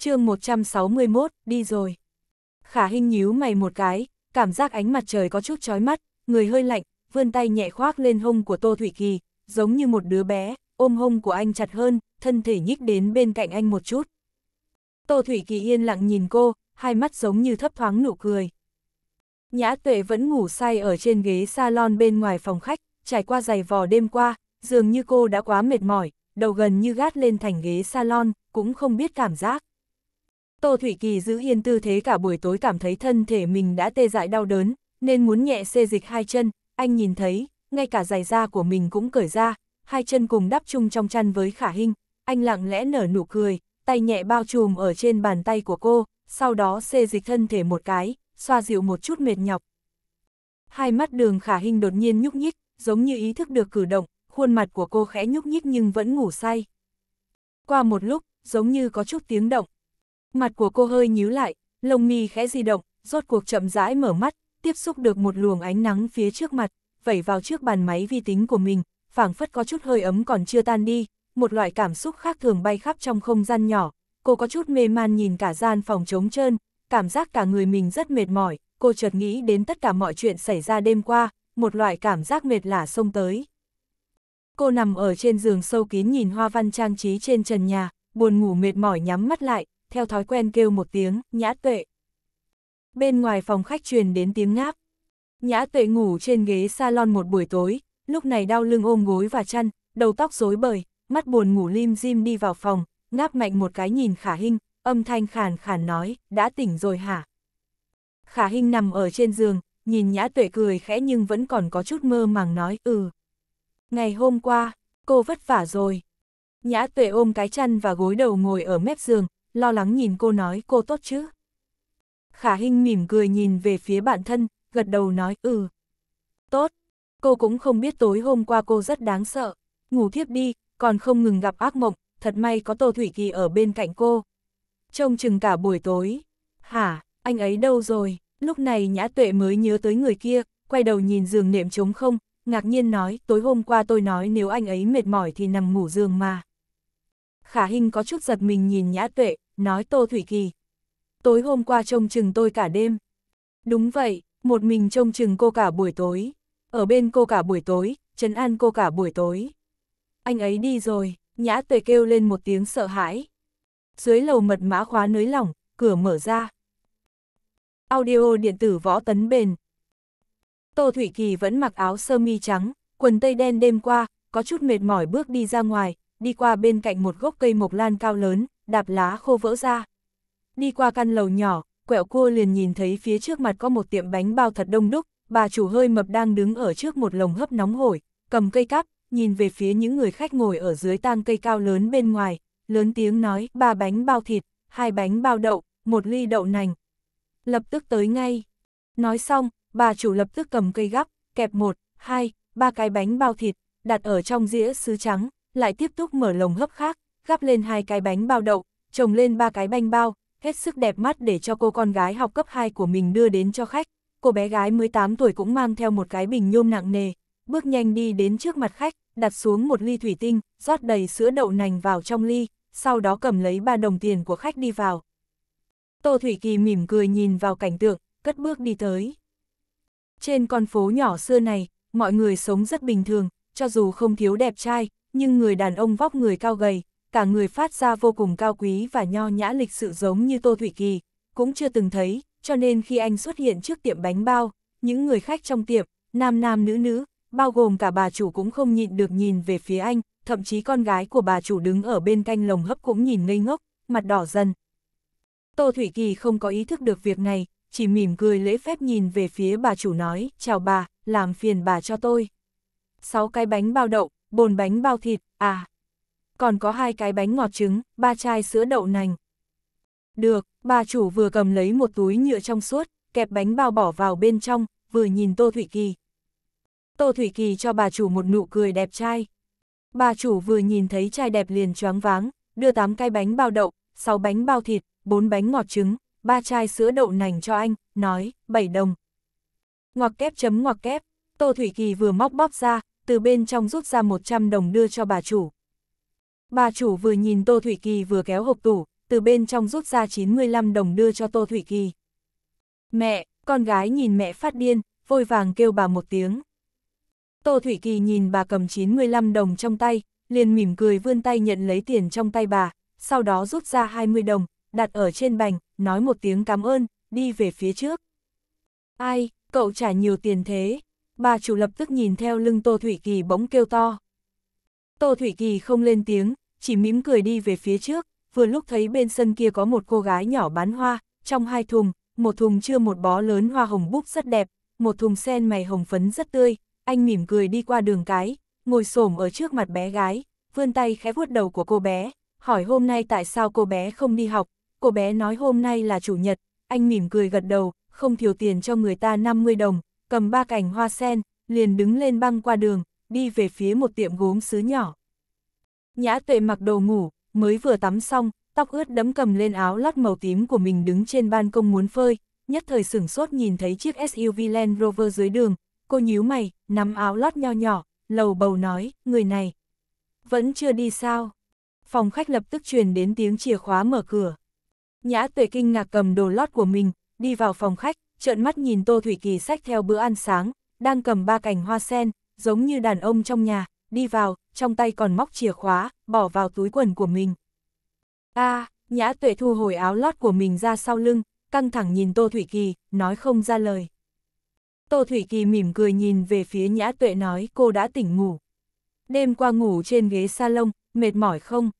chương 161, đi rồi. Khả Hinh nhíu mày một cái, cảm giác ánh mặt trời có chút chói mắt, người hơi lạnh, vươn tay nhẹ khoác lên hông của Tô Thủy Kỳ, giống như một đứa bé, ôm hông của anh chặt hơn, thân thể nhích đến bên cạnh anh một chút. Tô Thủy Kỳ yên lặng nhìn cô, hai mắt giống như thấp thoáng nụ cười. Nhã Tuệ vẫn ngủ say ở trên ghế salon bên ngoài phòng khách, trải qua giày vò đêm qua, dường như cô đã quá mệt mỏi, đầu gần như gát lên thành ghế salon, cũng không biết cảm giác. Tô Thủy Kỳ giữ yên tư thế cả buổi tối cảm thấy thân thể mình đã tê dại đau đớn, nên muốn nhẹ xê dịch hai chân, anh nhìn thấy, ngay cả giày da của mình cũng cởi ra, hai chân cùng đắp chung trong chăn với khả hình, anh lặng lẽ nở nụ cười, tay nhẹ bao trùm ở trên bàn tay của cô, sau đó xê dịch thân thể một cái, xoa dịu một chút mệt nhọc. Hai mắt đường khả hình đột nhiên nhúc nhích, giống như ý thức được cử động, khuôn mặt của cô khẽ nhúc nhích nhưng vẫn ngủ say. Qua một lúc, giống như có chút tiếng động, Mặt của cô hơi nhíu lại, lông mi khẽ di động, rốt cuộc chậm rãi mở mắt, tiếp xúc được một luồng ánh nắng phía trước mặt, vẩy vào trước bàn máy vi tính của mình, phảng phất có chút hơi ấm còn chưa tan đi, một loại cảm xúc khác thường bay khắp trong không gian nhỏ, cô có chút mê man nhìn cả gian phòng trống trơn, cảm giác cả người mình rất mệt mỏi, cô chợt nghĩ đến tất cả mọi chuyện xảy ra đêm qua, một loại cảm giác mệt lả xông tới. Cô nằm ở trên giường sâu kín nhìn hoa văn trang trí trên trần nhà, buồn ngủ mệt mỏi nhắm mắt lại, theo thói quen kêu một tiếng, nhã tuệ. Bên ngoài phòng khách truyền đến tiếng ngáp. Nhã tuệ ngủ trên ghế salon một buổi tối, lúc này đau lưng ôm gối và chăn, đầu tóc rối bời, mắt buồn ngủ lim dim đi vào phòng, ngáp mạnh một cái nhìn khả hình, âm thanh khàn khàn nói, đã tỉnh rồi hả? Khả hình nằm ở trên giường, nhìn nhã tuệ cười khẽ nhưng vẫn còn có chút mơ màng nói, ừ. Ngày hôm qua, cô vất vả rồi. Nhã tuệ ôm cái chăn và gối đầu ngồi ở mép giường, lo lắng nhìn cô nói cô tốt chứ. Khả Hinh mỉm cười nhìn về phía bản thân, gật đầu nói ừ. Tốt, cô cũng không biết tối hôm qua cô rất đáng sợ, ngủ thiếp đi, còn không ngừng gặp ác mộng, thật may có Tô Thủy Kỳ ở bên cạnh cô. Trông chừng cả buổi tối. Hả, anh ấy đâu rồi? Lúc này Nhã Tuệ mới nhớ tới người kia, quay đầu nhìn giường nệm trống không, ngạc nhiên nói tối hôm qua tôi nói nếu anh ấy mệt mỏi thì nằm ngủ giường mà. Khả Hinh có chút giật mình nhìn Nhã Tuệ, nói Tô Thủy Kỳ. Tối hôm qua trông chừng tôi cả đêm. Đúng vậy, một mình trông chừng cô cả buổi tối. Ở bên cô cả buổi tối, trấn an cô cả buổi tối. Anh ấy đi rồi, Nhã Tuệ kêu lên một tiếng sợ hãi. Dưới lầu mật mã khóa nới lỏng, cửa mở ra. Audio điện tử võ tấn bền. Tô Thủy Kỳ vẫn mặc áo sơ mi trắng, quần tây đen đêm qua, có chút mệt mỏi bước đi ra ngoài, đi qua bên cạnh một gốc cây mộc lan cao lớn, đạp lá khô vỡ ra. Đi qua căn lầu nhỏ, quẹo cua liền nhìn thấy phía trước mặt có một tiệm bánh bao thật đông đúc, bà chủ hơi mập đang đứng ở trước một lồng hấp nóng hổi, cầm cây cắp, nhìn về phía những người khách ngồi ở dưới tang cây cao lớn bên ngoài, lớn tiếng nói, ba bánh bao thịt, hai bánh bao đậu, một ly đậu nành. Lập tức tới ngay. Nói xong, bà chủ lập tức cầm cây gắp, kẹp một, hai, ba cái bánh bao thịt, đặt ở trong dĩa sứ trắng, lại tiếp tục mở lồng hấp khác, gắp lên hai cái bánh bao đậu, trồng lên ba cái bánh bao, hết sức đẹp mắt để cho cô con gái học cấp 2 của mình đưa đến cho khách. Cô bé gái 18 tuổi cũng mang theo một cái bình nhôm nặng nề, bước nhanh đi đến trước mặt khách, đặt xuống một ly thủy tinh, rót đầy sữa đậu nành vào trong ly, sau đó cầm lấy ba đồng tiền của khách đi vào. Tô Thủy Kỳ mỉm cười nhìn vào cảnh tượng, cất bước đi tới. Trên con phố nhỏ xưa này, mọi người sống rất bình thường, cho dù không thiếu đẹp trai, nhưng người đàn ông vóc người cao gầy, cả người phát ra vô cùng cao quý và nho nhã lịch sự giống như Tô Thủy Kỳ, cũng chưa từng thấy, cho nên khi anh xuất hiện trước tiệm bánh bao, những người khách trong tiệm, nam nam nữ nữ, bao gồm cả bà chủ cũng không nhịn được nhìn về phía anh, thậm chí con gái của bà chủ đứng ở bên canh lồng hấp cũng nhìn ngây ngốc, mặt đỏ dần. Tô Thủy Kỳ không có ý thức được việc này, chỉ mỉm cười lễ phép nhìn về phía bà chủ nói, chào bà, làm phiền bà cho tôi. Sáu cái bánh bao đậu, bồn bánh bao thịt, à. Còn có hai cái bánh ngọt trứng, ba chai sữa đậu nành. Được, bà chủ vừa cầm lấy một túi nhựa trong suốt, kẹp bánh bao bỏ vào bên trong, vừa nhìn Tô thủy Kỳ. Tô thủy Kỳ cho bà chủ một nụ cười đẹp trai. Bà chủ vừa nhìn thấy trai đẹp liền choáng váng, đưa tám cái bánh bao đậu, sáu bánh bao thịt, bốn bánh ngọt trứng, ba chai sữa đậu nành cho anh, nói, bảy đồng. Ngoặc kép chấm ngoặc kép, Tô Thủy Kỳ vừa móc bóp ra, từ bên trong rút ra 100 đồng đưa cho bà chủ. Bà chủ vừa nhìn Tô Thủy Kỳ vừa kéo hộp tủ, từ bên trong rút ra 95 đồng đưa cho Tô Thủy Kỳ. Mẹ, con gái nhìn mẹ phát điên, vội vàng kêu bà một tiếng. Tô Thủy Kỳ nhìn bà cầm 95 đồng trong tay, liền mỉm cười vươn tay nhận lấy tiền trong tay bà, sau đó rút ra 20 đồng, đặt ở trên bành, nói một tiếng cảm ơn, đi về phía trước. Ai, cậu trả nhiều tiền thế? bà chủ lập tức nhìn theo lưng Tô Thủy Kỳ bỗng kêu to. Tô Thủy Kỳ không lên tiếng, chỉ mỉm cười đi về phía trước, vừa lúc thấy bên sân kia có một cô gái nhỏ bán hoa, trong hai thùng, một thùng chưa một bó lớn hoa hồng búp rất đẹp, một thùng sen mày hồng phấn rất tươi, anh mỉm cười đi qua đường cái, ngồi xổm ở trước mặt bé gái, vươn tay khẽ vuốt đầu của cô bé, hỏi hôm nay tại sao cô bé không đi học, cô bé nói hôm nay là chủ nhật, anh mỉm cười gật đầu, không thiếu tiền cho người ta 50 đồng, cầm ba cành hoa sen, liền đứng lên băng qua đường, đi về phía một tiệm gốm sứ nhỏ. Nhã tuệ mặc đồ ngủ, mới vừa tắm xong, tóc ướt đẫm cầm lên áo lót màu tím của mình đứng trên ban công muốn phơi, nhất thời sửng sốt nhìn thấy chiếc SUV Land Rover dưới đường, cô nhíu mày, nắm áo lót nho nhỏ, lầu bầu nói, người này, vẫn chưa đi sao? Phòng khách lập tức truyền đến tiếng chìa khóa mở cửa. Nhã tuệ kinh ngạc cầm đồ lót của mình, đi vào phòng khách, trợn mắt nhìn Tô Thủy Kỳ sách theo bữa ăn sáng, đang cầm ba cành hoa sen, giống như đàn ông trong nhà, đi vào, trong tay còn móc chìa khóa, bỏ vào túi quần của mình. a Nhã Tuệ thu hồi áo lót của mình ra sau lưng, căng thẳng nhìn Tô Thủy Kỳ, nói không ra lời. Tô Thủy Kỳ mỉm cười nhìn về phía Nhã Tuệ nói cô đã tỉnh ngủ. Đêm qua ngủ trên ghế salon, mệt mỏi không?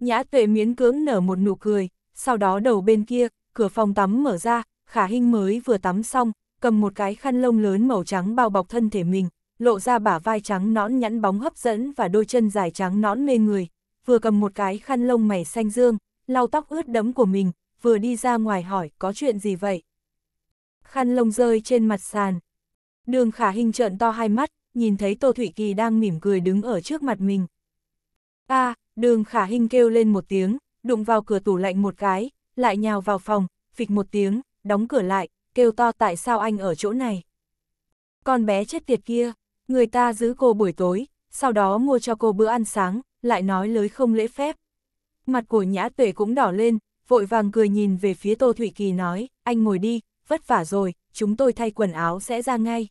Nhã Tuệ miến cưỡng nở một nụ cười, sau đó đầu bên kia, cửa phòng tắm mở ra, Khả Hinh mới vừa tắm xong, cầm một cái khăn lông lớn màu trắng bao bọc thân thể mình, lộ ra bả vai trắng nõn nhẵn bóng hấp dẫn và đôi chân dài trắng nõn mê người, vừa cầm một cái khăn lông mày xanh dương, lau tóc ướt đẫm của mình, vừa đi ra ngoài hỏi có chuyện gì vậy. Khăn lông rơi trên mặt sàn. Đường Khả Hinh trợn to hai mắt, nhìn thấy Tô Thủy Kỳ đang mỉm cười đứng ở trước mặt mình. a à, đường Khả Hinh kêu lên một tiếng, đụng vào cửa tủ lạnh một cái, lại nhào vào phòng, phịch một tiếng, đóng cửa lại, kêu to tại sao anh ở chỗ này. Con bé chết tiệt kia, người ta giữ cô buổi tối, sau đó mua cho cô bữa ăn sáng, lại nói lới không lễ phép. Mặt của nhã tuệ cũng đỏ lên, vội vàng cười nhìn về phía Tô Thụy Kỳ nói, anh ngồi đi, vất vả rồi, chúng tôi thay quần áo sẽ ra ngay.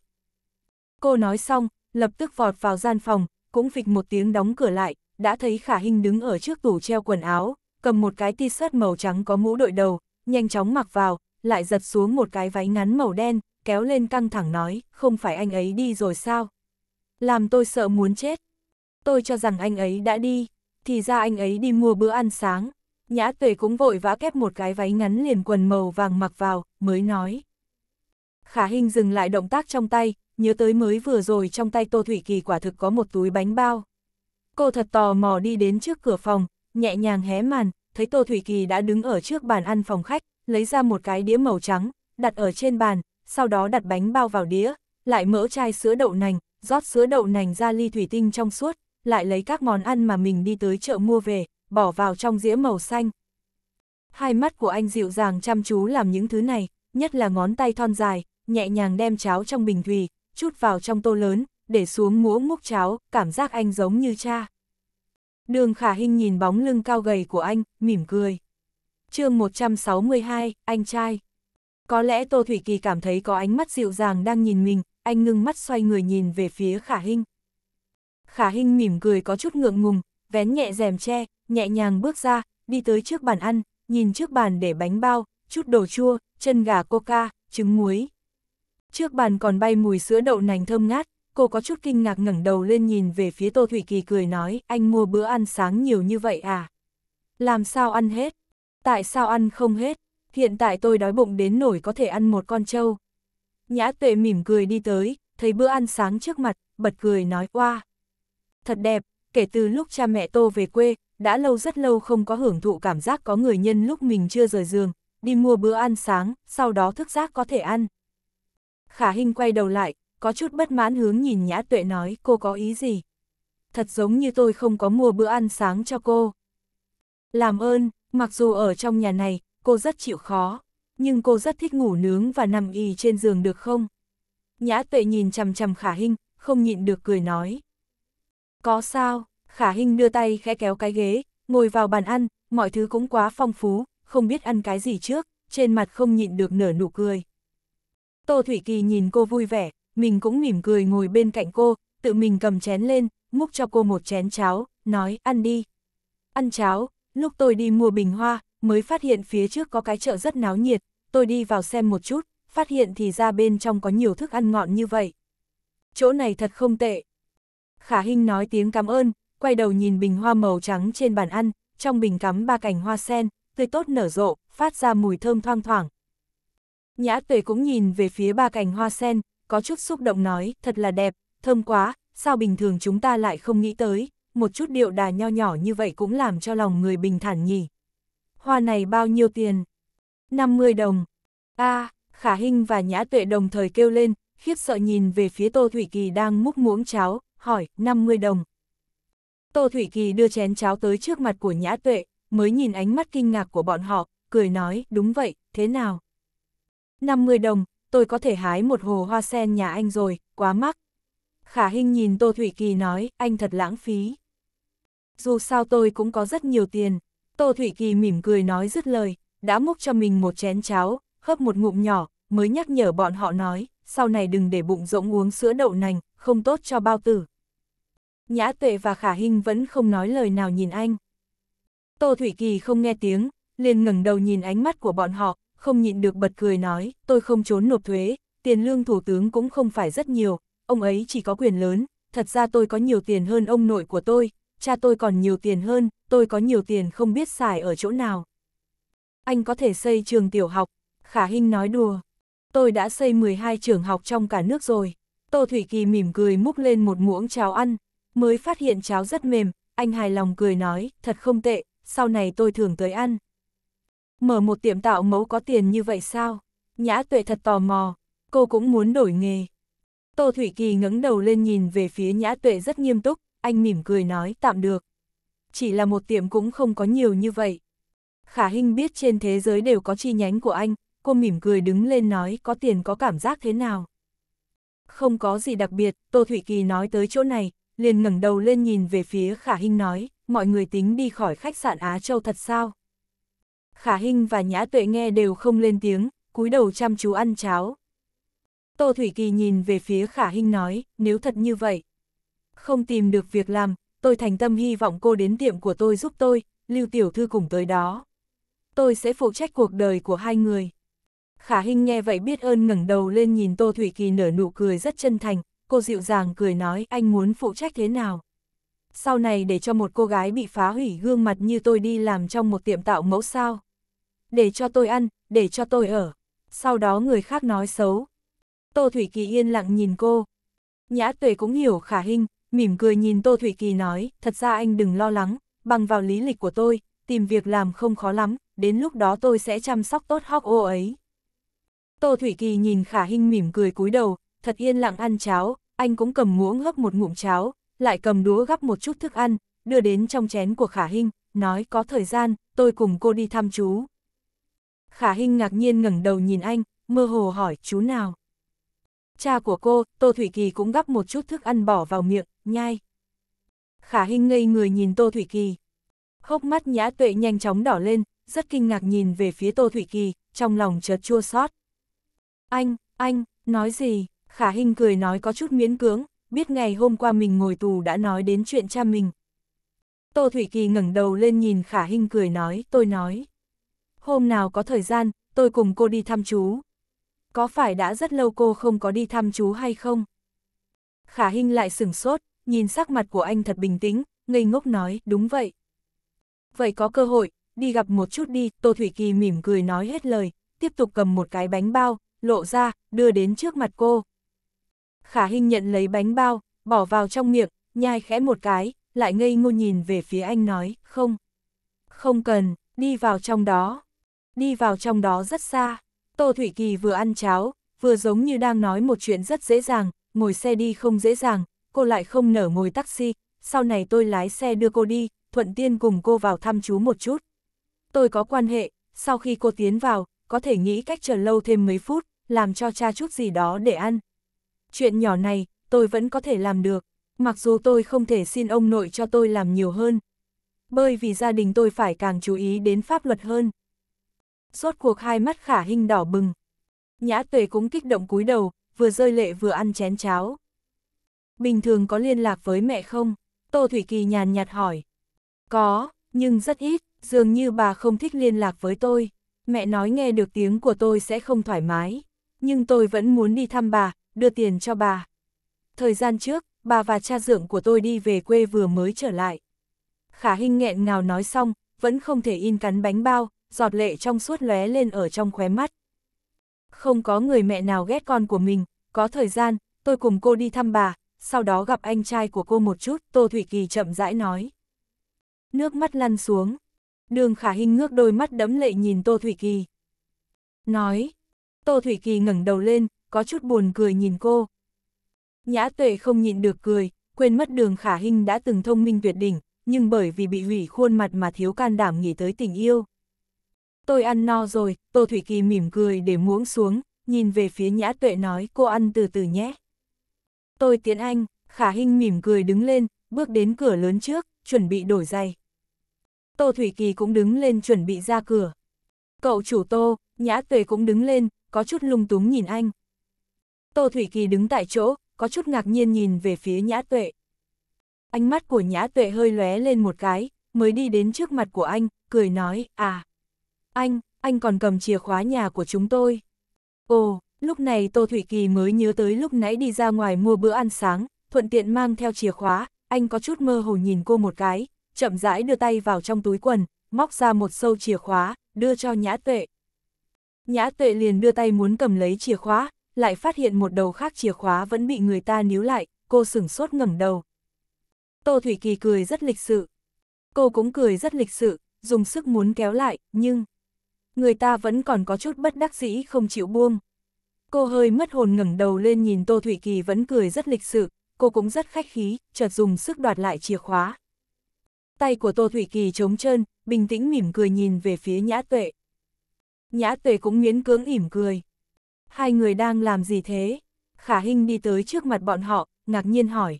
Cô nói xong, lập tức vọt vào gian phòng, cũng phịch một tiếng đóng cửa lại, đã thấy Khả Hinh đứng ở trước tủ treo quần áo, cầm một cái t-shirt màu trắng có mũ đội đầu, nhanh chóng mặc vào, lại giật xuống một cái váy ngắn màu đen, kéo lên căng thẳng nói, không phải anh ấy đi rồi sao? Làm tôi sợ muốn chết. Tôi cho rằng anh ấy đã đi, thì ra anh ấy đi mua bữa ăn sáng. Nhã tuệ cũng vội vã kép một cái váy ngắn liền quần màu vàng mặc vào, mới nói. Khả hình dừng lại động tác trong tay, nhớ tới mới vừa rồi trong tay Tô Thủy Kỳ quả thực có một túi bánh bao. Cô thật tò mò đi đến trước cửa phòng, nhẹ nhàng hé màn, thấy Tô Thủy Kỳ đã đứng ở trước bàn ăn phòng khách, lấy ra một cái đĩa màu trắng, đặt ở trên bàn, sau đó đặt bánh bao vào đĩa, lại mỡ chai sữa đậu nành, rót sữa đậu nành ra ly thủy tinh trong suốt, lại lấy các món ăn mà mình đi tới chợ mua về, bỏ vào trong dĩa màu xanh. Hai mắt của anh dịu dàng chăm chú làm những thứ này, nhất là ngón tay thon dài, nhẹ nhàng đem cháo trong bình thủy, chút vào trong tô lớn, để xuống muỗng múc cháo, cảm giác anh giống như cha. Đường khả hình nhìn bóng lưng cao gầy của anh, mỉm cười chương 162, anh trai. Có lẽ Tô Thủy Kỳ cảm thấy có ánh mắt dịu dàng đang nhìn mình, anh ngưng mắt xoay người nhìn về phía Khả Hinh. Khả Hinh mỉm cười có chút ngượng ngùng, vén nhẹ rèm che, nhẹ nhàng bước ra, đi tới trước bàn ăn, nhìn trước bàn để bánh bao, chút đồ chua, chân gà coca, trứng muối. Trước bàn còn bay mùi sữa đậu nành thơm ngát, cô có chút kinh ngạc ngẩng đầu lên nhìn về phía Tô Thủy Kỳ cười nói, anh mua bữa ăn sáng nhiều như vậy à? Làm sao ăn hết? Tại sao ăn không hết? Hiện tại tôi đói bụng đến nổi có thể ăn một con trâu. Nhã tuệ mỉm cười đi tới, thấy bữa ăn sáng trước mặt, bật cười nói qua. thật đẹp, kể từ lúc cha mẹ Tô về quê, đã lâu rất lâu không có hưởng thụ cảm giác có người nhân lúc mình chưa rời giường, đi mua bữa ăn sáng, sau đó thức giác có thể ăn. Khả Hinh quay đầu lại, có chút bất mãn hướng nhìn Nhã Tuệ nói cô có ý gì. Thật giống như tôi không có mua bữa ăn sáng cho cô. Làm ơn, Mặc dù ở trong nhà này, cô rất chịu khó, nhưng cô rất thích ngủ nướng và nằm y trên giường được không? Nhã tuệ nhìn chằm chằm khả hình, không nhịn được cười nói. Có sao, khả hình đưa tay khẽ kéo cái ghế, ngồi vào bàn ăn, mọi thứ cũng quá phong phú, không biết ăn cái gì trước, trên mặt không nhịn được nở nụ cười. Tô Thủy Kỳ nhìn cô vui vẻ, mình cũng mỉm cười ngồi bên cạnh cô, tự mình cầm chén lên, múc cho cô một chén cháo, nói ăn đi. Ăn cháo, Lúc tôi đi mua bình hoa, mới phát hiện phía trước có cái chợ rất náo nhiệt, tôi đi vào xem một chút, phát hiện thì ra bên trong có nhiều thức ăn ngọn như vậy. Chỗ này thật không tệ. Khả Hinh nói tiếng cảm ơn, quay đầu nhìn bình hoa màu trắng trên bàn ăn, trong bình cắm ba cành hoa sen, tươi tốt nở rộ, phát ra mùi thơm thoang thoảng. Nhã tuệ cũng nhìn về phía ba cành hoa sen, có chút xúc động nói, thật là đẹp, thơm quá, sao bình thường chúng ta lại không nghĩ tới một chút điệu đà nho nhỏ như vậy cũng làm cho lòng người bình thản nhỉ. Hoa này bao nhiêu tiền? 50 đồng. a à, Khả Hinh và Nhã Tuệ đồng thời kêu lên, khiếp sợ nhìn về phía Tô Thủy Kỳ đang múc muỗng cháo, hỏi, 50 đồng. Tô Thủy Kỳ đưa chén cháo tới trước mặt của Nhã Tuệ, mới nhìn ánh mắt kinh ngạc của bọn họ, cười nói, đúng vậy, thế nào? 50 đồng, tôi có thể hái một hồ hoa sen nhà anh rồi, quá mắc. Khả Hinh nhìn Tô Thủy Kỳ nói, anh thật lãng phí dù sao tôi cũng có rất nhiều tiền. Tô Thụy Kỳ mỉm cười nói dứt lời, đã múc cho mình một chén cháo, hấp một ngụm nhỏ, mới nhắc nhở bọn họ nói, sau này đừng để bụng rỗng uống sữa đậu nành, không tốt cho bao tử. Nhã Tuệ và Khả Hinh vẫn không nói lời nào nhìn anh. Tô Thủy Kỳ không nghe tiếng, liền ngẩng đầu nhìn ánh mắt của bọn họ, không nhịn được bật cười nói, tôi không trốn nộp thuế, tiền lương thủ tướng cũng không phải rất nhiều, ông ấy chỉ có quyền lớn, thật ra tôi có nhiều tiền hơn ông nội của tôi, cha tôi còn nhiều tiền hơn, tôi có nhiều tiền không biết xài ở chỗ nào. Anh có thể xây trường tiểu học, Khả Hinh nói đùa. Tôi đã xây 12 trường học trong cả nước rồi. Tô Thủy Kỳ mỉm cười múc lên một muỗng cháo ăn, mới phát hiện cháo rất mềm, anh hài lòng cười nói, thật không tệ, sau này tôi thường tới ăn. Mở một tiệm tạo mẫu có tiền như vậy sao? Nhã tuệ thật tò mò, cô cũng muốn đổi nghề. Tô Thủy Kỳ ngẩng đầu lên nhìn về phía Nhã Tuệ rất nghiêm túc, anh mỉm cười nói tạm được. Chỉ là một tiệm cũng không có nhiều như vậy. Khả Hinh biết trên thế giới đều có chi nhánh của anh, cô mỉm cười đứng lên nói có tiền có cảm giác thế nào. Không có gì đặc biệt, Tô Thụy Kỳ nói tới chỗ này, liền ngẩng đầu lên nhìn về phía Khả Hinh nói, mọi người tính đi khỏi khách sạn Á Châu thật sao? Khả Hinh và Nhã Tuệ nghe đều không lên tiếng, cúi đầu chăm chú ăn cháo. Tô Thủy Kỳ nhìn về phía Khả Hinh nói, nếu thật như vậy, không tìm được việc làm, tôi thành tâm hy vọng cô đến tiệm của tôi giúp tôi, lưu tiểu thư cùng tới đó. Tôi sẽ phụ trách cuộc đời của hai người. Khả Hinh nghe vậy biết ơn ngẩng đầu lên nhìn Tô Thủy Kỳ nở nụ cười rất chân thành, cô dịu dàng cười nói anh muốn phụ trách thế nào. Sau này để cho một cô gái bị phá hủy gương mặt như tôi đi làm trong một tiệm tạo mẫu sao. Để cho tôi ăn, để cho tôi ở. Sau đó người khác nói xấu. Tô Thủy Kỳ yên lặng nhìn cô. Nhã tuệ cũng hiểu khả Hinh mỉm cười nhìn Tô thủy Kỳ nói, thật ra anh đừng lo lắng, bằng vào lý lịch của tôi, tìm việc làm không khó lắm, đến lúc đó tôi sẽ chăm sóc tốt hóc ô ấy. Tô Thủy Kỳ nhìn Khả Hinh mỉm cười cúi đầu, thật yên lặng ăn cháo, anh cũng cầm muỗng hấp một ngụm cháo, lại cầm đũa gắp một chút thức ăn, đưa đến trong chén của Khả Hinh, nói có thời gian, tôi cùng cô đi thăm chú. Khả Hinh ngạc nhiên ngẩng đầu nhìn anh, mơ hồ hỏi chú nào. Cha của cô, Tô Thủy Kỳ cũng gắp một chút thức ăn bỏ vào miệng, nhai. Khả Hinh ngây người nhìn Tô Thủy Kỳ. Hốc mắt nhã tuệ nhanh chóng đỏ lên, rất kinh ngạc nhìn về phía Tô Thủy Kỳ, trong lòng chợt chua xót. Anh, anh, nói gì? Khả Hinh cười nói có chút miễn cưỡng, biết ngày hôm qua mình ngồi tù đã nói đến chuyện cha mình. Tô Thủy Kỳ ngẩng đầu lên nhìn Khả Hinh cười nói, tôi nói. Hôm nào có thời gian, tôi cùng cô đi thăm chú. Có phải đã rất lâu cô không có đi thăm chú hay không? Khả Hinh lại sửng sốt, nhìn sắc mặt của anh thật bình tĩnh, ngây ngốc nói, đúng vậy. Vậy có cơ hội, đi gặp một chút đi, Tô Thủy Kỳ mỉm cười nói hết lời, tiếp tục cầm một cái bánh bao, lộ ra, đưa đến trước mặt cô. Khả Hinh nhận lấy bánh bao, bỏ vào trong miệng, nhai khẽ một cái, lại ngây ngô nhìn về phía anh nói, không. Không cần, đi vào trong đó. Đi vào trong đó rất xa. Tô Thủy Kỳ vừa ăn cháo, vừa giống như đang nói một chuyện rất dễ dàng, ngồi xe đi không dễ dàng, cô lại không nở ngồi taxi, sau này tôi lái xe đưa cô đi, thuận tiện cùng cô vào thăm chú một chút. Tôi có quan hệ, sau khi cô tiến vào, có thể nghĩ cách chờ lâu thêm mấy phút, làm cho cha chút gì đó để ăn. Chuyện nhỏ này, tôi vẫn có thể làm được, mặc dù tôi không thể xin ông nội cho tôi làm nhiều hơn. Bởi vì gia đình tôi phải càng chú ý đến pháp luật hơn. Rốt cuộc hai mắt khả hình đỏ bừng. Nhã tuệ cũng kích động cúi đầu, vừa rơi lệ vừa ăn chén cháo bình thường có liên lạc với mẹ không? Tô Thủy Kỳ nhàn nhạt hỏi. Có, nhưng rất ít, dường như bà không thích liên lạc với tôi. Mẹ nói nghe được tiếng của tôi sẽ không thoải mái, nhưng tôi vẫn muốn đi thăm bà, đưa tiền cho bà. Thời gian trước, bà và cha dưỡng của tôi đi về quê vừa mới trở lại. Khả Hinh nghẹn ngào nói xong, vẫn không thể in cắn bánh bao, giọt lệ trong suốt lóe lên ở trong khóe mắt. Không có người mẹ nào ghét con của mình, có thời gian, tôi cùng cô đi thăm bà, sau đó gặp anh trai của cô một chút, Tô Thủy Kỳ chậm rãi nói. Nước mắt lăn xuống, đường khả hình ngước đôi mắt đẫm lệ nhìn Tô Thủy Kỳ. Nói, Tô Thủy Kỳ ngẩng đầu lên, có chút buồn cười nhìn cô. Nhã tuệ không nhịn được cười, quên mất đường khả hình đã từng thông minh tuyệt đỉnh, nhưng bởi vì bị hủy khuôn mặt mà thiếu can đảm nghĩ tới tình yêu. Tôi ăn no rồi, Tô Thủy Kỳ mỉm cười để muỗng xuống, nhìn về phía Nhã Tuệ nói cô ăn từ từ nhé tôi tiến anh, khả hình mỉm cười đứng lên, bước đến cửa lớn trước, chuẩn bị đổi giày. Tô Thủy Kỳ cũng đứng lên chuẩn bị ra cửa. Cậu chủ Tô, Nhã Tuệ cũng đứng lên, có chút lung túng nhìn anh. Tô Thủy Kỳ đứng tại chỗ, có chút ngạc nhiên nhìn về phía Nhã Tuệ. Ánh mắt của Nhã Tuệ hơi lóe lên một cái, mới đi đến trước mặt của anh, cười nói, à, anh, anh còn cầm chìa khóa nhà của chúng tôi. Ồ, Lúc này Tô Thủy Kỳ mới nhớ tới lúc nãy đi ra ngoài mua bữa ăn sáng, thuận tiện mang theo chìa khóa, anh có chút mơ hồ nhìn cô một cái, chậm rãi đưa tay vào trong túi quần, móc ra một sâu chìa khóa, đưa cho Nhã Tuệ. Nhã Tuệ liền đưa tay muốn cầm lấy chìa khóa, lại phát hiện một đầu khác chìa khóa vẫn bị người ta níu lại, cô sửng sốt ngẩng đầu. Tô Thủy Kỳ cười rất lịch sự. Cô cũng cười rất lịch sự, dùng sức muốn kéo lại, nhưng... Người ta vẫn còn có chút bất đắc dĩ không chịu buông. Cô hơi mất hồn ngẩng đầu lên nhìn Tô Thụy Kỳ vẫn cười rất lịch sự, cô cũng rất khách khí, chợt dùng sức đoạt lại chìa khóa. Tay của Tô Thụy Kỳ trống trơn, bình tĩnh mỉm cười nhìn về phía Nhã Tuệ. Nhã Tuệ cũng miễn cưỡng ỉm cười. Hai người đang làm gì thế? Khả Hinh đi tới trước mặt bọn họ, ngạc nhiên hỏi.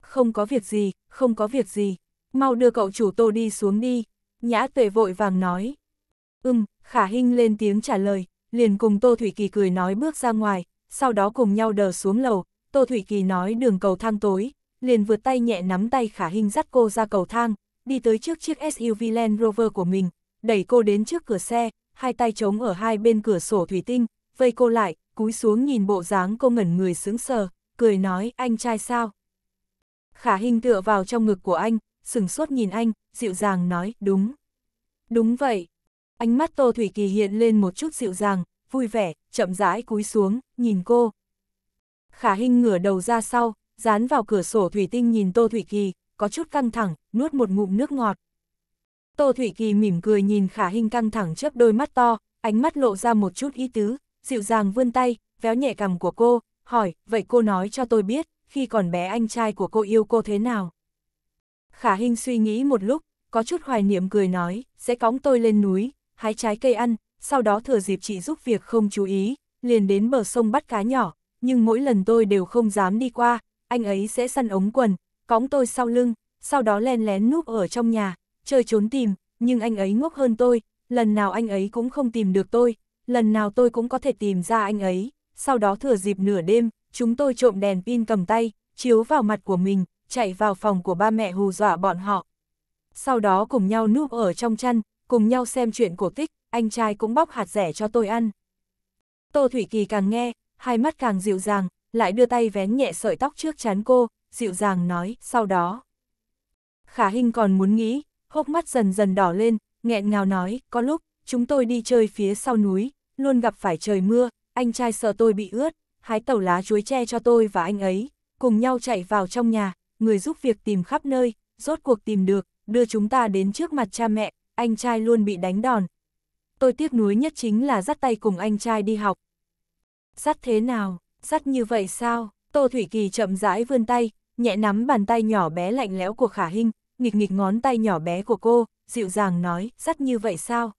Không có việc gì, không có việc gì. Mau đưa cậu chủ Tô đi xuống đi. Nhã Tuệ vội vàng nói. Ừm, Khả Hinh lên tiếng trả lời, liền cùng Tô Thủy Kỳ cười nói bước ra ngoài, sau đó cùng nhau đờ xuống lầu, Tô Thủy Kỳ nói đường cầu thang tối, liền vượt tay nhẹ nắm tay khả hình dắt cô ra cầu thang, đi tới trước chiếc SUV Land Rover của mình, đẩy cô đến trước cửa xe, hai tay trống ở hai bên cửa sổ thủy tinh, vây cô lại, cúi xuống nhìn bộ dáng cô ngẩn người sững sờ, cười nói anh trai sao. Khả hình tựa vào trong ngực của anh, sừng sốt nhìn anh, dịu dàng nói đúng. Đúng vậy, Ánh mắt Tô Thủy Kỳ hiện lên một chút dịu dàng, vui vẻ, chậm rãi cúi xuống, nhìn cô. Khả Hinh ngửa đầu ra sau, dán vào cửa sổ thủy tinh nhìn Tô Thủy Kỳ, có chút căng thẳng, nuốt một ngụm nước ngọt. Tô Thủy Kỳ mỉm cười nhìn Khả Hinh căng thẳng chớp đôi mắt to, ánh mắt lộ ra một chút ý tứ, dịu dàng vươn tay, véo nhẹ cằm của cô, hỏi, vậy cô nói cho tôi biết, khi còn bé anh trai của cô yêu cô thế nào? Khả Hinh suy nghĩ một lúc, có chút hoài niệm cười nói, sẽ cóng tôi lên núi, hái trái cây ăn, sau đó thừa dịp chị giúp việc không chú ý, liền đến bờ sông bắt cá nhỏ, nhưng mỗi lần tôi đều không dám đi qua, anh ấy sẽ săn ống quần, cõng tôi sau lưng, sau đó len lén núp ở trong nhà, chơi trốn tìm, nhưng anh ấy ngốc hơn tôi, lần nào anh ấy cũng không tìm được tôi, lần nào tôi cũng có thể tìm ra anh ấy, sau đó thừa dịp nửa đêm, chúng tôi trộm đèn pin cầm tay, chiếu vào mặt của mình, chạy vào phòng của ba mẹ hù dọa bọn họ. Sau đó cùng nhau núp ở trong chăn, cùng nhau xem chuyện cổ tích, anh trai cũng bóc hạt rẻ cho tôi ăn. Tô Thủy Kỳ càng nghe, hai mắt càng dịu dàng, lại đưa tay vén nhẹ sợi tóc trước chán cô, dịu dàng nói, sau đó. Khả Hinh còn muốn nghĩ, hốc mắt dần dần đỏ lên, nghẹn ngào nói, có lúc, chúng tôi đi chơi phía sau núi, luôn gặp phải trời mưa, anh trai sợ tôi bị ướt, hái tàu lá chuối tre cho tôi và anh ấy, cùng nhau chạy vào trong nhà, người giúp việc tìm khắp nơi, rốt cuộc tìm được, đưa chúng ta đến trước mặt cha mẹ, anh trai luôn bị đánh đòn. Tôi tiếc nuối nhất chính là dắt tay cùng anh trai đi học. Dắt thế nào, dắt như vậy sao? Tô Thủy Kỳ chậm rãi vươn tay, nhẹ nắm bàn tay nhỏ bé lạnh lẽo của Khả Hinh, nghịch nghịch ngón tay nhỏ bé của cô, dịu dàng nói, dắt như vậy sao?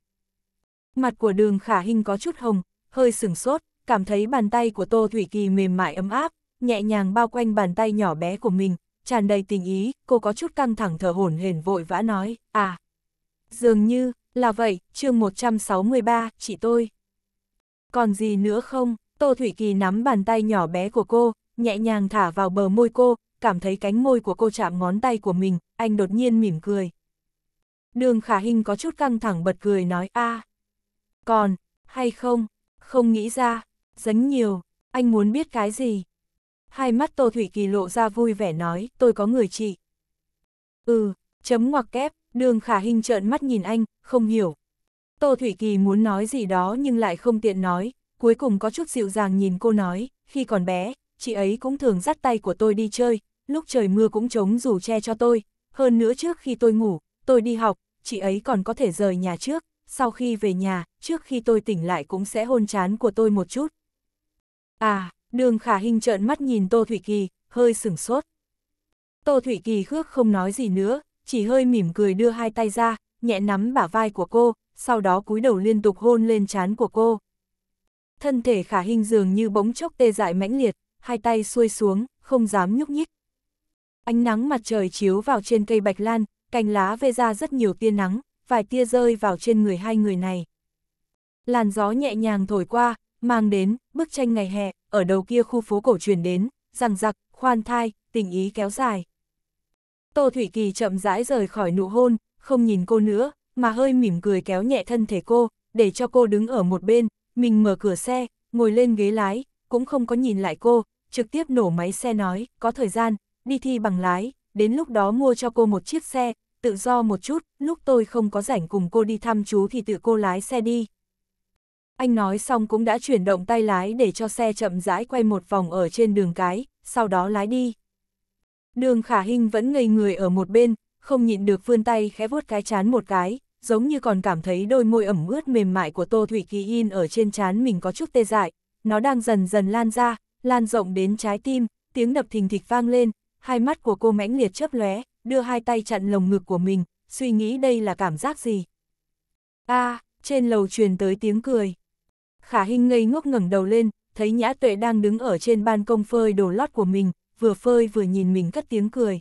Mặt của đường Khả Hinh có chút hồng, hơi sừng sốt, cảm thấy bàn tay của Tô Thủy Kỳ mềm mại ấm áp, nhẹ nhàng bao quanh bàn tay nhỏ bé của mình, tràn đầy tình ý, cô có chút căng thẳng thở hổn hển vội vã nói, à, Dường như, là vậy, chương 163, chỉ tôi. Còn gì nữa không? Tô Thủy Kỳ nắm bàn tay nhỏ bé của cô, nhẹ nhàng thả vào bờ môi cô, cảm thấy cánh môi của cô chạm ngón tay của mình, anh đột nhiên mỉm cười. Đường Khả Hinh có chút căng thẳng bật cười nói a à, còn, hay không, không nghĩ ra, dấn nhiều, anh muốn biết cái gì. Hai mắt Tô Thủy Kỳ lộ ra vui vẻ nói, tôi có người chị. Ừ, chấm ngoặc kép, Đường khả hình trợn mắt nhìn anh, không hiểu. Tô Thủy Kỳ muốn nói gì đó nhưng lại không tiện nói, cuối cùng có chút dịu dàng nhìn cô nói, khi còn bé, chị ấy cũng thường dắt tay của tôi đi chơi, lúc trời mưa cũng chống dù che cho tôi, hơn nữa trước khi tôi ngủ, tôi đi học, chị ấy còn có thể rời nhà trước, sau khi về nhà, trước khi tôi tỉnh lại cũng sẽ hôn chán của tôi một chút. À, đường khả hình trợn mắt nhìn Tô Thủy Kỳ, hơi sửng sốt. Tô Thủy Kỳ khước không nói gì nữa, chỉ hơi mỉm cười đưa hai tay ra, nhẹ nắm bả vai của cô, sau đó cúi đầu liên tục hôn lên trán của cô. Thân thể khả hình dường như bỗng chốc tê dại mãnh liệt, hai tay xuôi xuống, không dám nhúc nhích. Ánh nắng mặt trời chiếu vào trên cây bạch lan, cành lá vê ra rất nhiều tia nắng, vài tia rơi vào trên người hai người này. Làn gió nhẹ nhàng thổi qua, mang đến bức tranh ngày hè, ở đầu kia khu phố cổ truyền đến, rằng giặc, khoan thai, tình ý kéo dài. Tô Thủy Kỳ chậm rãi rời khỏi nụ hôn, không nhìn cô nữa, mà hơi mỉm cười kéo nhẹ thân thể cô, để cho cô đứng ở một bên, mình mở cửa xe, ngồi lên ghế lái, cũng không có nhìn lại cô, trực tiếp nổ máy xe nói, có thời gian, đi thi bằng lái, đến lúc đó mua cho cô một chiếc xe, tự do một chút, lúc tôi không có rảnh cùng cô đi thăm chú thì tự cô lái xe đi. Anh nói xong cũng đã chuyển động tay lái để cho xe chậm rãi quay một vòng ở trên đường cái, sau đó lái đi. Đường khả hình vẫn ngây người ở một bên, không nhịn được vươn tay khẽ vuốt cái chán một cái, giống như còn cảm thấy đôi môi ẩm ướt mềm mại của Tô Thủy Kỳ in ở trên chán mình có chút tê dại, nó đang dần dần lan ra, lan rộng đến trái tim, tiếng đập thình thịch vang lên, hai mắt của cô mãnh liệt chớp lóe, đưa hai tay chặn lồng ngực của mình, suy nghĩ đây là cảm giác gì. A, trên lầu truyền tới tiếng cười. Khả Hinh ngây ngốc ngẩng đầu lên, thấy Nhã Tuệ đang đứng ở trên ban công phơi đồ lót của mình, vừa phơi vừa nhìn mình cất tiếng cười.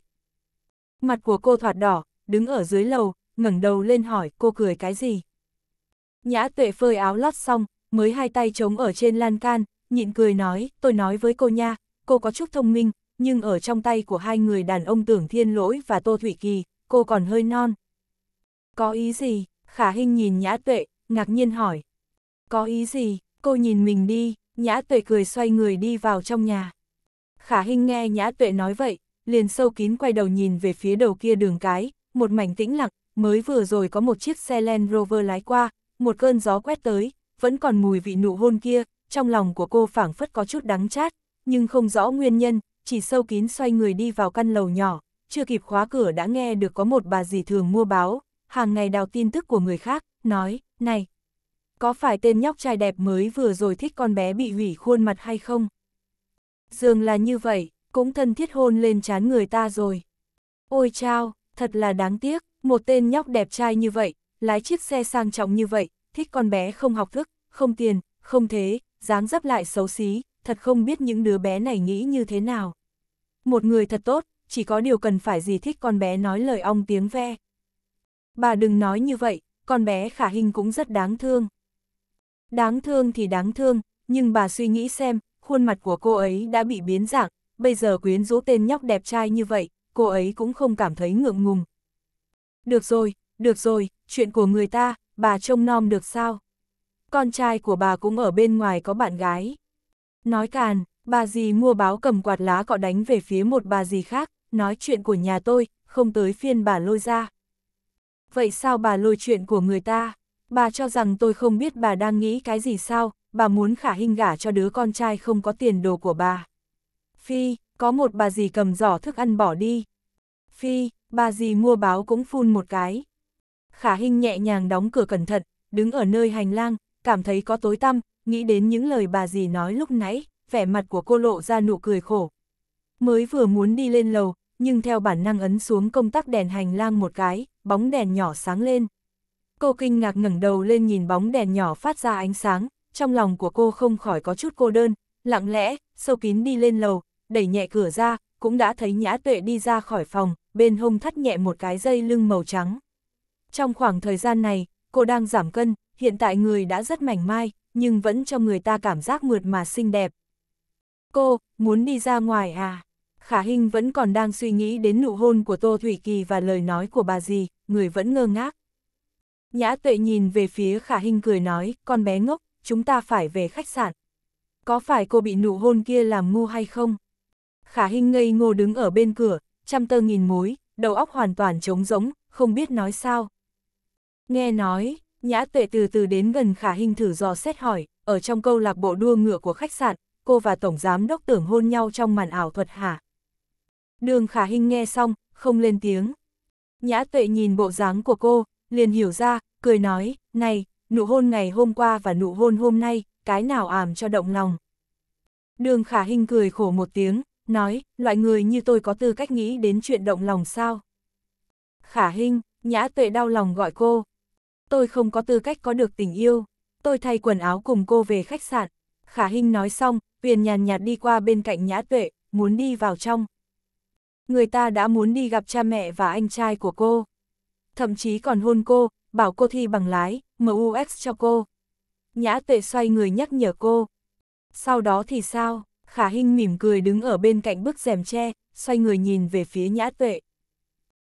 Mặt của cô thoạt đỏ, đứng ở dưới lầu, ngẩng đầu lên hỏi cô cười cái gì. Nhã tuệ phơi áo lót xong, mới hai tay trống ở trên lan can, nhịn cười nói, tôi nói với cô nha, cô có chút thông minh, nhưng ở trong tay của hai người đàn ông tưởng thiên lỗi và tô thủy kỳ, cô còn hơi non. Có ý gì? Khả Hinh nhìn Nhã Tuệ, ngạc nhiên hỏi. Có ý gì? Cô nhìn mình đi, Nhã Tuệ cười xoay người đi vào trong nhà. Khả Hinh nghe Nhã Tuệ nói vậy, liền sâu kín quay đầu nhìn về phía đầu kia đường cái, một mảnh tĩnh lặng, mới vừa rồi có một chiếc xe Land Rover lái qua, một cơn gió quét tới, vẫn còn mùi vị nụ hôn kia, trong lòng của cô phảng phất có chút đắng chát, nhưng không rõ nguyên nhân, chỉ sâu kín xoay người đi vào căn lầu nhỏ, chưa kịp khóa cửa đã nghe được có một bà dì thường mua báo, hàng ngày đào tin tức của người khác, nói, này, có phải tên nhóc trai đẹp mới vừa rồi thích con bé bị hủy khuôn mặt hay không? dường là như vậy, cũng thân thiết hôn lên chán người ta rồi. Ôi chao, thật là đáng tiếc, một tên nhóc đẹp trai như vậy, lái chiếc xe sang trọng như vậy, thích con bé không học thức, không tiền, không thế, dáng dấp lại xấu xí, thật không biết những đứa bé này nghĩ như thế nào. Một người thật tốt, chỉ có điều cần phải gì thích con bé nói lời ong tiếng ve. Bà đừng nói như vậy, con bé khả hình cũng rất đáng thương. Đáng thương thì đáng thương, nhưng bà suy nghĩ xem, khuôn mặt của cô ấy đã bị biến dạng, bây giờ quyến rũ tên nhóc đẹp trai như vậy, cô ấy cũng không cảm thấy ngượng ngùng. Được rồi, được rồi, chuyện của người ta, bà trông nom được sao? Con trai của bà cũng ở bên ngoài có bạn gái. Nói càn, bà dì mua báo cầm quạt lá cọ đánh về phía một bà dì khác, nói chuyện của nhà tôi, không tới phiên bà lôi ra. Vậy sao bà lôi chuyện của người ta? Bà cho rằng tôi không biết bà đang nghĩ cái gì sao, bà muốn khả hình gả cho đứa con trai không có tiền đồ của bà. Phi, có một bà dì cầm giỏ thức ăn bỏ đi. Phi, bà dì mua báo cũng phun một cái. Khả hình nhẹ nhàng đóng cửa cẩn thận, đứng ở nơi hành lang, cảm thấy có tối tăm, nghĩ đến những lời bà dì nói lúc nãy, vẻ mặt của cô lộ ra nụ cười khổ. Mới vừa muốn đi lên lầu, nhưng theo bản năng ấn xuống công tắc đèn hành lang một cái, bóng đèn nhỏ sáng lên. Cô kinh ngạc ngẩng đầu lên nhìn bóng đèn nhỏ phát ra ánh sáng, trong lòng của cô không khỏi có chút cô đơn, lặng lẽ, sâu kín đi lên lầu, đẩy nhẹ cửa ra, cũng đã thấy Nhã Tuệ đi ra khỏi phòng, bên hông thắt nhẹ một cái dây lưng màu trắng. Trong khoảng thời gian này, cô đang giảm cân, hiện tại người đã rất mảnh mai, nhưng vẫn cho người ta cảm giác mượt mà xinh đẹp. Cô, muốn đi ra ngoài à? Khả Hinh vẫn còn đang suy nghĩ đến nụ hôn của Tô Thủy Kỳ và lời nói của bà dì, người vẫn ngơ ngác. Nhã Tuệ nhìn về phía Khả Hinh cười nói, con bé ngốc, chúng ta phải về khách sạn. Có phải cô bị nụ hôn kia làm ngu hay không? Khả Hinh ngây ngô đứng ở bên cửa, trăm tơ nghìn mối, đầu óc hoàn toàn trống rỗng, không biết nói sao. Nghe nói, Nhã Tuệ từ từ đến gần Khả Hinh thử dò xét hỏi, ở trong câu lạc bộ đua ngựa của khách sạn, cô và tổng giám đốc tưởng hôn nhau trong màn ảo thuật hả? Đường Khả Hinh nghe xong, không lên tiếng. Nhã Tuệ nhìn bộ dáng của cô, liền hiểu ra, cười nói, này, nụ hôn ngày hôm qua và nụ hôn hôm nay, cái nào ảm cho động lòng. Đường khả hình cười khổ một tiếng, nói, loại người như tôi có tư cách nghĩ đến chuyện động lòng sao. Khả hình, nhã tuệ đau lòng gọi cô. Tôi không có tư cách có được tình yêu, tôi thay quần áo cùng cô về khách sạn. Khả hình nói xong, Huyền nhàn nhạt đi qua bên cạnh nhã tuệ, muốn đi vào trong. Người ta đã muốn đi gặp cha mẹ và anh trai của cô. Thậm chí còn hôn cô, bảo cô thi bằng lái, MUX cho cô. Nhã tệ xoay người nhắc nhở cô. Sau đó thì sao? Khả Hinh mỉm cười đứng ở bên cạnh bức rèm tre, xoay người nhìn về phía Nhã Tuệ.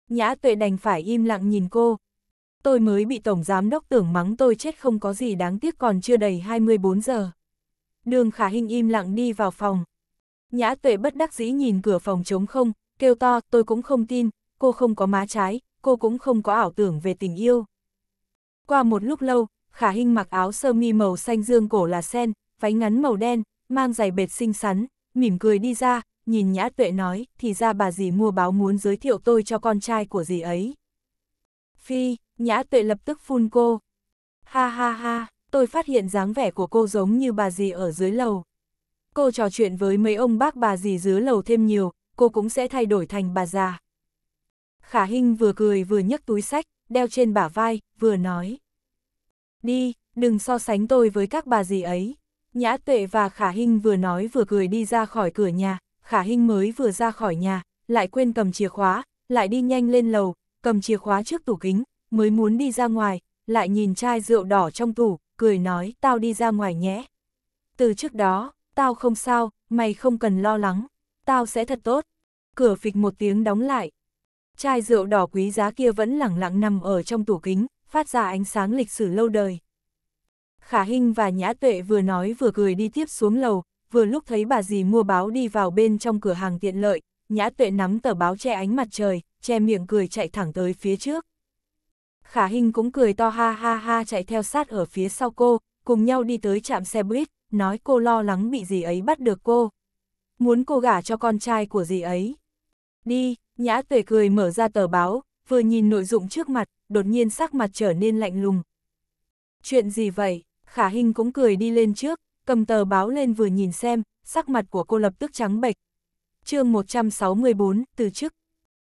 Nhã Tuệ đành phải im lặng nhìn cô. Tôi mới bị Tổng Giám Đốc tưởng mắng tôi chết không có gì đáng tiếc còn chưa đầy 24 giờ. Đường Khả Hinh im lặng đi vào phòng. Nhã Tuệ bất đắc dĩ nhìn cửa phòng trống không, kêu to tôi cũng không tin, cô không có má trái, cô cũng không có ảo tưởng về tình yêu. Qua một lúc lâu, Khả hình mặc áo sơ mi màu xanh dương cổ là sen, váy ngắn màu đen, mang giày bệt xinh xắn, mỉm cười đi ra, nhìn Nhã Tuệ nói, thì ra bà dì mua báo muốn giới thiệu tôi cho con trai của dì ấy. Phi, Nhã Tuệ lập tức phun cô. Ha ha ha, tôi phát hiện dáng vẻ của cô giống như bà dì ở dưới lầu. Cô trò chuyện với mấy ông bác bà dì dưới lầu thêm nhiều, cô cũng sẽ thay đổi thành bà già. Khả Hinh vừa cười vừa nhấc túi sách, đeo trên bả vai, vừa nói. Đi, đừng so sánh tôi với các bà gì ấy. Nhã tuệ và khả hình vừa nói vừa cười đi ra khỏi cửa nhà, khả hình mới vừa ra khỏi nhà, lại quên cầm chìa khóa, lại đi nhanh lên lầu, cầm chìa khóa trước tủ kính, mới muốn đi ra ngoài, lại nhìn chai rượu đỏ trong tủ, cười nói tao đi ra ngoài nhé. Từ trước đó, tao không sao, mày không cần lo lắng, tao sẽ thật tốt. Cửa phịch một tiếng đóng lại, Chai rượu đỏ quý giá kia vẫn lẳng lặng nằm ở trong tủ kính, phát ra ánh sáng lịch sử lâu đời. Khả Hinh và Nhã Tuệ vừa nói vừa cười đi tiếp xuống lầu, vừa lúc thấy bà dì mua báo đi vào bên trong cửa hàng tiện lợi, Nhã Tuệ nắm tờ báo che ánh mặt trời, che miệng cười chạy thẳng tới phía trước. Khả Hinh cũng cười to ha ha ha chạy theo sát ở phía sau cô, cùng nhau đi tới trạm xe buýt, nói cô lo lắng bị gì ấy bắt được cô. Muốn cô gả cho con trai của gì ấy. Đi, Nhã tuệ cười mở ra tờ báo, vừa nhìn nội dung trước mặt, đột nhiên sắc mặt trở nên lạnh lùng. Chuyện gì vậy? Khả Hinh cũng cười đi lên trước, cầm tờ báo lên vừa nhìn xem, sắc mặt của cô lập tức trắng bệch. chương 164, từ chức.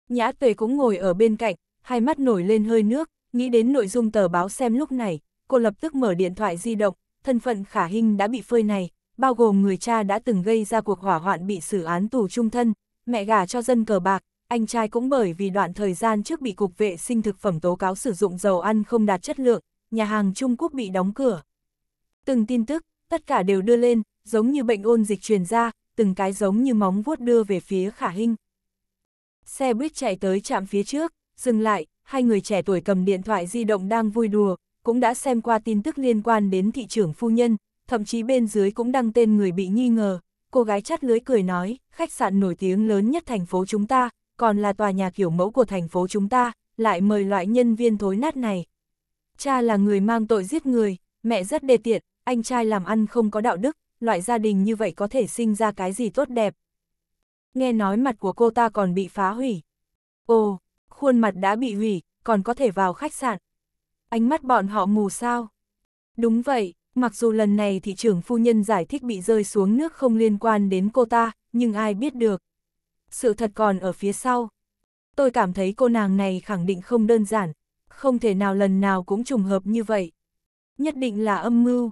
Nhã tuệ cũng ngồi ở bên cạnh, hai mắt nổi lên hơi nước, nghĩ đến nội dung tờ báo xem lúc này, cô lập tức mở điện thoại di động, thân phận Khả Hinh đã bị phơi này, bao gồm người cha đã từng gây ra cuộc hỏa hoạn bị xử án tù trung thân, mẹ gả cho dân cờ bạc, anh trai cũng bởi vì đoạn thời gian trước bị Cục Vệ sinh thực phẩm tố cáo sử dụng dầu ăn không đạt chất lượng, nhà hàng Trung Quốc bị đóng cửa. Từng tin tức, tất cả đều đưa lên, giống như bệnh ôn dịch truyền ra, từng cái giống như móng vuốt đưa về phía khả hình. Xe buýt chạy tới chạm phía trước, dừng lại, hai người trẻ tuổi cầm điện thoại di động đang vui đùa, cũng đã xem qua tin tức liên quan đến thị trưởng phu nhân, thậm chí bên dưới cũng đăng tên người bị nghi ngờ. Cô gái chắt lưới cười nói, khách sạn nổi tiếng lớn nhất thành phố chúng ta, còn là tòa nhà kiểu mẫu của thành phố chúng ta, lại mời loại nhân viên thối nát này. Cha là người mang tội giết người, mẹ rất đề tiện, anh trai làm ăn không có đạo đức, loại gia đình như vậy có thể sinh ra cái gì tốt đẹp. Nghe nói mặt của cô ta còn bị phá hủy. Ồ, khuôn mặt đã bị hủy, còn có thể vào khách sạn. Ánh mắt bọn họ mù sao? Đúng vậy, mặc dù lần này thị trưởng phu nhân giải thích bị rơi xuống nước không liên quan đến cô ta, nhưng ai biết được sự thật còn ở phía sau. Tôi cảm thấy cô nàng này khẳng định không đơn giản, không thể nào lần nào cũng trùng hợp như vậy. Nhất định là âm mưu.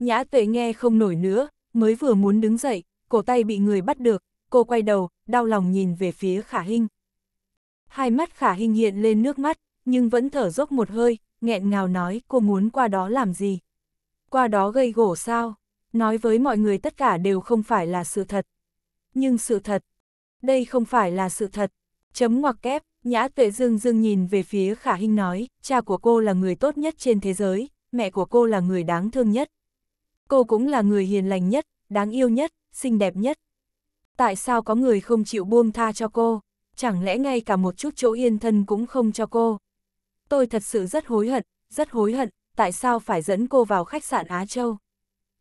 Nhã tuệ nghe không nổi nữa, mới vừa muốn đứng dậy, cổ tay bị người bắt được, cô quay đầu, đau lòng nhìn về phía khả hình. Hai mắt khả hình hiện lên nước mắt, nhưng vẫn thở dốc một hơi, nghẹn ngào nói cô muốn qua đó làm gì. Qua đó gây gỗ sao, nói với mọi người tất cả đều không phải là sự thật. Nhưng sự thật, đây không phải là sự thật. Chấm ngoặc kép, Nhã Tuệ Dương Dương nhìn về phía Khả hình nói, cha của cô là người tốt nhất trên thế giới, mẹ của cô là người đáng thương nhất. Cô cũng là người hiền lành nhất, đáng yêu nhất, xinh đẹp nhất. Tại sao có người không chịu buông tha cho cô? Chẳng lẽ ngay cả một chút chỗ yên thân cũng không cho cô? Tôi thật sự rất hối hận, rất hối hận, tại sao phải dẫn cô vào khách sạn Á Châu?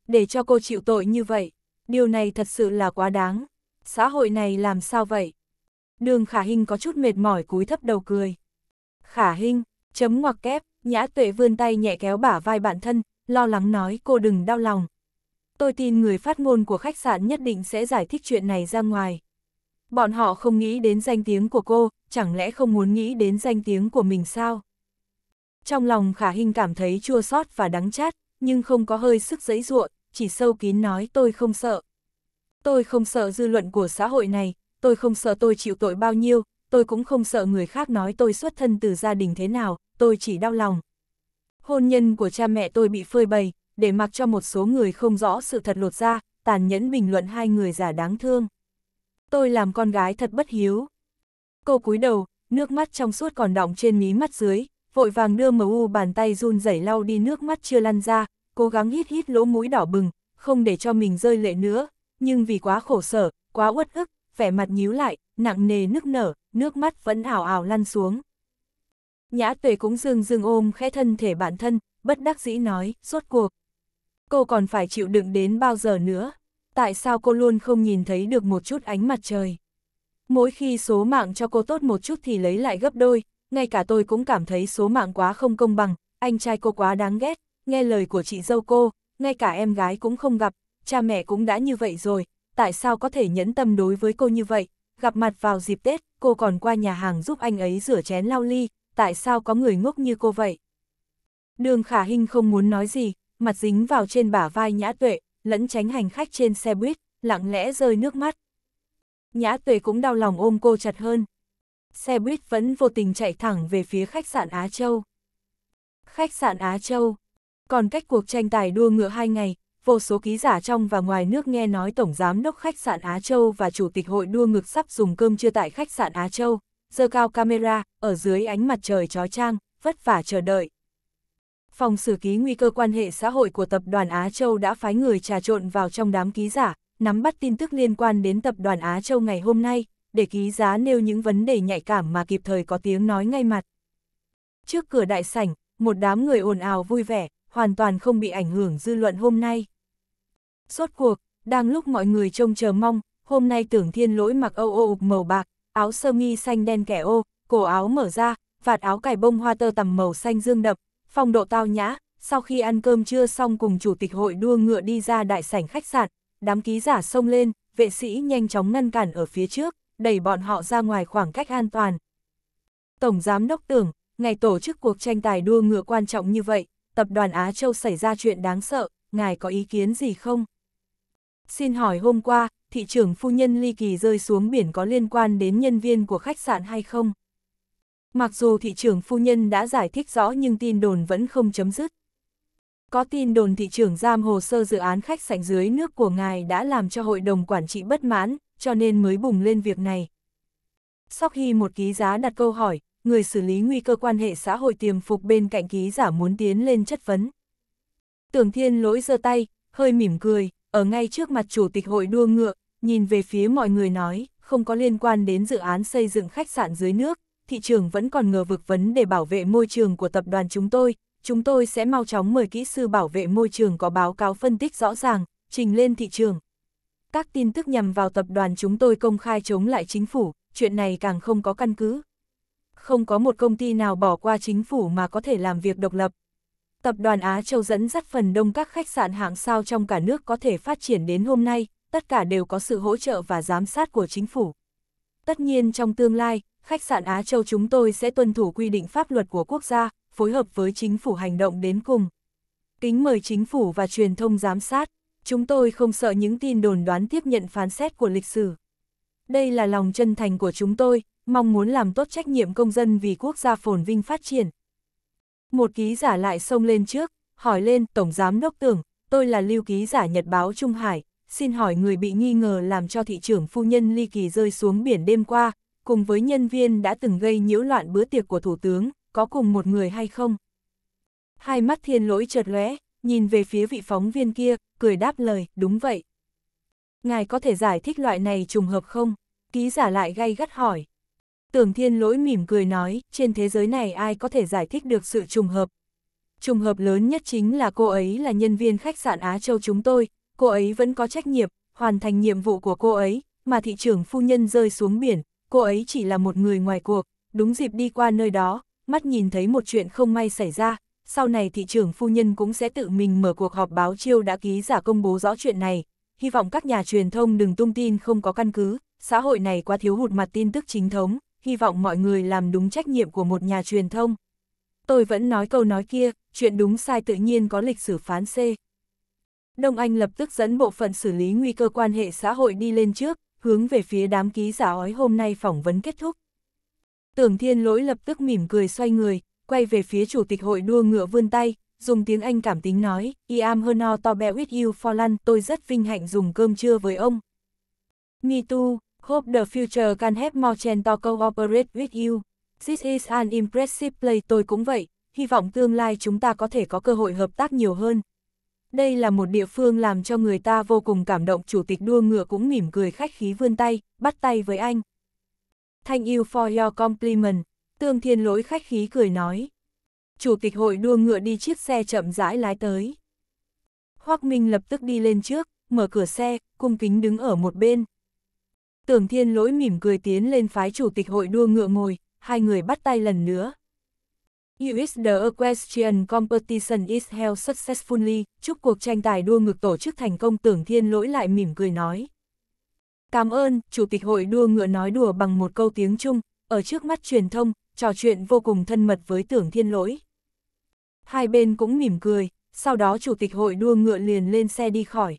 Để cho cô chịu tội như vậy, điều này thật sự là quá đáng xã hội này làm sao vậy? Đường khả Hinh có chút mệt mỏi cúi thấp đầu cười. Khả Hinh chấm ngoặc kép, nhã tuệ vươn tay nhẹ kéo bả vai bản thân, lo lắng nói cô đừng đau lòng. Tôi tin người phát ngôn của khách sạn nhất định sẽ giải thích chuyện này ra ngoài. Bọn họ không nghĩ đến danh tiếng của cô, chẳng lẽ không muốn nghĩ đến danh tiếng của mình sao? Trong lòng khả Hinh cảm thấy chua xót và đắng chát, nhưng không có hơi sức giấy ruộng, chỉ sâu kín nói tôi không sợ tôi không sợ dư luận của xã hội này, tôi không sợ tôi chịu tội bao nhiêu, tôi cũng không sợ người khác nói tôi xuất thân từ gia đình thế nào, tôi chỉ đau lòng. Hôn nhân của cha mẹ tôi bị phơi bày, để mặc cho một số người không rõ sự thật lột ra, tàn nhẫn bình luận hai người giả đáng thương. Tôi làm con gái thật bất hiếu. Cô cúi đầu, nước mắt trong suốt còn đọng trên mí mắt dưới, vội vàng đưa MU bàn tay run rẩy lau đi nước mắt chưa lăn ra, cố gắng hít hít lỗ mũi đỏ bừng, không để cho mình rơi lệ nữa, nhưng vì quá khổ sở, quá uất ức, vẻ mặt nhíu lại, nặng nề nức nở, nước mắt vẫn ảo ảo lăn xuống. Nhã tuệ cũng dừng dừng ôm khẽ thân thể bản thân, bất đắc dĩ nói, suốt cuộc. Cô còn phải chịu đựng đến bao giờ nữa? Tại sao cô luôn không nhìn thấy được một chút ánh mặt trời? Mỗi khi số mạng cho cô tốt một chút thì lấy lại gấp đôi, ngay cả tôi cũng cảm thấy số mạng quá không công bằng, anh trai cô quá đáng ghét, nghe lời của chị dâu cô, ngay cả em gái cũng không gặp, cha mẹ cũng đã như vậy rồi, tại sao có thể nhẫn tâm đối với cô như vậy, gặp mặt vào dịp Tết, cô còn qua nhà hàng giúp anh ấy rửa chén lau ly, tại sao có người ngốc như cô vậy. Đường Khả Hinh không muốn nói gì, mặt dính vào trên bả vai Nhã Tuệ, lẫn tránh hành khách trên xe buýt, lặng lẽ rơi nước mắt. Nhã Tuệ cũng đau lòng ôm cô chặt hơn. Xe buýt vẫn vô tình chạy thẳng về phía khách sạn Á Châu. Khách sạn Á Châu. Còn cách cuộc tranh tài đua ngựa hai ngày, vô số ký giả trong và ngoài nước nghe nói Tổng Giám đốc khách sạn Á Châu và Chủ tịch hội đua ngực sắp dùng cơm trưa tại khách sạn Á Châu, Giơ cao camera, ở dưới ánh mặt trời trói trang, vất vả chờ đợi. Phòng xử ký nguy cơ quan hệ xã hội của tập đoàn Á Châu đã phái người trà trộn vào trong đám ký giả, nắm bắt tin tức liên quan đến tập đoàn Á Châu ngày hôm nay, để ký giá nêu những vấn đề nhạy cảm mà kịp thời có tiếng nói ngay mặt. Trước cửa đại sảnh, một đám người ồn ào vui vẻ, hoàn toàn không bị ảnh hưởng dư luận hôm nay suốt cuộc, đang lúc mọi người trông chờ mong, hôm nay tưởng thiên lỗi mặc âu ô ục màu bạc, áo sơ mi xanh đen kẻ ô, cổ áo mở ra, vạt áo cải bông hoa tơ tầm màu xanh dương đậm, phong độ tao nhã, sau khi ăn cơm trưa xong cùng chủ tịch hội đua ngựa đi ra đại sảnh khách sạn, đám ký giả xông lên, vệ sĩ nhanh chóng ngăn cản ở phía trước, đẩy bọn họ ra ngoài khoảng cách an toàn. Tổng giám đốc tưởng, ngày tổ chức cuộc tranh tài đua ngựa quan trọng như vậy, tập đoàn Á Châu xảy ra chuyện đáng sợ, ngài có ý kiến gì không? Xin hỏi hôm qua, thị trưởng phu nhân ly kỳ rơi xuống biển có liên quan đến nhân viên của khách sạn hay không? Mặc dù thị trưởng phu nhân đã giải thích rõ nhưng tin đồn vẫn không chấm dứt. Có tin đồn thị trưởng giam hồ sơ dự án khách sạn dưới nước của ngài đã làm cho hội đồng quản trị bất mãn, cho nên mới bùng lên việc này. Sóc Hy một ký giá đặt câu hỏi, người xử lý nguy cơ quan hệ xã hội tiềm phục bên cạnh ký giả muốn tiến lên chất vấn. Tưởng Thiên lỗi giơ tay, hơi mỉm cười, ở ngay trước mặt chủ tịch hội đua ngựa, nhìn về phía mọi người nói, không có liên quan đến dự án xây dựng khách sạn dưới nước, thị trường vẫn còn ngờ vực vấn để bảo vệ môi trường của tập đoàn chúng tôi, chúng tôi sẽ mau chóng mời kỹ sư bảo vệ môi trường có báo cáo phân tích rõ ràng, trình lên thị trường. Các tin tức nhằm vào tập đoàn chúng tôi công khai chống lại chính phủ, chuyện này càng không có căn cứ. Không có một công ty nào bỏ qua chính phủ mà có thể làm việc độc lập, Tập đoàn Á Châu dẫn dắt phần đông các khách sạn hạng sao trong cả nước có thể phát triển đến hôm nay, tất cả đều có sự hỗ trợ và giám sát của chính phủ. Tất nhiên trong tương lai, khách sạn Á Châu chúng tôi sẽ tuân thủ quy định pháp luật của quốc gia, phối hợp với chính phủ hành động đến cùng. Kính mời chính phủ và truyền thông giám sát, chúng tôi không sợ những tin đồn đoán tiếp nhận phán xét của lịch sử. Đây là lòng chân thành của chúng tôi, mong muốn làm tốt trách nhiệm công dân vì quốc gia phồn vinh phát triển, một ký giả lại xông lên trước, hỏi lên Tổng Giám Đốc Tưởng, tôi là lưu ký giả Nhật báo Trung Hải, xin hỏi người bị nghi ngờ làm cho thị trưởng phu nhân ly kỳ rơi xuống biển đêm qua, cùng với nhân viên đã từng gây nhiễu loạn bữa tiệc của Thủ tướng, có cùng một người hay không? Hai mắt thiên lỗi chợt lóe, nhìn về phía vị phóng viên kia, cười đáp lời, đúng vậy. Ngài có thể giải thích loại này trùng hợp không? Ký giả lại gay gắt hỏi. Tưởng thiên lỗi mỉm cười nói, trên thế giới này ai có thể giải thích được sự trùng hợp. Trùng hợp lớn nhất chính là cô ấy là nhân viên khách sạn Á Châu chúng tôi, cô ấy vẫn có trách nhiệm, hoàn thành nhiệm vụ của cô ấy, mà thị trưởng phu nhân rơi xuống biển, cô ấy chỉ là một người ngoài cuộc, đúng dịp đi qua nơi đó, mắt nhìn thấy một chuyện không may xảy ra, sau này thị trưởng phu nhân cũng sẽ tự mình mở cuộc họp báo chiêu đã ký giả công bố rõ chuyện này, hy vọng các nhà truyền thông đừng tung tin không có căn cứ, xã hội này quá thiếu hụt mặt tin tức chính thống hy vọng mọi người làm đúng trách nhiệm của một nhà truyền thông. Tôi vẫn nói câu nói kia, chuyện đúng sai tự nhiên có lịch sử phán xê. Đông Anh lập tức dẫn bộ phận xử lý nguy cơ quan hệ xã hội đi lên trước, hướng về phía đám ký giả ói hôm nay phỏng vấn kết thúc. Tưởng Thiên Lỗi lập tức mỉm cười xoay người, quay về phía chủ tịch hội đua ngựa vươn tay, dùng tiếng Anh cảm tính nói, I am honored to be with you for lunch, tôi rất vinh hạnh dùng cơm trưa với ông. Me too, Hope the future can have more chance to cooperate with you. This is an impressive play tôi cũng vậy, hy vọng tương lai chúng ta có thể có cơ hội hợp tác nhiều hơn. Đây là một địa phương làm cho người ta vô cùng cảm động chủ tịch đua ngựa cũng mỉm cười khách khí vươn tay, bắt tay với anh. Thank you for your compliment, tương thiên lỗi khách khí cười nói. Chủ tịch hội đua ngựa đi chiếc xe chậm rãi lái tới. Hoác Minh lập tức đi lên trước, mở cửa xe, cung kính đứng ở một bên. Tưởng thiên lỗi mỉm cười tiến lên phái chủ tịch hội đua ngựa ngồi, hai người bắt tay lần nữa. US The Equestrian Competition is held successfully, chúc cuộc tranh tài đua ngực tổ chức thành công tưởng thiên lỗi lại mỉm cười nói. Cảm ơn, Chủ tịch hội đua ngựa nói đùa bằng một câu tiếng Trung, ở trước mắt truyền thông, trò chuyện vô cùng thân mật với tưởng thiên lỗi. Hai bên cũng mỉm cười, sau đó Chủ tịch hội đua ngựa liền lên xe đi khỏi.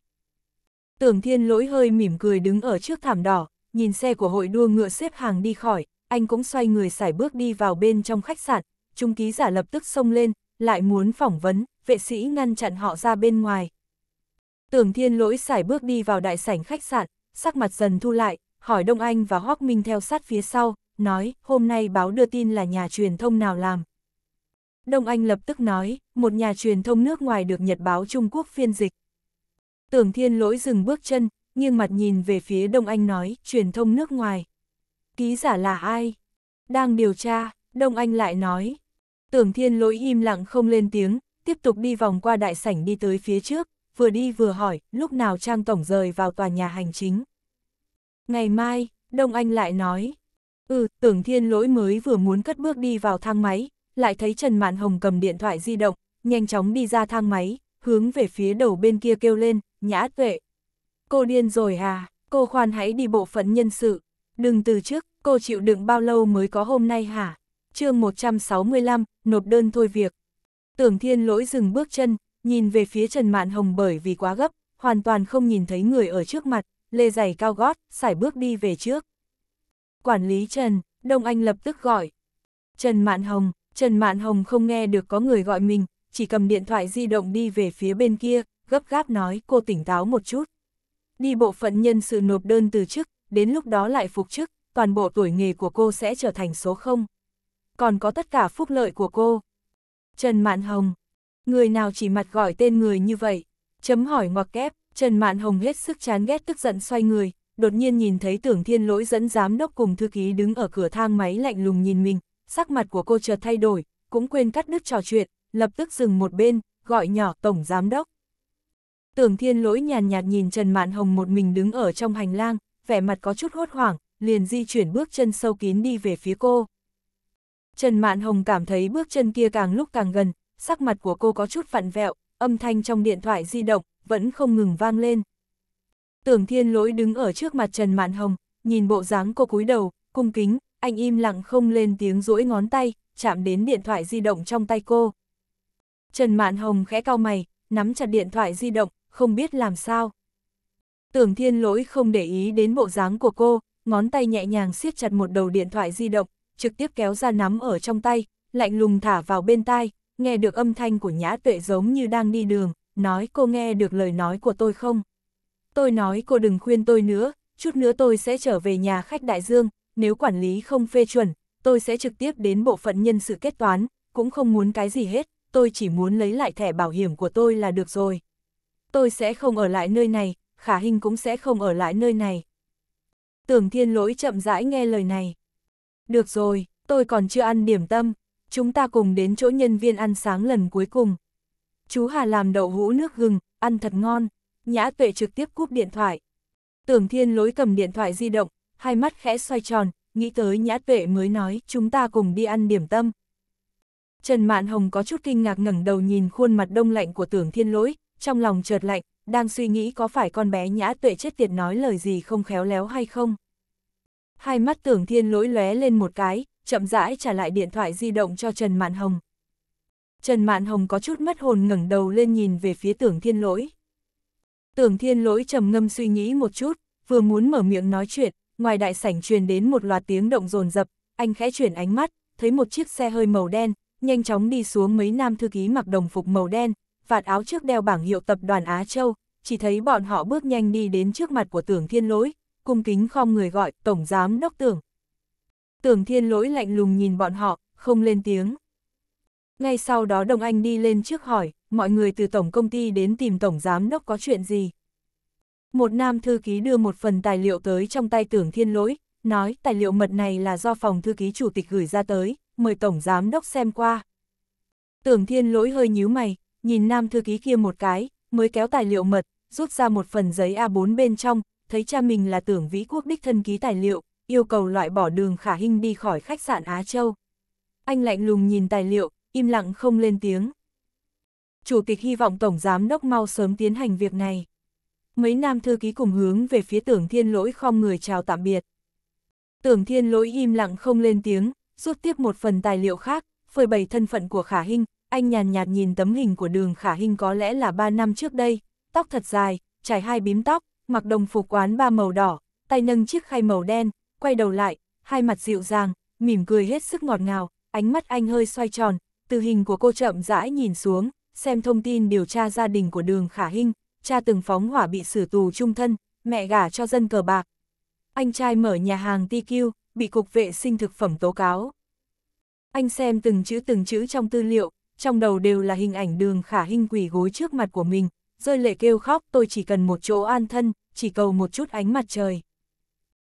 Tưởng thiên lỗi hơi mỉm cười đứng ở trước thảm đỏ, nhìn xe của hội đua ngựa xếp hàng đi khỏi, anh cũng xoay người xài bước đi vào bên trong khách sạn, trung ký giả lập tức xông lên, lại muốn phỏng vấn, vệ sĩ ngăn chặn họ ra bên ngoài. Tưởng thiên lỗi xài bước đi vào đại sảnh khách sạn, sắc mặt dần thu lại, hỏi Đông Anh và Hoác Minh theo sát phía sau, nói, hôm nay báo đưa tin là nhà truyền thông nào làm. Đông Anh lập tức nói, một nhà truyền thông nước ngoài được Nhật báo Trung Quốc phiên dịch. Tưởng thiên lỗi dừng bước chân, nghiêng mặt nhìn về phía Đông Anh nói, truyền thông nước ngoài. Ký giả là ai? Đang điều tra, Đông Anh lại nói. Tưởng thiên lỗi im lặng không lên tiếng, tiếp tục đi vòng qua đại sảnh đi tới phía trước, vừa đi vừa hỏi, lúc nào Trang Tổng rời vào tòa nhà hành chính. Ngày mai, Đông Anh lại nói. Ừ, tưởng thiên lỗi mới vừa muốn cất bước đi vào thang máy, lại thấy Trần Mạn Hồng cầm điện thoại di động, nhanh chóng đi ra thang máy, hướng về phía đầu bên kia kêu lên, nhã tuệ. Cô điên rồi à, cô khoan hãy đi bộ phận nhân sự. Đừng từ chức, cô chịu đựng bao lâu mới có hôm nay hả? chương 165, nộp đơn thôi việc. Tưởng thiên lỗi dừng bước chân, nhìn về phía Trần Mạn Hồng bởi vì quá gấp, hoàn toàn không nhìn thấy người ở trước mặt, lê giày cao gót, sải bước đi về trước. Quản lý Trần, Đông Anh lập tức gọi. Trần Mạn Hồng, Trần Mạn Hồng không nghe được có người gọi mình, chỉ cầm điện thoại di động đi về phía bên kia, gấp gáp nói cô tỉnh táo một chút đi bộ phận nhân sự nộp đơn từ chức, đến lúc đó lại phục chức, toàn bộ tuổi nghề của cô sẽ trở thành số 0. Còn có tất cả phúc lợi của cô. Trần Mạn Hồng. Người nào chỉ mặt gọi tên người như vậy? Chấm hỏi ngoặc kép, Trần Mạn Hồng hết sức chán ghét tức giận xoay người, đột nhiên nhìn thấy tưởng thiên lỗi dẫn giám đốc cùng thư ký đứng ở cửa thang máy lạnh lùng nhìn mình, sắc mặt của cô chợt thay đổi, cũng quên cắt đứt trò chuyện, lập tức dừng một bên, gọi nhỏ tổng giám đốc. Tưởng thiên lỗi nhàn nhạt nhìn Trần Mạn Hồng một mình đứng ở trong hành lang, vẻ mặt có chút hốt hoảng, liền di chuyển bước chân sâu kín đi về phía cô. Trần Mạn Hồng cảm thấy bước chân kia càng lúc càng gần, sắc mặt của cô có chút vặn vẹo, âm thanh trong điện thoại di động vẫn không ngừng vang lên. Tưởng Thiên Lỗi đứng ở trước mặt Trần Mạn Hồng, nhìn bộ dáng cô cúi đầu, cung kính, anh im lặng không lên tiếng duỗi ngón tay, chạm đến điện thoại di động trong tay cô. Trần Mạn Hồng khẽ cau mày, nắm chặt điện thoại di động, không biết làm sao. Tưởng thiên lỗi không để ý đến bộ dáng của cô, ngón tay nhẹ nhàng siết chặt một đầu điện thoại di động, trực tiếp kéo ra nắm ở trong tay, lạnh lùng thả vào bên tai, nghe được âm thanh của nhã tuệ giống như đang đi đường, nói cô nghe được lời nói của tôi không? Tôi nói cô đừng khuyên tôi nữa, chút nữa tôi sẽ trở về nhà khách đại dương, nếu quản lý không phê chuẩn, tôi sẽ trực tiếp đến bộ phận nhân sự kết toán, cũng không muốn cái gì hết, tôi chỉ muốn lấy lại thẻ bảo hiểm của tôi là được rồi tôi sẽ không ở lại nơi này, khả hình cũng sẽ không ở lại nơi này. Tưởng thiên lỗi chậm rãi nghe lời này. Được rồi, tôi còn chưa ăn điểm tâm, chúng ta cùng đến chỗ nhân viên ăn sáng lần cuối cùng. Chú Hà làm đậu hũ nước gừng, ăn thật ngon, nhã tuệ trực tiếp cúp điện thoại. Tưởng thiên lỗi cầm điện thoại di động, hai mắt khẽ xoay tròn, nghĩ tới nhã tuệ mới nói chúng ta cùng đi ăn điểm tâm. Trần Mạn Hồng có chút kinh ngạc ngẩng đầu nhìn khuôn mặt đông lạnh của tưởng thiên lỗi, trong lòng chợt lạnh, đang suy nghĩ có phải con bé nhã tuệ chết tiệt nói lời gì không khéo léo hay không. Hai mắt tưởng thiên lỗi lóe lên một cái, chậm rãi trả lại điện thoại di động cho Trần Mạn Hồng. Trần Mạn Hồng có chút mất hồn ngẩng đầu lên nhìn về phía tưởng thiên lỗi. Tưởng thiên lỗi trầm ngâm suy nghĩ một chút, vừa muốn mở miệng nói chuyện, ngoài đại sảnh truyền đến một loạt tiếng động rồn rập, anh khẽ chuyển ánh mắt, thấy một chiếc xe hơi màu đen, nhanh chóng đi xuống mấy nam thư ký mặc đồng phục màu đen, vạt áo trước đeo bảng hiệu tập đoàn Á Châu, chỉ thấy bọn họ bước nhanh đi đến trước mặt của tưởng thiên lỗi, cung kính khom người gọi Tổng Giám Đốc Tưởng. Tưởng thiên lỗi lạnh lùng nhìn bọn họ, không lên tiếng. Ngay sau đó Đồng Anh đi lên trước hỏi, mọi người từ tổng công ty đến tìm Tổng Giám Đốc có chuyện gì? Một nam thư ký đưa một phần tài liệu tới trong tay tưởng thiên lỗi, nói tài liệu mật này là do phòng thư ký chủ tịch gửi ra tới, mời Tổng Giám Đốc xem qua. Tưởng thiên lỗi hơi nhíu mày, nhìn nam thư ký kia một cái, mới kéo tài liệu mật, rút ra một phần giấy A4 bên trong, thấy cha mình là tưởng vĩ quốc đích thân ký tài liệu, yêu cầu loại bỏ đường khả hình đi khỏi khách sạn Á Châu. Anh lạnh lùng nhìn tài liệu, im lặng không lên tiếng. Chủ tịch hy vọng Tổng Giám Đốc mau sớm tiến hành việc này. Mấy nam thư ký cùng hướng về phía tưởng thiên lỗi khom người chào tạm biệt. Tưởng thiên lỗi im lặng không lên tiếng, rút tiếp một phần tài liệu khác, phơi bày thân phận của khả hình, anh nhàn nhạt nhìn tấm hình của đường khả hình có lẽ là 3 năm trước đây, tóc thật dài, trải hai bím tóc, mặc đồng phục quán ba màu đỏ, tay nâng chiếc khay màu đen, quay đầu lại, hai mặt dịu dàng, mỉm cười hết sức ngọt ngào, ánh mắt anh hơi xoay tròn, từ hình của cô chậm rãi nhìn xuống, xem thông tin điều tra gia đình của đường khả hình, cha từng phóng hỏa bị xử tù trung thân, mẹ gả cho dân cờ bạc. Anh trai mở nhà hàng TQ, bị cục vệ sinh thực phẩm tố cáo. Anh xem từng chữ từng chữ trong tư liệu, trong đầu đều là hình ảnh đường khả hình quỷ gối trước mặt của mình, rơi lệ kêu khóc tôi chỉ cần một chỗ an thân, chỉ cầu một chút ánh mặt trời.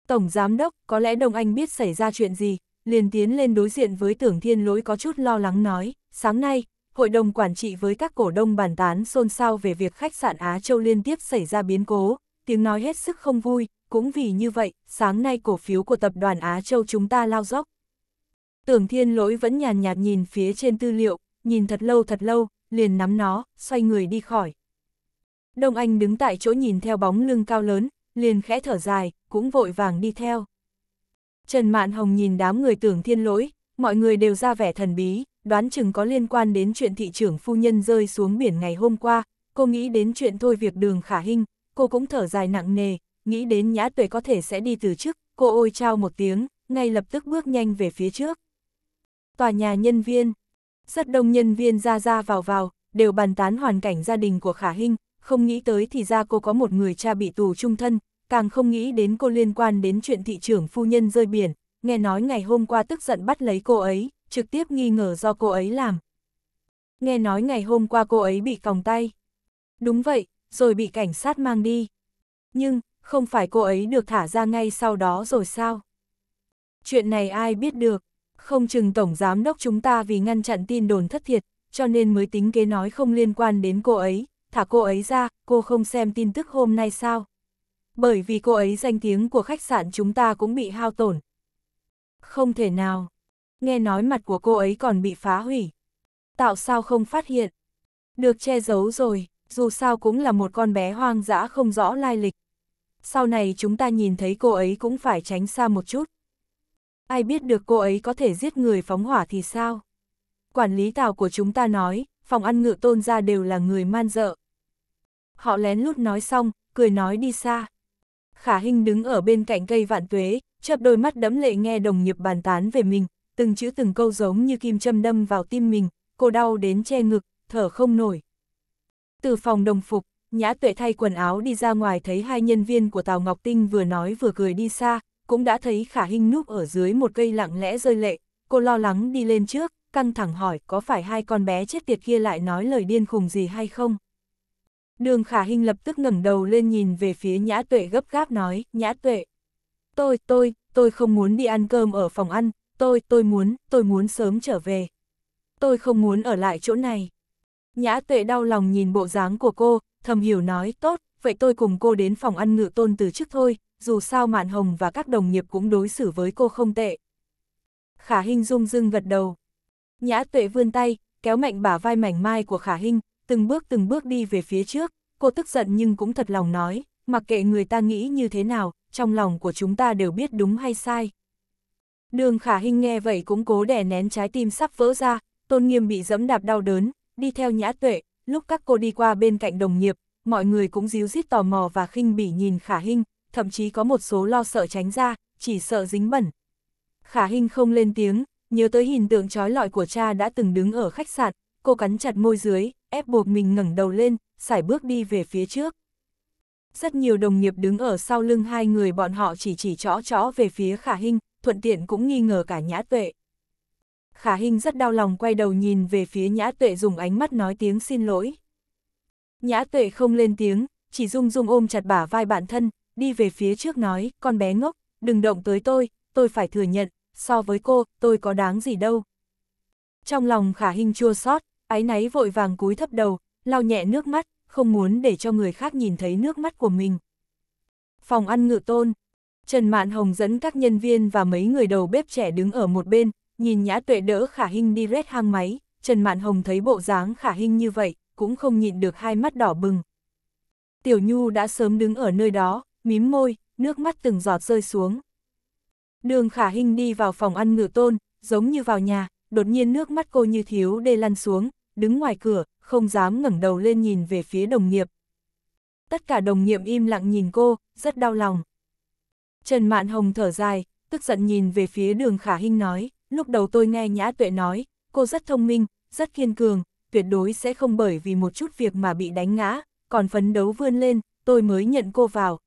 Tổng Giám Đốc, có lẽ đông Anh biết xảy ra chuyện gì, liền tiến lên đối diện với tưởng thiên lỗi có chút lo lắng nói, sáng nay, hội đồng quản trị với các cổ đông bàn tán xôn xao về việc khách sạn Á Châu liên tiếp xảy ra biến cố, tiếng nói hết sức không vui, cũng vì như vậy, sáng nay cổ phiếu của tập đoàn Á Châu chúng ta lao dốc. Tưởng thiên lỗi vẫn nhàn nhạt nhìn phía trên tư liệu, nhìn thật lâu thật lâu, liền nắm nó, xoay người đi khỏi. Đông Anh đứng tại chỗ nhìn theo bóng lưng cao lớn, liền khẽ thở dài, cũng vội vàng đi theo. Trần Mạn Hồng nhìn đám người tưởng thiên lỗi, mọi người đều ra vẻ thần bí, đoán chừng có liên quan đến chuyện thị trưởng phu nhân rơi xuống biển ngày hôm qua, cô nghĩ đến chuyện thôi việc đường khả hình, cô cũng thở dài nặng nề, nghĩ đến nhã tuệ có thể sẽ đi từ chức cô ôi trao một tiếng, ngay lập tức bước nhanh về phía trước. Tòa nhà nhân viên, rất đông nhân viên ra ra vào vào, đều bàn tán hoàn cảnh gia đình của Khả Hinh, không nghĩ tới thì ra cô có một người cha bị tù trung thân, càng không nghĩ đến cô liên quan đến chuyện thị trưởng phu nhân rơi biển, nghe nói ngày hôm qua tức giận bắt lấy cô ấy, trực tiếp nghi ngờ do cô ấy làm. Nghe nói ngày hôm qua cô ấy bị còng tay. Đúng vậy, rồi bị cảnh sát mang đi. Nhưng, không phải cô ấy được thả ra ngay sau đó rồi sao? Chuyện này ai biết được? Không chừng Tổng Giám Đốc chúng ta vì ngăn chặn tin đồn thất thiệt, cho nên mới tính kế nói không liên quan đến cô ấy, thả cô ấy ra, cô không xem tin tức hôm nay sao. Bởi vì cô ấy danh tiếng của khách sạn chúng ta cũng bị hao tổn. Không thể nào. Nghe nói mặt của cô ấy còn bị phá hủy. Tạo sao không phát hiện? Được che giấu rồi, dù sao cũng là một con bé hoang dã không rõ lai lịch. Sau này chúng ta nhìn thấy cô ấy cũng phải tránh xa một chút ai biết được cô ấy có thể giết người phóng hỏa thì sao? Quản lý tàu của chúng ta nói, phòng ăn ngựa tôn ra đều là người man dợ. Họ lén lút nói xong, cười nói đi xa. Khả Hinh đứng ở bên cạnh cây vạn tuế, chớp đôi mắt đẫm lệ nghe đồng nghiệp bàn tán về mình, từng chữ từng câu giống như kim châm đâm vào tim mình, cô đau đến che ngực, thở không nổi. Từ phòng đồng phục, Nhã Tuệ thay quần áo đi ra ngoài thấy hai nhân viên của Tào Ngọc Tinh vừa nói vừa cười đi xa, cũng đã thấy khả hình núp ở dưới một cây lặng lẽ rơi lệ, cô lo lắng đi lên trước, căng thẳng hỏi có phải hai con bé chết tiệt kia lại nói lời điên khùng gì hay không. Đường khả hình lập tức ngẩng đầu lên nhìn về phía nhã tuệ gấp gáp nói, nhã tuệ. Tôi, tôi, tôi không muốn đi ăn cơm ở phòng ăn, tôi, tôi muốn, tôi muốn sớm trở về. Tôi không muốn ở lại chỗ này. Nhã tuệ đau lòng nhìn bộ dáng của cô, thầm hiểu nói, tốt, vậy tôi cùng cô đến phòng ăn ngự tôn từ trước thôi, dù sao Mạn Hồng và các đồng nghiệp cũng đối xử với cô không tệ. Khả Hinh rung rưng gật đầu. Nhã tuệ vươn tay, kéo mạnh bả vai mảnh mai của Khả Hinh, từng bước từng bước đi về phía trước, cô tức giận nhưng cũng thật lòng nói, mặc kệ người ta nghĩ như thế nào, trong lòng của chúng ta đều biết đúng hay sai. Đường Khả Hinh nghe vậy cũng cố đè nén trái tim sắp vỡ ra, tôn nghiêm bị dẫm đạp đau đớn, đi theo nhã tuệ, lúc các cô đi qua bên cạnh đồng nghiệp, mọi người cũng díu dít tò mò và khinh bỉ nhìn Khả Hinh, thậm chí có một số lo sợ tránh ra, chỉ sợ dính bẩn. Khả Hinh không lên tiếng, nhớ tới hình tượng trói lọi của cha đã từng đứng ở khách sạn, cô cắn chặt môi dưới, ép buộc mình ngẩng đầu lên, sải bước đi về phía trước. Rất nhiều đồng nghiệp đứng ở sau lưng hai người bọn họ chỉ chỉ chó chó về phía Khả Hinh, thuận tiện cũng nghi ngờ cả Nhã Tuệ. Khả Hinh rất đau lòng quay đầu nhìn về phía Nhã Tuệ dùng ánh mắt nói tiếng xin lỗi. Nhã Tuệ không lên tiếng, chỉ rung rung ôm chặt bả vai bản thân, đi về phía trước nói, con bé ngốc, đừng động tới tôi, tôi phải thừa nhận, so với cô, tôi có đáng gì đâu. Trong lòng khả hình chua xót ái náy vội vàng cúi thấp đầu, lau nhẹ nước mắt, không muốn để cho người khác nhìn thấy nước mắt của mình. Phòng ăn ngự tôn, Trần Mạn Hồng dẫn các nhân viên và mấy người đầu bếp trẻ đứng ở một bên, nhìn nhã tuệ đỡ khả hình đi rét hang máy, Trần Mạn Hồng thấy bộ dáng khả hình như vậy, cũng không nhịn được hai mắt đỏ bừng. Tiểu Nhu đã sớm đứng ở nơi đó, mím môi, nước mắt từng giọt rơi xuống. Đường khả hình đi vào phòng ăn ngựa tôn, giống như vào nhà, đột nhiên nước mắt cô như thiếu đê lăn xuống, đứng ngoài cửa, không dám ngẩng đầu lên nhìn về phía đồng nghiệp. Tất cả đồng nghiệp im lặng nhìn cô, rất đau lòng. Trần Mạn Hồng thở dài, tức giận nhìn về phía đường khả hình nói, lúc đầu tôi nghe Nhã Tuệ nói, cô rất thông minh, rất kiên cường, tuyệt đối sẽ không bởi vì một chút việc mà bị đánh ngã, còn phấn đấu vươn lên, tôi mới nhận cô vào,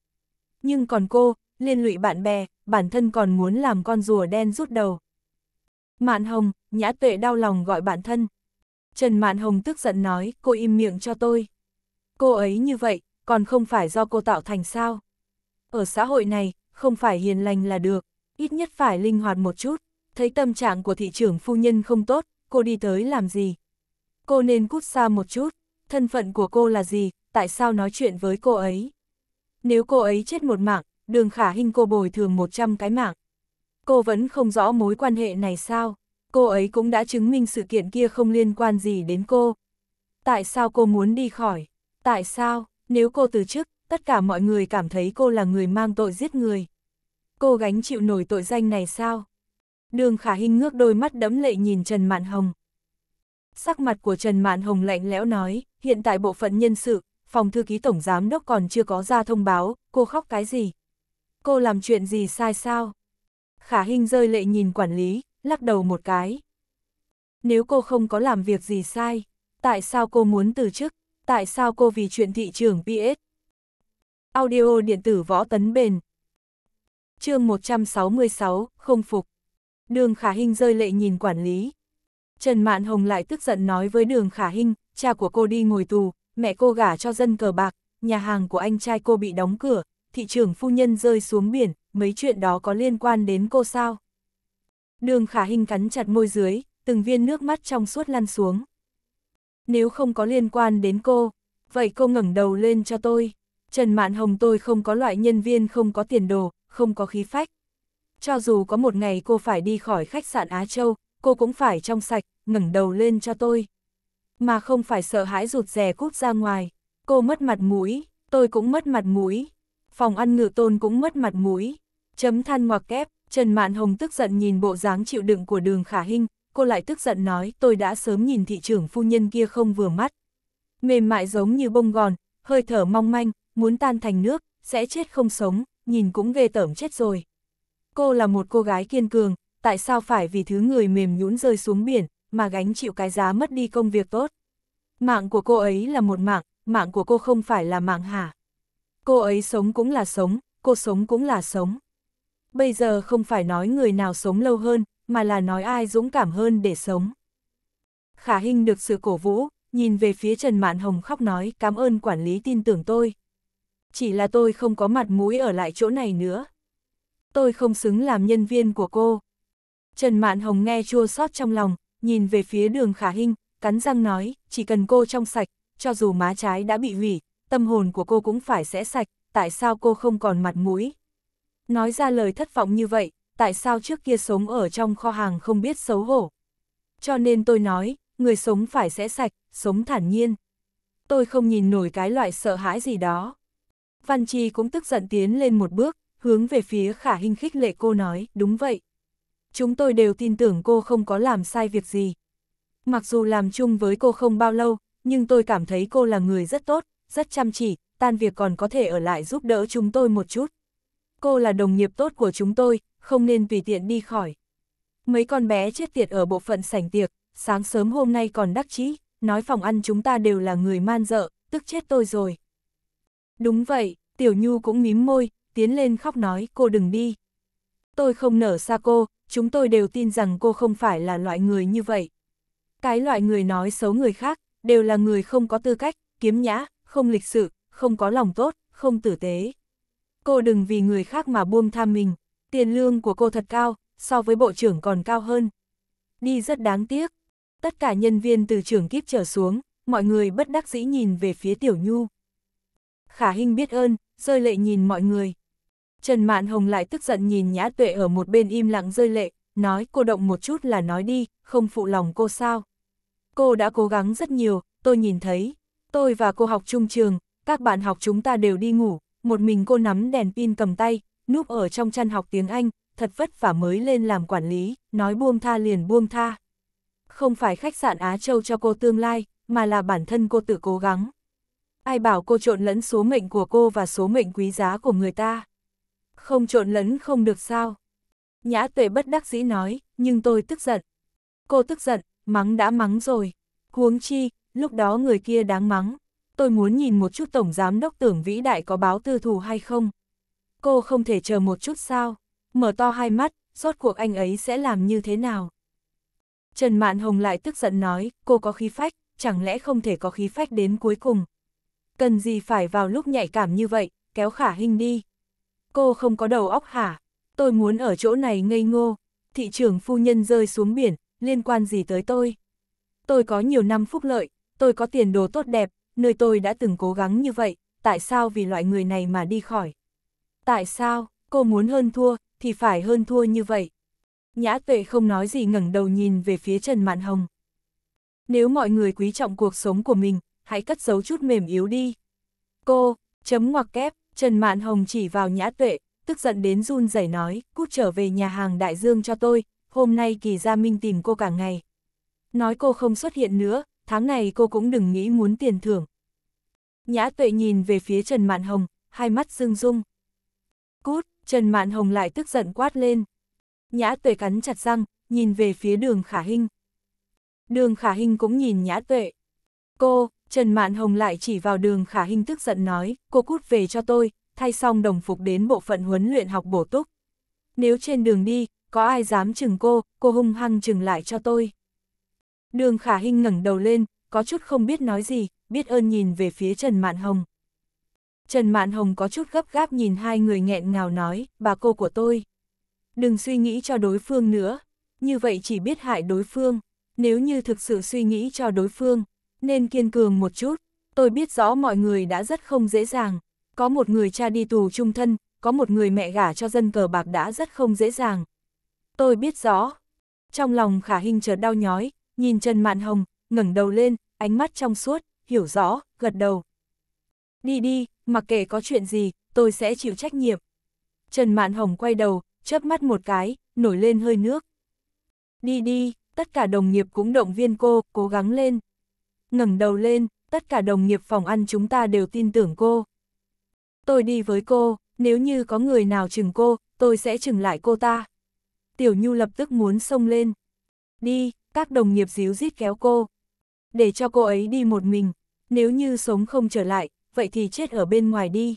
nhưng còn cô, liên lụy bạn bè, bản thân còn muốn làm con rùa đen rút đầu. Mạn Hồng, Nhã Tuệ đau lòng gọi bản thân. Trần Mạn Hồng tức giận nói, cô im miệng cho tôi. Cô ấy như vậy, còn không phải do cô tạo thành sao. Ở xã hội này, không phải hiền lành là được, ít nhất phải linh hoạt một chút. Thấy tâm trạng của thị trưởng phu nhân không tốt, cô đi tới làm gì? Cô nên cút xa một chút, thân phận của cô là gì, tại sao nói chuyện với cô ấy? Nếu cô ấy chết một mạng, đường khả hình cô bồi thường 100 cái mạng. Cô vẫn không rõ mối quan hệ này sao, cô ấy cũng đã chứng minh sự kiện kia không liên quan gì đến cô. Tại sao cô muốn đi khỏi? Tại sao, nếu cô từ chức, tất cả mọi người cảm thấy cô là người mang tội giết người. Cô gánh chịu nổi tội danh này sao? Đường khả hình ngước đôi mắt đấm lệ nhìn Trần Mạn Hồng. Sắc mặt của Trần Mạn Hồng lạnh lẽo nói, hiện tại bộ phận nhân sự, phòng thư ký tổng giám đốc còn chưa có ra thông báo, cô khóc cái gì? Cô làm chuyện gì sai sao? Khả Hinh rơi lệ nhìn quản lý, lắc đầu một cái. Nếu cô không có làm việc gì sai, tại sao cô muốn từ chức? Tại sao cô vì chuyện thị trường PS? Audio điện tử võ tấn bền. chương 166, không phục. Đường Khả Hinh rơi lệ nhìn quản lý. Trần Mạn Hồng lại tức giận nói với Đường Khả Hinh, cha của cô đi ngồi tù, mẹ cô gả cho dân cờ bạc, nhà hàng của anh trai cô bị đóng cửa, thị trưởng phu nhân rơi xuống biển, mấy chuyện đó có liên quan đến cô sao? Đường khả hình cắn chặt môi dưới, từng viên nước mắt trong suốt lăn xuống. Nếu không có liên quan đến cô, vậy cô ngẩng đầu lên cho tôi. Trần Mạn Hồng tôi không có loại nhân viên không có tiền đồ, không có khí phách. Cho dù có một ngày cô phải đi khỏi khách sạn Á Châu, cô cũng phải trong sạch, ngẩng đầu lên cho tôi mà không phải sợ hãi rụt rè cút ra ngoài. Cô mất mặt mũi, tôi cũng mất mặt mũi, phòng ăn ngự tôn cũng mất mặt mũi. Chấm than ngoặc kép, Trần Mạn Hồng tức giận nhìn bộ dáng chịu đựng của đường khả hinh, cô lại tức giận nói tôi đã sớm nhìn thị trưởng phu nhân kia không vừa mắt. Mềm mại giống như bông gòn, hơi thở mong manh, muốn tan thành nước, sẽ chết không sống, nhìn cũng ghê tởm chết rồi. Cô là một cô gái kiên cường, tại sao phải vì thứ người mềm nhũn rơi xuống biển, mà gánh chịu cái giá mất đi công việc tốt. Mạng của cô ấy là một mạng, mạng của cô không phải là mạng hả? Cô ấy sống cũng là sống, cô sống cũng là sống. Bây giờ không phải nói người nào sống lâu hơn, mà là nói ai dũng cảm hơn để sống. Khả Hinh được sự cổ vũ, nhìn về phía Trần Mạn Hồng khóc nói cảm ơn quản lý tin tưởng tôi. Chỉ là tôi không có mặt mũi ở lại chỗ này nữa. Tôi không xứng làm nhân viên của cô. Trần Mạn Hồng nghe chua xót trong lòng, nhìn về phía đường khả hình cắn răng nói, chỉ cần cô trong sạch, cho dù má trái đã bị hủy, tâm hồn của cô cũng phải sẽ sạch, tại sao cô không còn mặt mũi? Nói ra lời thất vọng như vậy, tại sao trước kia sống ở trong kho hàng không biết xấu hổ? Cho nên tôi nói, người sống phải sẽ sạch, sống thản nhiên. Tôi không nhìn nổi cái loại sợ hãi gì đó. Văn Chi cũng tức giận tiến lên một bước, hướng về phía khả hình khích lệ cô nói, đúng vậy chúng tôi đều tin tưởng cô không có làm sai việc gì. Mặc dù làm chung với cô không bao lâu, nhưng tôi cảm thấy cô là người rất tốt, rất chăm chỉ, tan việc còn có thể ở lại giúp đỡ chúng tôi một chút. Cô là đồng nghiệp tốt của chúng tôi, không nên tùy tiện đi khỏi. Mấy con bé chết tiệt ở bộ phận sảnh tiệc, sáng sớm hôm nay còn đắc chí, nói phòng ăn chúng ta đều là người man dợ, tức chết tôi rồi. Đúng vậy, Tiểu Nhu cũng mím môi, tiến lên khóc nói cô đừng đi. Tôi không nở xa cô, chúng tôi đều tin rằng cô không phải là loại người như vậy. Cái loại người nói xấu người khác, đều là người không có tư cách, kiếm nhã, không lịch sự, không có lòng tốt, không tử tế. Cô đừng vì người khác mà buông tham mình, tiền lương của cô thật cao, so với bộ trưởng còn cao hơn. Đi rất đáng tiếc. Tất cả nhân viên từ trưởng kíp trở xuống, mọi người bất đắc dĩ nhìn về phía Tiểu Nhu. Khả Hinh biết ơn, rơi lệ nhìn mọi người. Trần Mạn Hồng lại tức giận nhìn Nhã Tuệ ở một bên im lặng rơi lệ, nói cô động một chút là nói đi, không phụ lòng cô sao. Cô đã cố gắng rất nhiều, tôi nhìn thấy, tôi và cô học chung trường, các bạn học chúng ta đều đi ngủ, một mình cô nắm đèn pin cầm tay, núp ở trong chăn học tiếng Anh, thật vất vả mới lên làm quản lý, nói buông tha liền buông tha. Không phải khách sạn Á Châu cho cô tương lai, mà là bản thân cô tự cố gắng. Ai bảo cô trộn lẫn số mệnh của cô và số mệnh quý giá của người ta không trộn lẫn không được sao. Nhã tuệ bất đắc dĩ nói, nhưng tôi tức giận. Cô tức giận, mắng đã mắng rồi. Huống chi, lúc đó người kia đáng mắng. Tôi muốn nhìn một chút tổng giám đốc tưởng vĩ đại có báo tư thù hay không. Cô không thể chờ một chút sao. Mở to hai mắt, rốt cuộc anh ấy sẽ làm như thế nào. Trần Mạn Hồng lại tức giận nói, cô có khí phách, chẳng lẽ không thể có khí phách đến cuối cùng. Cần gì phải vào lúc nhạy cảm như vậy, kéo khả hình đi. Cô không có đầu óc hả? Tôi muốn ở chỗ này ngây ngô. Thị trưởng phu nhân rơi xuống biển, liên quan gì tới tôi? Tôi có nhiều năm phúc lợi, tôi có tiền đồ tốt đẹp, nơi tôi đã từng cố gắng như vậy, tại sao vì loại người này mà đi khỏi? Tại sao, cô muốn hơn thua, thì phải hơn thua như vậy? Nhã tuệ không nói gì ngẩng đầu nhìn về phía Trần Mạn Hồng. Nếu mọi người quý trọng cuộc sống của mình, hãy cất giấu chút mềm yếu đi. Cô, chấm ngoặc kép, Trần Mạn Hồng chỉ vào nhã tuệ, tức giận đến run rẩy nói, cút trở về nhà hàng đại dương cho tôi, hôm nay kỳ gia minh tìm cô cả ngày. Nói cô không xuất hiện nữa, tháng này cô cũng đừng nghĩ muốn tiền thưởng. Nhã tuệ nhìn về phía Trần Mạn Hồng, hai mắt rưng rung. Cút, Trần Mạn Hồng lại tức giận quát lên. Nhã tuệ cắn chặt răng, nhìn về phía đường khả Hinh. Đường khả Hinh cũng nhìn nhã tuệ. Cô, Trần Mạn Hồng lại chỉ vào đường khả hình tức giận nói, cô cút về cho tôi, thay xong đồng phục đến bộ phận huấn luyện học bổ túc. Nếu trên đường đi, có ai dám chừng cô, cô hung hăng chừng lại cho tôi. Đường khả hình ngẩng đầu lên, có chút không biết nói gì, biết ơn nhìn về phía Trần Mạn Hồng. Trần Mạn Hồng có chút gấp gáp nhìn hai người nghẹn ngào nói, bà cô của tôi. Đừng suy nghĩ cho đối phương nữa, như vậy chỉ biết hại đối phương, nếu như thực sự suy nghĩ cho đối phương, nên kiên cường một chút. Tôi biết rõ mọi người đã rất không dễ dàng. Có một người cha đi tù trung thân, có một người mẹ gả cho dân cờ bạc đã rất không dễ dàng. Tôi biết rõ. Trong lòng khả hình chợt đau nhói, nhìn Trần Mạn Hồng, ngẩng đầu lên, ánh mắt trong suốt, hiểu rõ, gật đầu. Đi đi, mặc kệ có chuyện gì, tôi sẽ chịu trách nhiệm. Trần Mạn Hồng quay đầu, chớp mắt một cái, nổi lên hơi nước. Đi đi, tất cả đồng nghiệp cũng động viên cô, cố gắng lên ngẩng đầu lên, tất cả đồng nghiệp phòng ăn chúng ta đều tin tưởng cô. Tôi đi với cô, nếu như có người nào chừng cô, tôi sẽ chừng lại cô ta. Tiểu Nhu lập tức muốn xông lên. Đi, các đồng nghiệp díu dít kéo cô. Để cho cô ấy đi một mình, nếu như sống không trở lại, vậy thì chết ở bên ngoài đi.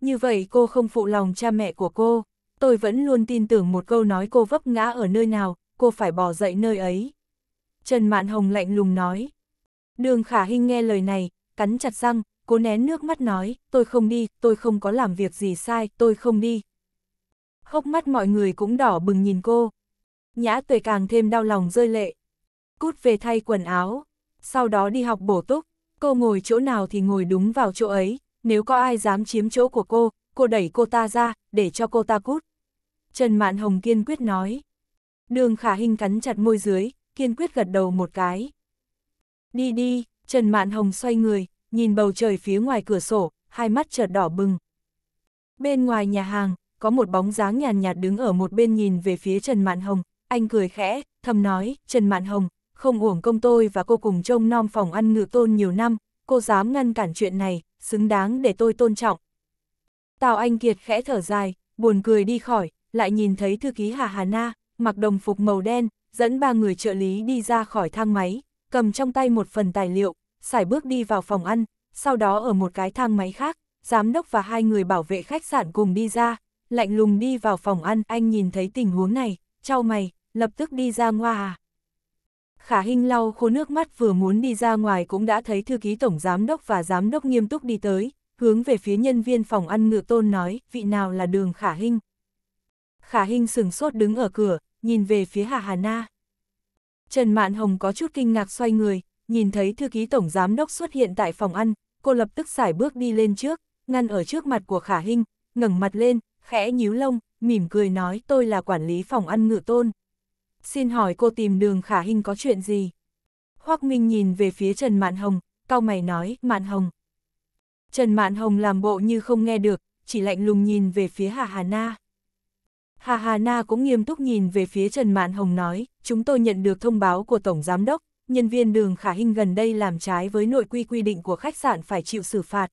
Như vậy cô không phụ lòng cha mẹ của cô, tôi vẫn luôn tin tưởng một câu nói cô vấp ngã ở nơi nào, cô phải bỏ dậy nơi ấy. Trần Mạn Hồng lạnh lùng nói, Đường khả hình nghe lời này, cắn chặt răng, cố nén nước mắt nói, tôi không đi, tôi không có làm việc gì sai, tôi không đi. Hốc mắt mọi người cũng đỏ bừng nhìn cô. Nhã tuệ càng thêm đau lòng rơi lệ. Cút về thay quần áo, sau đó đi học bổ túc, cô ngồi chỗ nào thì ngồi đúng vào chỗ ấy, nếu có ai dám chiếm chỗ của cô, cô đẩy cô ta ra, để cho cô ta cút. Trần Mạn Hồng kiên quyết nói. Đường khả hình cắn chặt môi dưới, kiên quyết gật đầu một cái. Đi đi, Trần Mạn Hồng xoay người, nhìn bầu trời phía ngoài cửa sổ, hai mắt chợt đỏ bừng. Bên ngoài nhà hàng, có một bóng dáng nhàn nhạt đứng ở một bên nhìn về phía Trần Mạn Hồng, anh cười khẽ, thầm nói, Trần Mạn Hồng, không uổng công tôi và cô cùng trông nom phòng ăn ngự tôn nhiều năm, cô dám ngăn cản chuyện này, xứng đáng để tôi tôn trọng. Tào Anh Kiệt khẽ thở dài, buồn cười đi khỏi, lại nhìn thấy thư ký Hà Hà Na, mặc đồng phục màu đen, dẫn ba người trợ lý đi ra khỏi thang máy, cầm trong tay một phần tài liệu, xài bước đi vào phòng ăn, sau đó ở một cái thang máy khác, giám đốc và hai người bảo vệ khách sạn cùng đi ra, lạnh lùng đi vào phòng ăn, anh nhìn thấy tình huống này, trao mày, lập tức đi ra ngoài à. Khả Hinh lau khô nước mắt vừa muốn đi ra ngoài cũng đã thấy thư ký tổng giám đốc và giám đốc nghiêm túc đi tới, hướng về phía nhân viên phòng ăn ngựa tôn nói, vị nào là đường Khả Hinh. Khả Hinh sừng sốt đứng ở cửa, nhìn về phía Hà Hà Na. Trần Mạn Hồng có chút kinh ngạc xoay người, nhìn thấy thư ký tổng giám đốc xuất hiện tại phòng ăn, cô lập tức xải bước đi lên trước, ngăn ở trước mặt của Khả Hinh, ngẩng mặt lên, khẽ nhíu lông, mỉm cười nói tôi là quản lý phòng ăn ngự tôn. Xin hỏi cô tìm đường Khả Hinh có chuyện gì? Hoác Minh nhìn về phía Trần Mạn Hồng, cau mày nói, Mạn Hồng. Trần Mạn Hồng làm bộ như không nghe được, chỉ lạnh lùng nhìn về phía Hà Hà Na. Hà Hà Na cũng nghiêm túc nhìn về phía Trần Mạn Hồng nói, chúng tôi nhận được thông báo của Tổng Giám Đốc, nhân viên đường khả Hinh gần đây làm trái với nội quy quy định của khách sạn phải chịu xử phạt.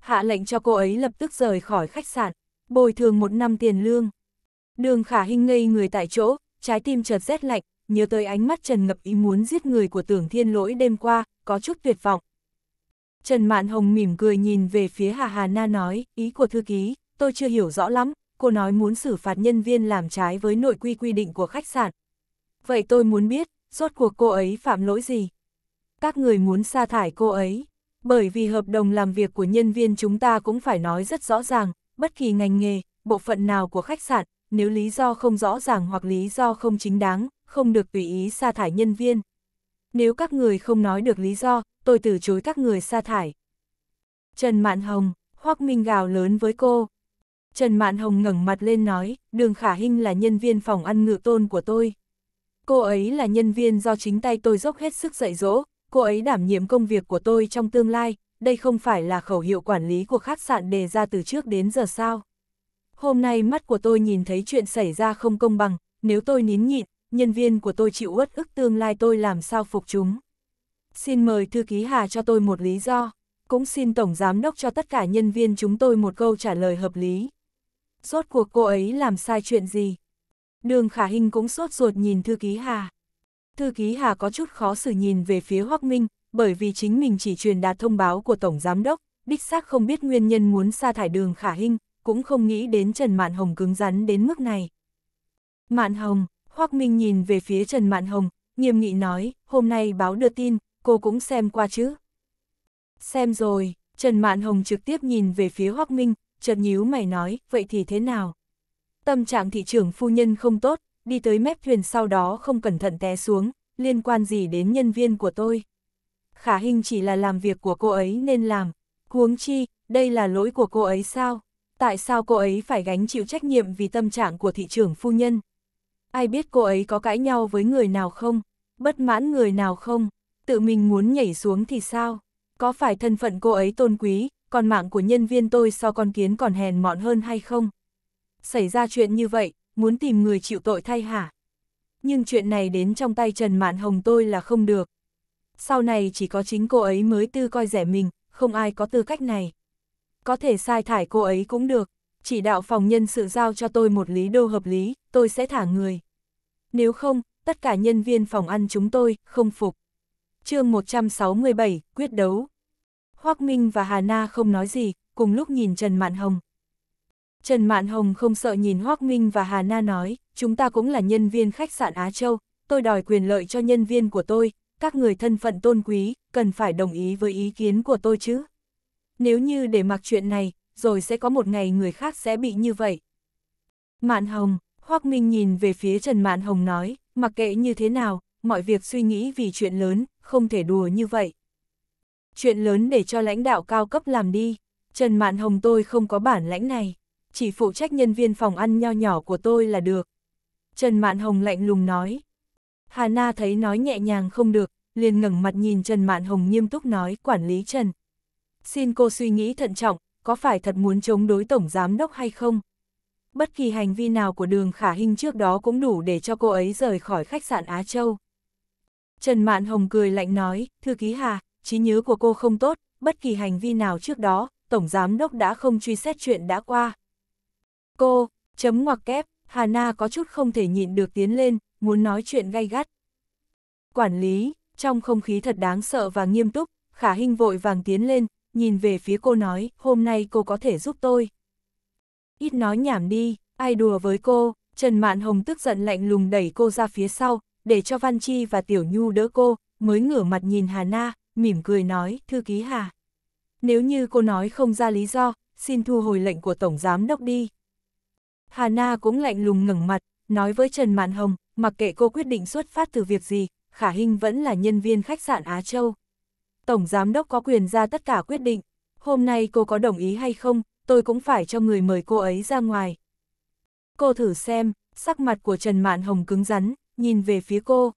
Hạ lệnh cho cô ấy lập tức rời khỏi khách sạn, bồi thường một năm tiền lương. Đường khả Hinh ngây người tại chỗ, trái tim chợt rét lạnh, nhớ tới ánh mắt Trần ngập ý muốn giết người của tưởng thiên lỗi đêm qua, có chút tuyệt vọng. Trần Mạn Hồng mỉm cười nhìn về phía Hà Hà Na nói, ý của thư ký, tôi chưa hiểu rõ lắm, cô nói muốn xử phạt nhân viên làm trái với nội quy quy định của khách sạn. Vậy tôi muốn biết, rốt cuộc cô ấy phạm lỗi gì? Các người muốn sa thải cô ấy, bởi vì hợp đồng làm việc của nhân viên chúng ta cũng phải nói rất rõ ràng, bất kỳ ngành nghề, bộ phận nào của khách sạn, nếu lý do không rõ ràng hoặc lý do không chính đáng, không được tùy ý sa thải nhân viên. Nếu các người không nói được lý do, tôi từ chối các người sa thải. Trần Mạn Hồng, Hoác Minh gào lớn với cô, Trần Mạn Hồng ngẩng mặt lên nói, đường khả hinh là nhân viên phòng ăn ngự tôn của tôi. Cô ấy là nhân viên do chính tay tôi dốc hết sức dạy dỗ, cô ấy đảm nhiệm công việc của tôi trong tương lai, đây không phải là khẩu hiệu quản lý của khách sạn đề ra từ trước đến giờ sao. Hôm nay mắt của tôi nhìn thấy chuyện xảy ra không công bằng, nếu tôi nín nhịn, nhân viên của tôi chịu uất ức tương lai tôi làm sao phục chúng. Xin mời thư ký Hà cho tôi một lý do, cũng xin Tổng Giám Đốc cho tất cả nhân viên chúng tôi một câu trả lời hợp lý rốt cuộc cô ấy làm sai chuyện gì. Đường khả Hinh cũng sốt ruột nhìn thư ký Hà. Thư ký Hà có chút khó xử nhìn về phía Hoắc Minh, bởi vì chính mình chỉ truyền đạt thông báo của Tổng Giám Đốc, đích xác không biết nguyên nhân muốn sa thải đường khả Hinh, cũng không nghĩ đến Trần Mạn Hồng cứng rắn đến mức này. Mạn Hồng, Hoắc Minh nhìn về phía Trần Mạn Hồng, nghiêm nghị nói, hôm nay báo đưa tin, cô cũng xem qua chứ. Xem rồi, Trần Mạn Hồng trực tiếp nhìn về phía Hoắc Minh, chợt nhíu mày nói, vậy thì thế nào? Tâm trạng thị trưởng phu nhân không tốt, đi tới mép thuyền sau đó không cẩn thận té xuống, liên quan gì đến nhân viên của tôi? Khả hình chỉ là làm việc của cô ấy nên làm, huống chi, đây là lỗi của cô ấy sao? Tại sao cô ấy phải gánh chịu trách nhiệm vì tâm trạng của thị trưởng phu nhân? Ai biết cô ấy có cãi nhau với người nào không? Bất mãn người nào không? Tự mình muốn nhảy xuống thì sao? Có phải thân phận cô ấy tôn quý, còn mạng của nhân viên tôi so con kiến còn hèn mọn hơn hay không? Xảy ra chuyện như vậy, muốn tìm người chịu tội thay hả? Nhưng chuyện này đến trong tay Trần Mạn Hồng tôi là không được. Sau này chỉ có chính cô ấy mới tư coi rẻ mình, không ai có tư cách này. Có thể sai thải cô ấy cũng được, chỉ đạo phòng nhân sự giao cho tôi một lý đô hợp lý, tôi sẽ thả người. Nếu không, tất cả nhân viên phòng ăn chúng tôi, không phục. chương 167, quyết đấu. Hoác Minh và Hà Na không nói gì, cùng lúc nhìn Trần Mạn Hồng. Trần Mạn Hồng không sợ nhìn Hoác Minh và Hà Na nói, chúng ta cũng là nhân viên khách sạn Á Châu, tôi đòi quyền lợi cho nhân viên của tôi, các người thân phận tôn quý, cần phải đồng ý với ý kiến của tôi chứ. Nếu như để mặc chuyện này, rồi sẽ có một ngày người khác sẽ bị như vậy. Mạn Hồng, Hoác Minh nhìn về phía Trần Mạn Hồng nói, mặc kệ như thế nào, mọi việc suy nghĩ vì chuyện lớn, không thể đùa như vậy chuyện lớn để cho lãnh đạo cao cấp làm đi. Trần Mạn Hồng tôi không có bản lãnh này, chỉ phụ trách nhân viên phòng ăn nho nhỏ của tôi là được. Trần Mạn Hồng lạnh lùng nói. Hà Na thấy nói nhẹ nhàng không được, liền ngẩng mặt nhìn Trần Mạn Hồng nghiêm túc nói quản lý Trần. Xin cô suy nghĩ thận trọng, có phải thật muốn chống đối Tổng Giám Đốc hay không? Bất kỳ hành vi nào của đường khả hình trước đó cũng đủ để cho cô ấy rời khỏi khách sạn Á Châu. Trần Mạn Hồng cười lạnh nói, thư ký Hà, trí nhớ của cô không tốt, bất kỳ hành vi nào trước đó, Tổng Giám Đốc đã không truy xét chuyện đã qua. Cô, chấm ngoặc kép, Hà Na có chút không thể nhịn được tiến lên, muốn nói chuyện gay gắt. Quản lý, trong không khí thật đáng sợ và nghiêm túc, Khả Hinh vội vàng tiến lên, nhìn về phía cô nói, hôm nay cô có thể giúp tôi. Ít nói nhảm đi, ai đùa với cô, Trần Mạn Hồng tức giận lạnh lùng đẩy cô ra phía sau, để cho Văn Chi và Tiểu Nhu đỡ cô, mới ngửa mặt nhìn Hà Na, mỉm cười nói, thư ký hà. Nếu như cô nói không ra lý do, xin thu hồi lệnh của Tổng Giám Đốc đi. Hà Na cũng lạnh lùng ngẩng mặt, nói với Trần Mạn Hồng, mặc kệ cô quyết định xuất phát từ việc gì, Khả Hinh vẫn là nhân viên khách sạn Á Châu. Tổng Giám Đốc có quyền ra tất cả quyết định, hôm nay cô có đồng ý hay không, tôi cũng phải cho người mời cô ấy ra ngoài. Cô thử xem, sắc mặt của Trần Mạn Hồng cứng rắn, nhìn về phía cô.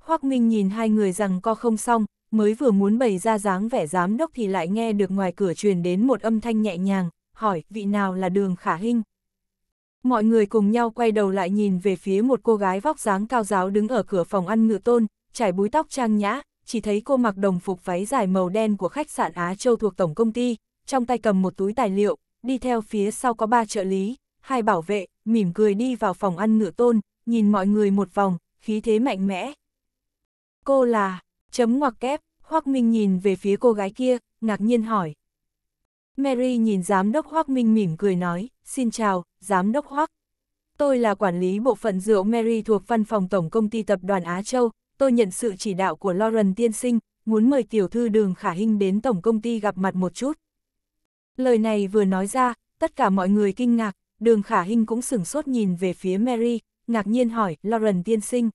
Hoác Minh nhìn hai người rằng co không xong, mới vừa muốn bày ra dáng vẻ giám đốc thì lại nghe được ngoài cửa truyền đến một âm thanh nhẹ nhàng, hỏi vị nào là đường khả hình Mọi người cùng nhau quay đầu lại nhìn về phía một cô gái vóc dáng cao giáo đứng ở cửa phòng ăn ngựa tôn, trải búi tóc trang nhã, chỉ thấy cô mặc đồng phục váy dài màu đen của khách sạn Á Châu thuộc tổng công ty, trong tay cầm một túi tài liệu, đi theo phía sau có ba trợ lý, hai bảo vệ, mỉm cười đi vào phòng ăn ngựa tôn, nhìn mọi người một vòng, khí thế mạnh mẽ. Cô là, Chấm ngoặc kép, Hoác Minh nhìn về phía cô gái kia, ngạc nhiên hỏi. Mary nhìn giám đốc Hoác Minh mỉm cười nói, xin chào, giám đốc Hoác. Tôi là quản lý bộ phận rượu Mary thuộc văn phòng tổng công ty tập đoàn Á Châu, tôi nhận sự chỉ đạo của Lauren Tiên Sinh, muốn mời tiểu thư đường khả hình đến tổng công ty gặp mặt một chút. Lời này vừa nói ra, tất cả mọi người kinh ngạc, đường khả hình cũng sửng sốt nhìn về phía Mary, ngạc nhiên hỏi, Lauren Tiên Sinh.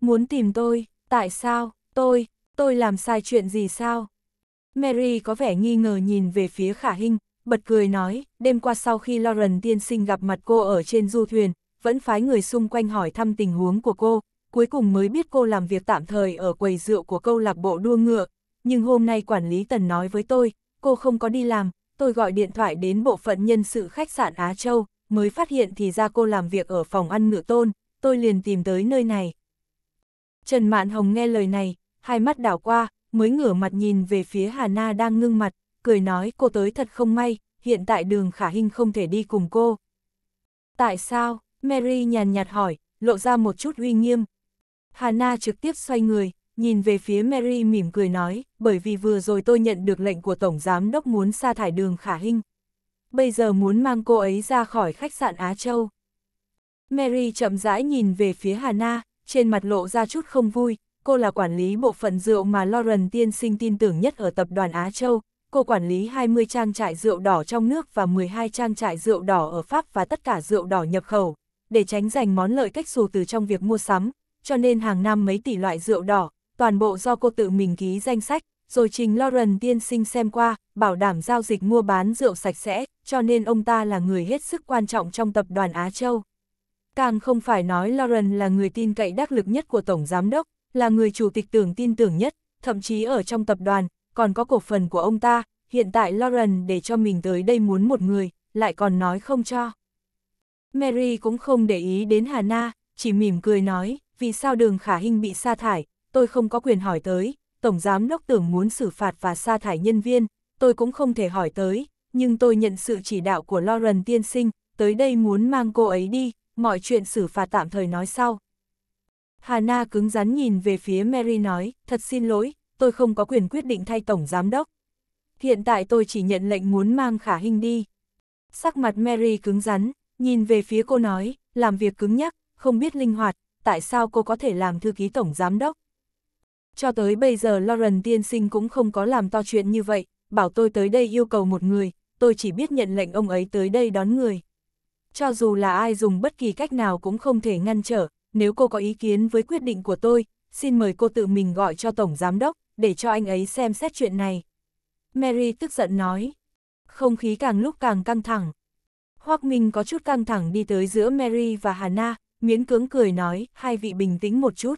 Muốn tìm tôi, tại sao? Tôi, tôi làm sai chuyện gì sao? Mary có vẻ nghi ngờ nhìn về phía khả hình, bật cười nói, đêm qua sau khi Lauren tiên sinh gặp mặt cô ở trên du thuyền, vẫn phái người xung quanh hỏi thăm tình huống của cô, cuối cùng mới biết cô làm việc tạm thời ở quầy rượu của câu lạc bộ đua ngựa, nhưng hôm nay quản lý tần nói với tôi, cô không có đi làm, tôi gọi điện thoại đến bộ phận nhân sự khách sạn Á Châu, mới phát hiện thì ra cô làm việc ở phòng ăn ngựa tôn, tôi liền tìm tới nơi này. Trần Mạn Hồng nghe lời này, hai mắt đảo qua, mới ngửa mặt nhìn về phía Hà Na đang ngưng mặt, cười nói cô tới thật không may, hiện tại đường khả hình không thể đi cùng cô. Tại sao? Mary nhàn nhạt hỏi, lộ ra một chút uy nghiêm. Hà Na trực tiếp xoay người, nhìn về phía Mary mỉm cười nói, bởi vì vừa rồi tôi nhận được lệnh của Tổng Giám Đốc muốn sa thải đường khả hình. Bây giờ muốn mang cô ấy ra khỏi khách sạn Á Châu. Mary chậm rãi nhìn về phía Hà Na, trên mặt lộ ra chút không vui, cô là quản lý bộ phận rượu mà Lauren tiên sinh tin tưởng nhất ở tập đoàn Á Châu. Cô quản lý 20 trang trại rượu đỏ trong nước và 12 trang trại rượu đỏ ở Pháp và tất cả rượu đỏ nhập khẩu, để tránh giành món lợi cách xù từ trong việc mua sắm, cho nên hàng năm mấy tỷ loại rượu đỏ, toàn bộ do cô tự mình ký danh sách, rồi trình Lauren tiên sinh xem qua, bảo đảm giao dịch mua bán rượu sạch sẽ, cho nên ông ta là người hết sức quan trọng trong tập đoàn Á Châu. Càng không phải nói Lauren là người tin cậy đắc lực nhất của Tổng Giám đốc, là người chủ tịch tưởng tin tưởng nhất, thậm chí ở trong tập đoàn, còn có cổ phần của ông ta, hiện tại Lauren để cho mình tới đây muốn một người, lại còn nói không cho. Mary cũng không để ý đến Hà Na, chỉ mỉm cười nói, vì sao đường khả hình bị sa thải, tôi không có quyền hỏi tới, Tổng Giám Đốc tưởng muốn xử phạt và sa thải nhân viên, tôi cũng không thể hỏi tới, nhưng tôi nhận sự chỉ đạo của Lauren tiên sinh, tới đây muốn mang cô ấy đi, mọi chuyện xử phạt tạm thời nói sau. Hà Na cứng rắn nhìn về phía Mary nói, thật xin lỗi, tôi không có quyền quyết định thay tổng giám đốc. Hiện tại tôi chỉ nhận lệnh muốn mang khả hình đi. Sắc mặt Mary cứng rắn, nhìn về phía cô nói, làm việc cứng nhắc, không biết linh hoạt, tại sao cô có thể làm thư ký tổng giám đốc? Cho tới bây giờ Lauren tiên sinh cũng không có làm to chuyện như vậy, bảo tôi tới đây yêu cầu một người, tôi chỉ biết nhận lệnh ông ấy tới đây đón người. Cho dù là ai dùng bất kỳ cách nào cũng không thể ngăn trở, nếu cô có ý kiến với quyết định của tôi, xin mời cô tự mình gọi cho Tổng Giám Đốc, để cho anh ấy xem xét chuyện này. Mary tức giận nói. Không khí càng lúc càng căng thẳng. Hoác Minh có chút căng thẳng đi tới giữa Mary và Hà Na, miễn cưỡng cười nói, hai vị bình tĩnh một chút.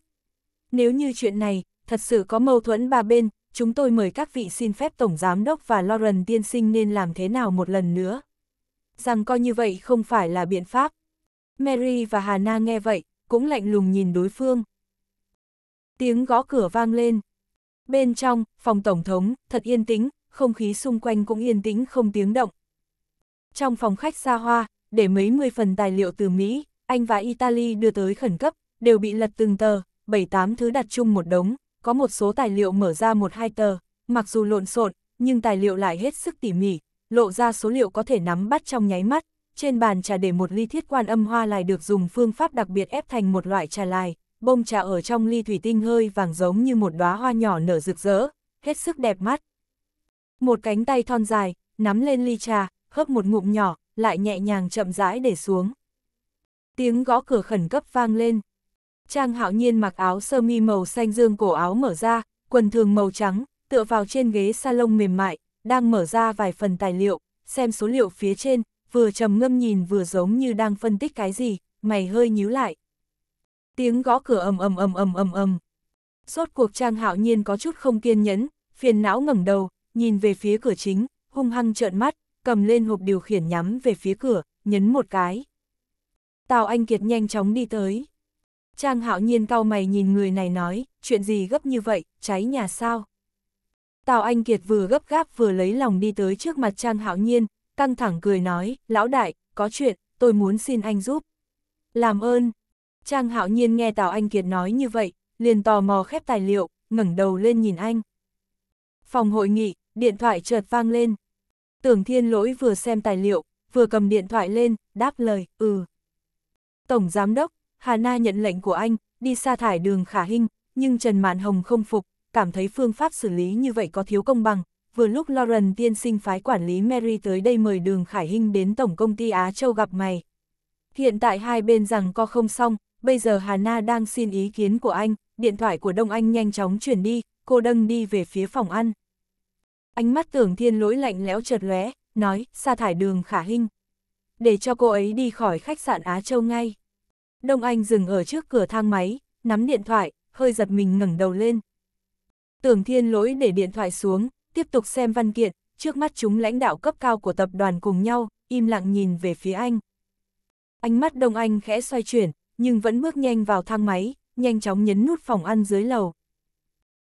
Nếu như chuyện này, thật sự có mâu thuẫn ba bên, chúng tôi mời các vị xin phép Tổng Giám Đốc và Lauren tiên sinh nên làm thế nào một lần nữa. Rằng coi như vậy không phải là biện pháp. Mary và Hà Na nghe vậy, cũng lạnh lùng nhìn đối phương. Tiếng gõ cửa vang lên. Bên trong, phòng Tổng thống, thật yên tĩnh, không khí xung quanh cũng yên tĩnh không tiếng động. Trong phòng khách xa hoa, để mấy mươi phần tài liệu từ Mỹ, Anh và Italy đưa tới khẩn cấp, đều bị lật từng tờ, bảy tám thứ đặt chung một đống, có một số tài liệu mở ra một hai tờ, mặc dù lộn xộn, nhưng tài liệu lại hết sức tỉ mỉ, lộ ra số liệu có thể nắm bắt trong nháy mắt, trên bàn trà để một ly thiết quan âm hoa lại được dùng phương pháp đặc biệt ép thành một loại trà lại, bông trà ở trong ly thủy tinh hơi vàng giống như một đóa hoa nhỏ nở rực rỡ, hết sức đẹp mắt. Một cánh tay thon dài, nắm lên ly trà, hớp một ngụm nhỏ, lại nhẹ nhàng chậm rãi để xuống. Tiếng gõ cửa khẩn cấp vang lên. Trang hạo nhiên mặc áo sơ mi màu xanh dương cổ áo mở ra, quần thường màu trắng, tựa vào trên ghế salon mềm mại, đang mở ra vài phần tài liệu, xem số liệu phía trên, vừa trầm ngâm nhìn vừa giống như đang phân tích cái gì, mày hơi nhíu lại. Tiếng gõ cửa ầm ầm ầm ầm ầm ầm. Sốt cuộc Trang Hạo Nhiên có chút không kiên nhẫn, phiền não ngẩng đầu, nhìn về phía cửa chính, hung hăng trợn mắt, cầm lên hộp điều khiển nhắm về phía cửa, nhấn một cái. Tào Anh Kiệt nhanh chóng đi tới. Trang Hạo Nhiên cau mày nhìn người này nói, chuyện gì gấp như vậy, cháy nhà sao? Tào Anh Kiệt vừa gấp gáp vừa lấy lòng đi tới trước mặt Trang Hạo Nhiên, căng thẳng cười nói, lão đại, có chuyện, tôi muốn xin anh giúp. Làm ơn. Trang hạo nhiên nghe Tào Anh Kiệt nói như vậy, liền tò mò khép tài liệu, ngẩng đầu lên nhìn anh. Phòng hội nghị, điện thoại chợt vang lên. Tưởng thiên lỗi vừa xem tài liệu, vừa cầm điện thoại lên, đáp lời, ừ. Tổng Giám đốc, Hà Na nhận lệnh của anh, đi sa thải đường khả hình, nhưng Trần Mạn Hồng không phục, cảm thấy phương pháp xử lý như vậy có thiếu công bằng, vừa lúc Lauren tiên sinh phái quản lý Mary tới đây mời đường Khải Hinh đến Tổng Công ty Á Châu gặp mày. Hiện tại hai bên rằng co không xong, bây giờ Hà Na đang xin ý kiến của anh, điện thoại của Đông Anh nhanh chóng chuyển đi, cô đâng đi về phía phòng ăn. Ánh mắt tưởng thiên lỗi lạnh lẽo chợt lóe, nói, sa thải đường khả hinh Để cho cô ấy đi khỏi khách sạn Á Châu ngay. Đông Anh dừng ở trước cửa thang máy, nắm điện thoại, hơi giật mình ngẩng đầu lên. Tưởng thiên lỗi để điện thoại xuống, Tiếp tục xem văn kiện, trước mắt chúng lãnh đạo cấp cao của tập đoàn cùng nhau, im lặng nhìn về phía anh. Ánh mắt Đông Anh khẽ xoay chuyển, nhưng vẫn bước nhanh vào thang máy, nhanh chóng nhấn nút phòng ăn dưới lầu.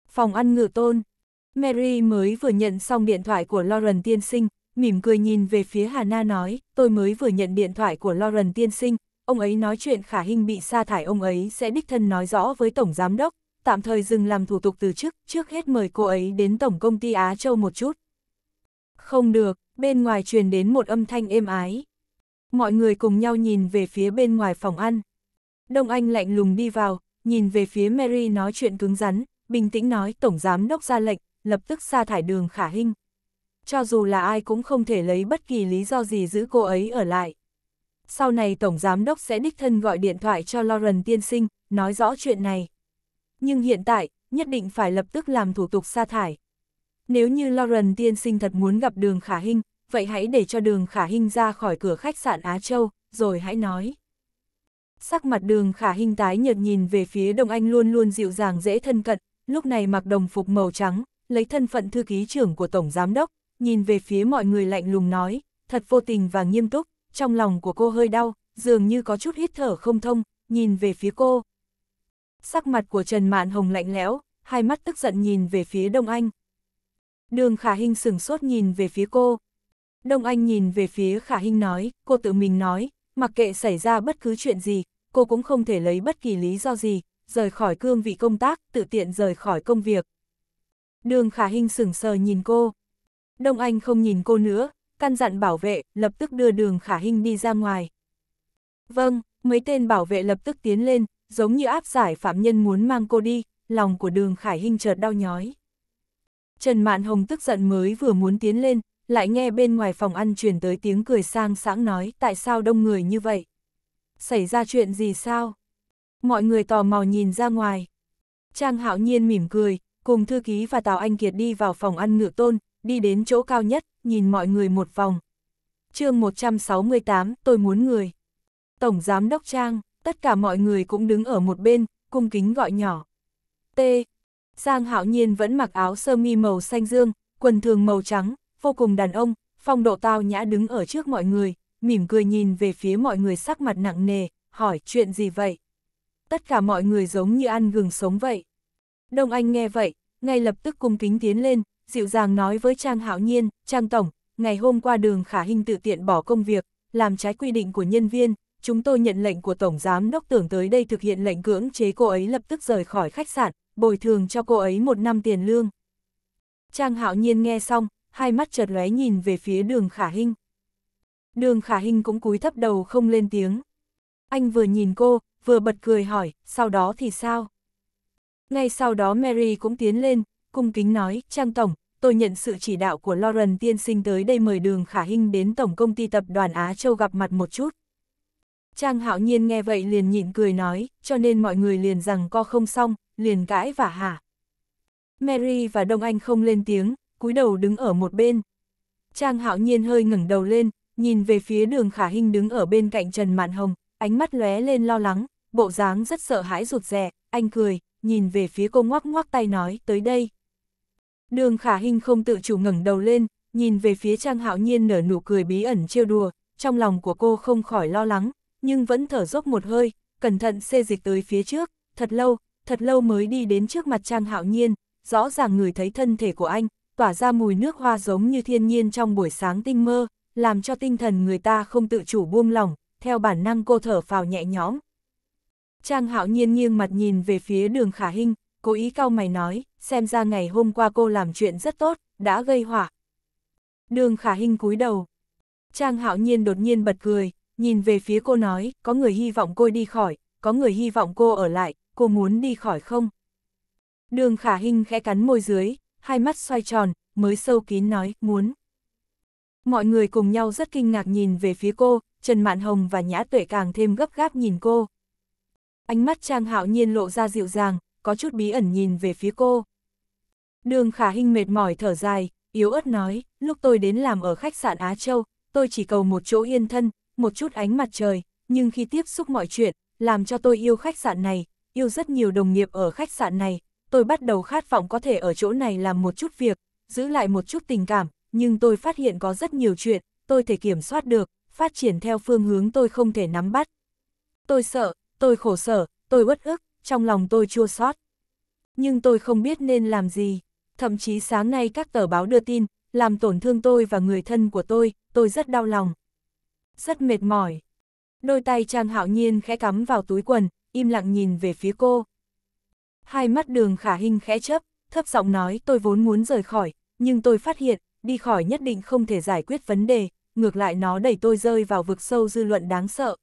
Phòng ăn ngự tôn. Mary mới vừa nhận xong điện thoại của Lauren tiên sinh, mỉm cười nhìn về phía Hà Na nói, tôi mới vừa nhận điện thoại của Lauren tiên sinh, ông ấy nói chuyện khả hình bị sa thải ông ấy sẽ đích thân nói rõ với Tổng Giám Đốc, tạm thời dừng làm thủ tục từ chức, trước hết mời cô ấy đến Tổng Công ty Á Châu một chút. Không được, bên ngoài truyền đến một âm thanh êm ái. Mọi người cùng nhau nhìn về phía bên ngoài phòng ăn. Đông Anh lạnh lùng đi vào, nhìn về phía Mary nói chuyện cứng rắn, bình tĩnh nói Tổng Giám Đốc ra lệnh, lập tức sa thải đường khả hinh. Cho dù là ai cũng không thể lấy bất kỳ lý do gì giữ cô ấy ở lại. Sau này Tổng Giám Đốc sẽ đích thân gọi điện thoại cho Lauren tiên sinh, nói rõ chuyện này nhưng hiện tại, nhất định phải lập tức làm thủ tục sa thải. Nếu như Lauren tiên sinh thật muốn gặp đường khả hình, vậy hãy để cho đường khả hình ra khỏi cửa khách sạn Á Châu, rồi hãy nói. Sắc mặt đường khả hình tái nhợt nhìn về phía Đông Anh luôn luôn dịu dàng dễ thân cận, lúc này mặc đồng phục màu trắng, lấy thân phận thư ký trưởng của Tổng Giám Đốc, nhìn về phía mọi người lạnh lùng nói, thật vô tình và nghiêm túc, trong lòng của cô hơi đau, dường như có chút hít thở không thông, nhìn về phía cô, sắc mặt của Trần Mạn Hồng lạnh lẽo, hai mắt tức giận nhìn về phía Đông Anh. Đường Khả Hinh sừng sốt nhìn về phía cô. Đông Anh nhìn về phía Khả Hinh nói, cô tự mình nói, mặc kệ xảy ra bất cứ chuyện gì, cô cũng không thể lấy bất kỳ lý do gì, rời khỏi cương vị công tác, tự tiện rời khỏi công việc. Đường Khả Hinh sừng sờ nhìn cô. Đông Anh không nhìn cô nữa, căn dặn bảo vệ, lập tức đưa đường Khả Hinh đi ra ngoài. Vâng, mấy tên bảo vệ lập tức tiến lên, giống như áp giải phạm nhân muốn mang cô đi, lòng của đường Khải Hinh chợt đau nhói. Trần Mạn Hồng tức giận mới vừa muốn tiến lên, lại nghe bên ngoài phòng ăn truyền tới tiếng cười sang sáng nói tại sao đông người như vậy. Xảy ra chuyện gì sao? Mọi người tò mò nhìn ra ngoài. Trang hạo nhiên mỉm cười, cùng thư ký và Tào Anh Kiệt đi vào phòng ăn ngựa tôn, đi đến chỗ cao nhất, nhìn mọi người một vòng. chương 168, tôi muốn người. Tổng Giám Đốc Trang tất cả mọi người cũng đứng ở một bên, cung kính gọi nhỏ. T. Giang hạo nhiên vẫn mặc áo sơ mi màu xanh dương, quần thường màu trắng, vô cùng đàn ông, phong độ tao nhã đứng ở trước mọi người, mỉm cười nhìn về phía mọi người sắc mặt nặng nề, hỏi chuyện gì vậy? Tất cả mọi người giống như ăn gừng sống vậy. Đông Anh nghe vậy, ngay lập tức cung kính tiến lên, dịu dàng nói với Trang Hạo Nhiên, Trang Tổng, ngày hôm qua đường khả hình tự tiện bỏ công việc, làm trái quy định của nhân viên, chúng tôi nhận lệnh của Tổng Giám Đốc tưởng tới đây thực hiện lệnh cưỡng chế cô ấy lập tức rời khỏi khách sạn, bồi thường cho cô ấy một năm tiền lương. Trang hạo nhiên nghe xong, hai mắt chợt lóe nhìn về phía đường khả hinh. Đường khả hinh cũng cúi thấp đầu không lên tiếng. Anh vừa nhìn cô, vừa bật cười hỏi, sau đó thì sao? Ngay sau đó Mary cũng tiến lên, cung kính nói, Trang Tổng, tôi nhận sự chỉ đạo của Lauren tiên sinh tới đây mời đường khả hinh đến Tổng Công ty Tập đoàn Á Châu gặp mặt một chút. Trang hạo nhiên nghe vậy liền nhịn cười nói, cho nên mọi người liền rằng co không xong, liền cãi và hả. Mary và Đông Anh không lên tiếng, cúi đầu đứng ở một bên. Trang hạo nhiên hơi ngẩng đầu lên, nhìn về phía đường khả Hinh đứng ở bên cạnh Trần Mạn Hồng, ánh mắt lóe lên lo lắng, bộ dáng rất sợ hãi rụt rè, anh cười, nhìn về phía cô ngoắc ngoắc tay nói, tới đây. Đường khả Hinh không tự chủ ngẩng đầu lên, nhìn về phía Trang hạo nhiên nở nụ cười bí ẩn trêu đùa, trong lòng của cô không khỏi lo lắng, nhưng vẫn thở dốc một hơi, cẩn thận xê dịch tới phía trước, thật lâu, thật lâu mới đi đến trước mặt Trang Hạo Nhiên, rõ ràng người thấy thân thể của anh, tỏa ra mùi nước hoa giống như thiên nhiên trong buổi sáng tinh mơ, làm cho tinh thần người ta không tự chủ buông lỏng, theo bản năng cô thở phào nhẹ nhõm. Trang Hạo Nhiên nghiêng mặt nhìn về phía đường Khả Hinh, cố ý cau mày nói, xem ra ngày hôm qua cô làm chuyện rất tốt, đã gây hỏa. Đường Khả Hinh cúi đầu. Trang Hạo Nhiên đột nhiên bật cười, nhìn về phía cô nói, có người hy vọng cô đi khỏi, có người hy vọng cô ở lại, cô muốn đi khỏi không? Đường khả hình khẽ cắn môi dưới, hai mắt xoay tròn, mới sâu kín nói, muốn. Mọi người cùng nhau rất kinh ngạc nhìn về phía cô, Trần Mạn Hồng và Nhã Tuệ càng thêm gấp gáp nhìn cô. Ánh mắt Trang Hạo Nhiên lộ ra dịu dàng, có chút bí ẩn nhìn về phía cô. Đường khả hình mệt mỏi thở dài, yếu ớt nói, lúc tôi đến làm ở khách sạn Á Châu, tôi chỉ cầu một chỗ yên thân, một chút ánh mặt trời, nhưng khi tiếp xúc mọi chuyện, làm cho tôi yêu khách sạn này, yêu rất nhiều đồng nghiệp ở khách sạn này, tôi bắt đầu khát vọng có thể ở chỗ này làm một chút việc, giữ lại một chút tình cảm, nhưng tôi phát hiện có rất nhiều chuyện, tôi thể kiểm soát được, phát triển theo phương hướng tôi không thể nắm bắt. Tôi sợ, tôi khổ sở, tôi bất ức, trong lòng tôi chua xót. Nhưng tôi không biết nên làm gì, thậm chí sáng nay các tờ báo đưa tin, làm tổn thương tôi và người thân của tôi, tôi rất đau lòng rất mệt mỏi. Đôi tay Trang Hạo Nhiên khẽ cắm vào túi quần, im lặng nhìn về phía cô. Hai mắt đường khả hình khẽ chấp, thấp giọng nói tôi vốn muốn rời khỏi, nhưng tôi phát hiện, đi khỏi nhất định không thể giải quyết vấn đề, ngược lại nó đẩy tôi rơi vào vực sâu dư luận đáng sợ.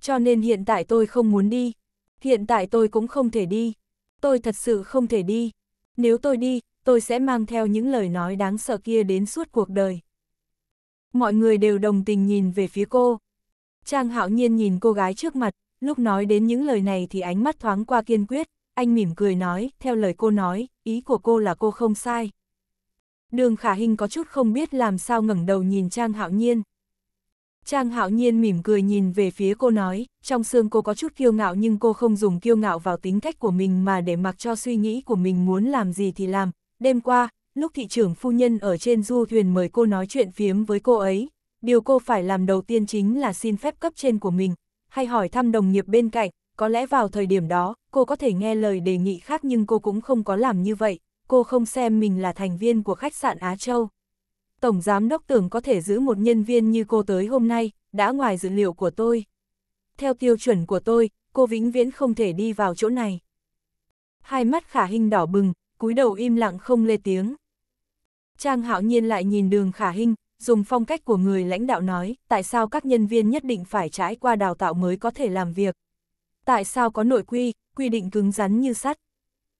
Cho nên hiện tại tôi không muốn đi, hiện tại tôi cũng không thể đi, tôi thật sự không thể đi. Nếu tôi đi, tôi sẽ mang theo những lời nói đáng sợ kia đến suốt cuộc đời. Mọi người đều đồng tình nhìn về phía cô. Trang hạo nhiên nhìn cô gái trước mặt, lúc nói đến những lời này thì ánh mắt thoáng qua kiên quyết, anh mỉm cười nói, theo lời cô nói, ý của cô là cô không sai. Đường khả hình có chút không biết làm sao ngẩng đầu nhìn Trang hạo nhiên. Trang hạo nhiên mỉm cười nhìn về phía cô nói, trong xương cô có chút kiêu ngạo nhưng cô không dùng kiêu ngạo vào tính cách của mình mà để mặc cho suy nghĩ của mình muốn làm gì thì làm. Đêm qua, lúc thị trưởng phu nhân ở trên du thuyền mời cô nói chuyện phiếm với cô ấy, điều cô phải làm đầu tiên chính là xin phép cấp trên của mình, hay hỏi thăm đồng nghiệp bên cạnh, có lẽ vào thời điểm đó, cô có thể nghe lời đề nghị khác nhưng cô cũng không có làm như vậy, cô không xem mình là thành viên của khách sạn Á Châu. Tổng giám đốc tưởng có thể giữ một nhân viên như cô tới hôm nay, đã ngoài dữ liệu của tôi. Theo tiêu chuẩn của tôi, cô vĩnh viễn không thể đi vào chỗ này. Hai mắt khả hình đỏ bừng, cúi đầu im lặng không lê tiếng. Trang hạo nhiên lại nhìn đường khả hình, dùng phong cách của người lãnh đạo nói, tại sao các nhân viên nhất định phải trải qua đào tạo mới có thể làm việc. Tại sao có nội quy, quy định cứng rắn như sắt.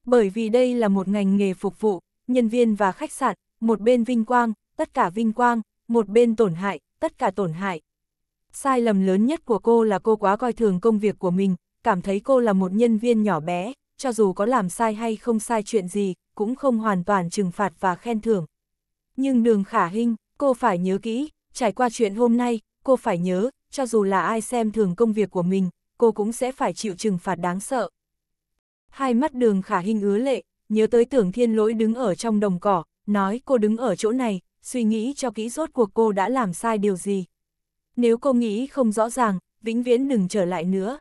Bởi vì đây là một ngành nghề phục vụ, nhân viên và khách sạn, một bên vinh quang, tất cả vinh quang, một bên tổn hại, tất cả tổn hại. Sai lầm lớn nhất của cô là cô quá coi thường công việc của mình, cảm thấy cô là một nhân viên nhỏ bé, cho dù có làm sai hay không sai chuyện gì, cũng không hoàn toàn trừng phạt và khen thưởng. Nhưng đường khả hình, cô phải nhớ kỹ, trải qua chuyện hôm nay, cô phải nhớ, cho dù là ai xem thường công việc của mình, cô cũng sẽ phải chịu trừng phạt đáng sợ. Hai mắt đường khả hình ứa lệ, nhớ tới tưởng thiên lỗi đứng ở trong đồng cỏ, nói cô đứng ở chỗ này, suy nghĩ cho kỹ rốt cuộc cô đã làm sai điều gì. Nếu cô nghĩ không rõ ràng, vĩnh viễn đừng trở lại nữa.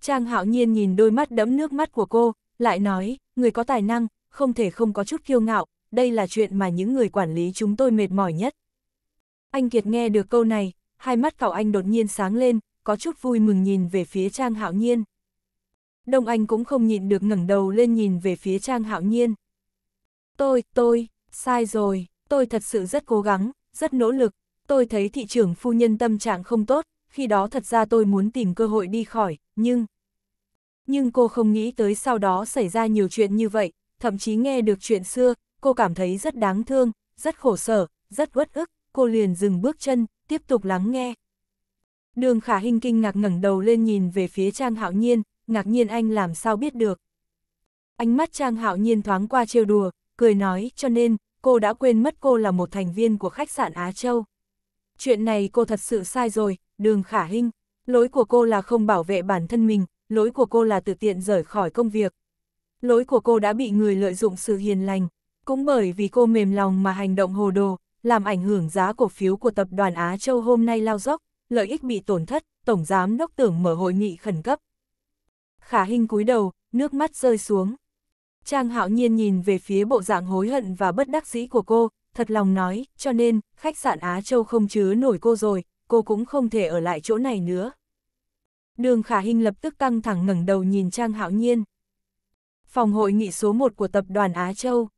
Trang hạo nhiên nhìn đôi mắt đẫm nước mắt của cô, lại nói, người có tài năng, không thể không có chút kiêu ngạo, đây là chuyện mà những người quản lý chúng tôi mệt mỏi nhất. Anh Kiệt nghe được câu này, hai mắt cậu anh đột nhiên sáng lên, có chút vui mừng nhìn về phía Trang Hạo Nhiên. Đông Anh cũng không nhịn được ngẩng đầu lên nhìn về phía Trang Hạo Nhiên. Tôi, tôi, sai rồi, tôi thật sự rất cố gắng, rất nỗ lực, tôi thấy thị trưởng phu nhân tâm trạng không tốt, khi đó thật ra tôi muốn tìm cơ hội đi khỏi, nhưng... Nhưng cô không nghĩ tới sau đó xảy ra nhiều chuyện như vậy, thậm chí nghe được chuyện xưa, cô cảm thấy rất đáng thương, rất khổ sở, rất uất ức, cô liền dừng bước chân, tiếp tục lắng nghe. Đường khả hình kinh ngạc ngẩng đầu lên nhìn về phía Trang Hạo Nhiên, ngạc nhiên anh làm sao biết được. Ánh mắt Trang Hạo Nhiên thoáng qua trêu đùa, cười nói cho nên cô đã quên mất cô là một thành viên của khách sạn Á Châu. Chuyện này cô thật sự sai rồi, đường khả hình, lỗi của cô là không bảo vệ bản thân mình, lỗi của cô là tự tiện rời khỏi công việc. Lỗi của cô đã bị người lợi dụng sự hiền lành, cũng bởi vì cô mềm lòng mà hành động hồ đồ, làm ảnh hưởng giá cổ phiếu của tập đoàn Á Châu hôm nay lao dốc, lợi ích bị tổn thất, Tổng Giám Đốc Tưởng mở hội nghị khẩn cấp. Khả Hinh cúi đầu, nước mắt rơi xuống. Trang Hạo Nhiên nhìn về phía bộ dạng hối hận và bất đắc dĩ của cô, thật lòng nói, cho nên, khách sạn Á Châu không chứa nổi cô rồi, cô cũng không thể ở lại chỗ này nữa. Đường Khả Hinh lập tức căng thẳng ngẩng đầu nhìn Trang Hạo Nhiên. Phòng hội nghị số 1 của tập đoàn Á Châu.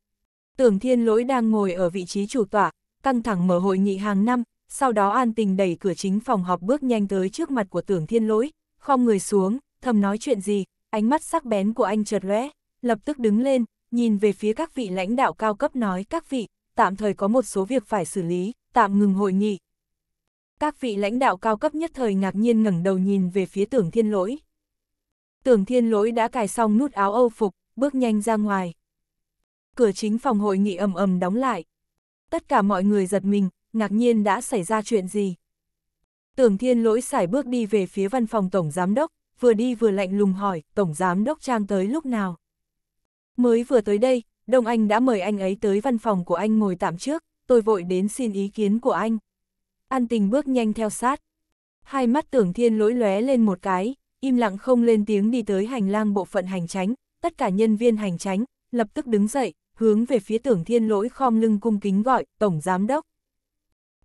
Tưởng thiên lỗi đang ngồi ở vị trí chủ tọa, căng thẳng mở hội nghị hàng năm, sau đó an tình đẩy cửa chính phòng họp bước nhanh tới trước mặt của tưởng thiên lỗi, khom người xuống, thầm nói chuyện gì, ánh mắt sắc bén của anh chợt lóe, lập tức đứng lên, nhìn về phía các vị lãnh đạo cao cấp nói các vị, tạm thời có một số việc phải xử lý, tạm ngừng hội nghị. Các vị lãnh đạo cao cấp nhất thời ngạc nhiên ngẩng đầu nhìn về phía tưởng thiên lỗi. Tưởng thiên lỗi đã cài xong nút áo âu phục, bước nhanh ra ngoài cửa chính phòng hội nghị ầm ầm đóng lại. Tất cả mọi người giật mình, ngạc nhiên đã xảy ra chuyện gì. Tưởng thiên lỗi xài bước đi về phía văn phòng tổng giám đốc, vừa đi vừa lạnh lùng hỏi, tổng giám đốc Trang tới lúc nào. Mới vừa tới đây, Đông Anh đã mời anh ấy tới văn phòng của anh ngồi tạm trước, tôi vội đến xin ý kiến của anh. An tình bước nhanh theo sát. Hai mắt tưởng thiên lỗi lóe lên một cái, im lặng không lên tiếng đi tới hành lang bộ phận hành tránh, tất cả nhân viên hành tránh, lập tức đứng dậy, hướng về phía tưởng thiên lỗi khom lưng cung kính gọi, Tổng Giám Đốc.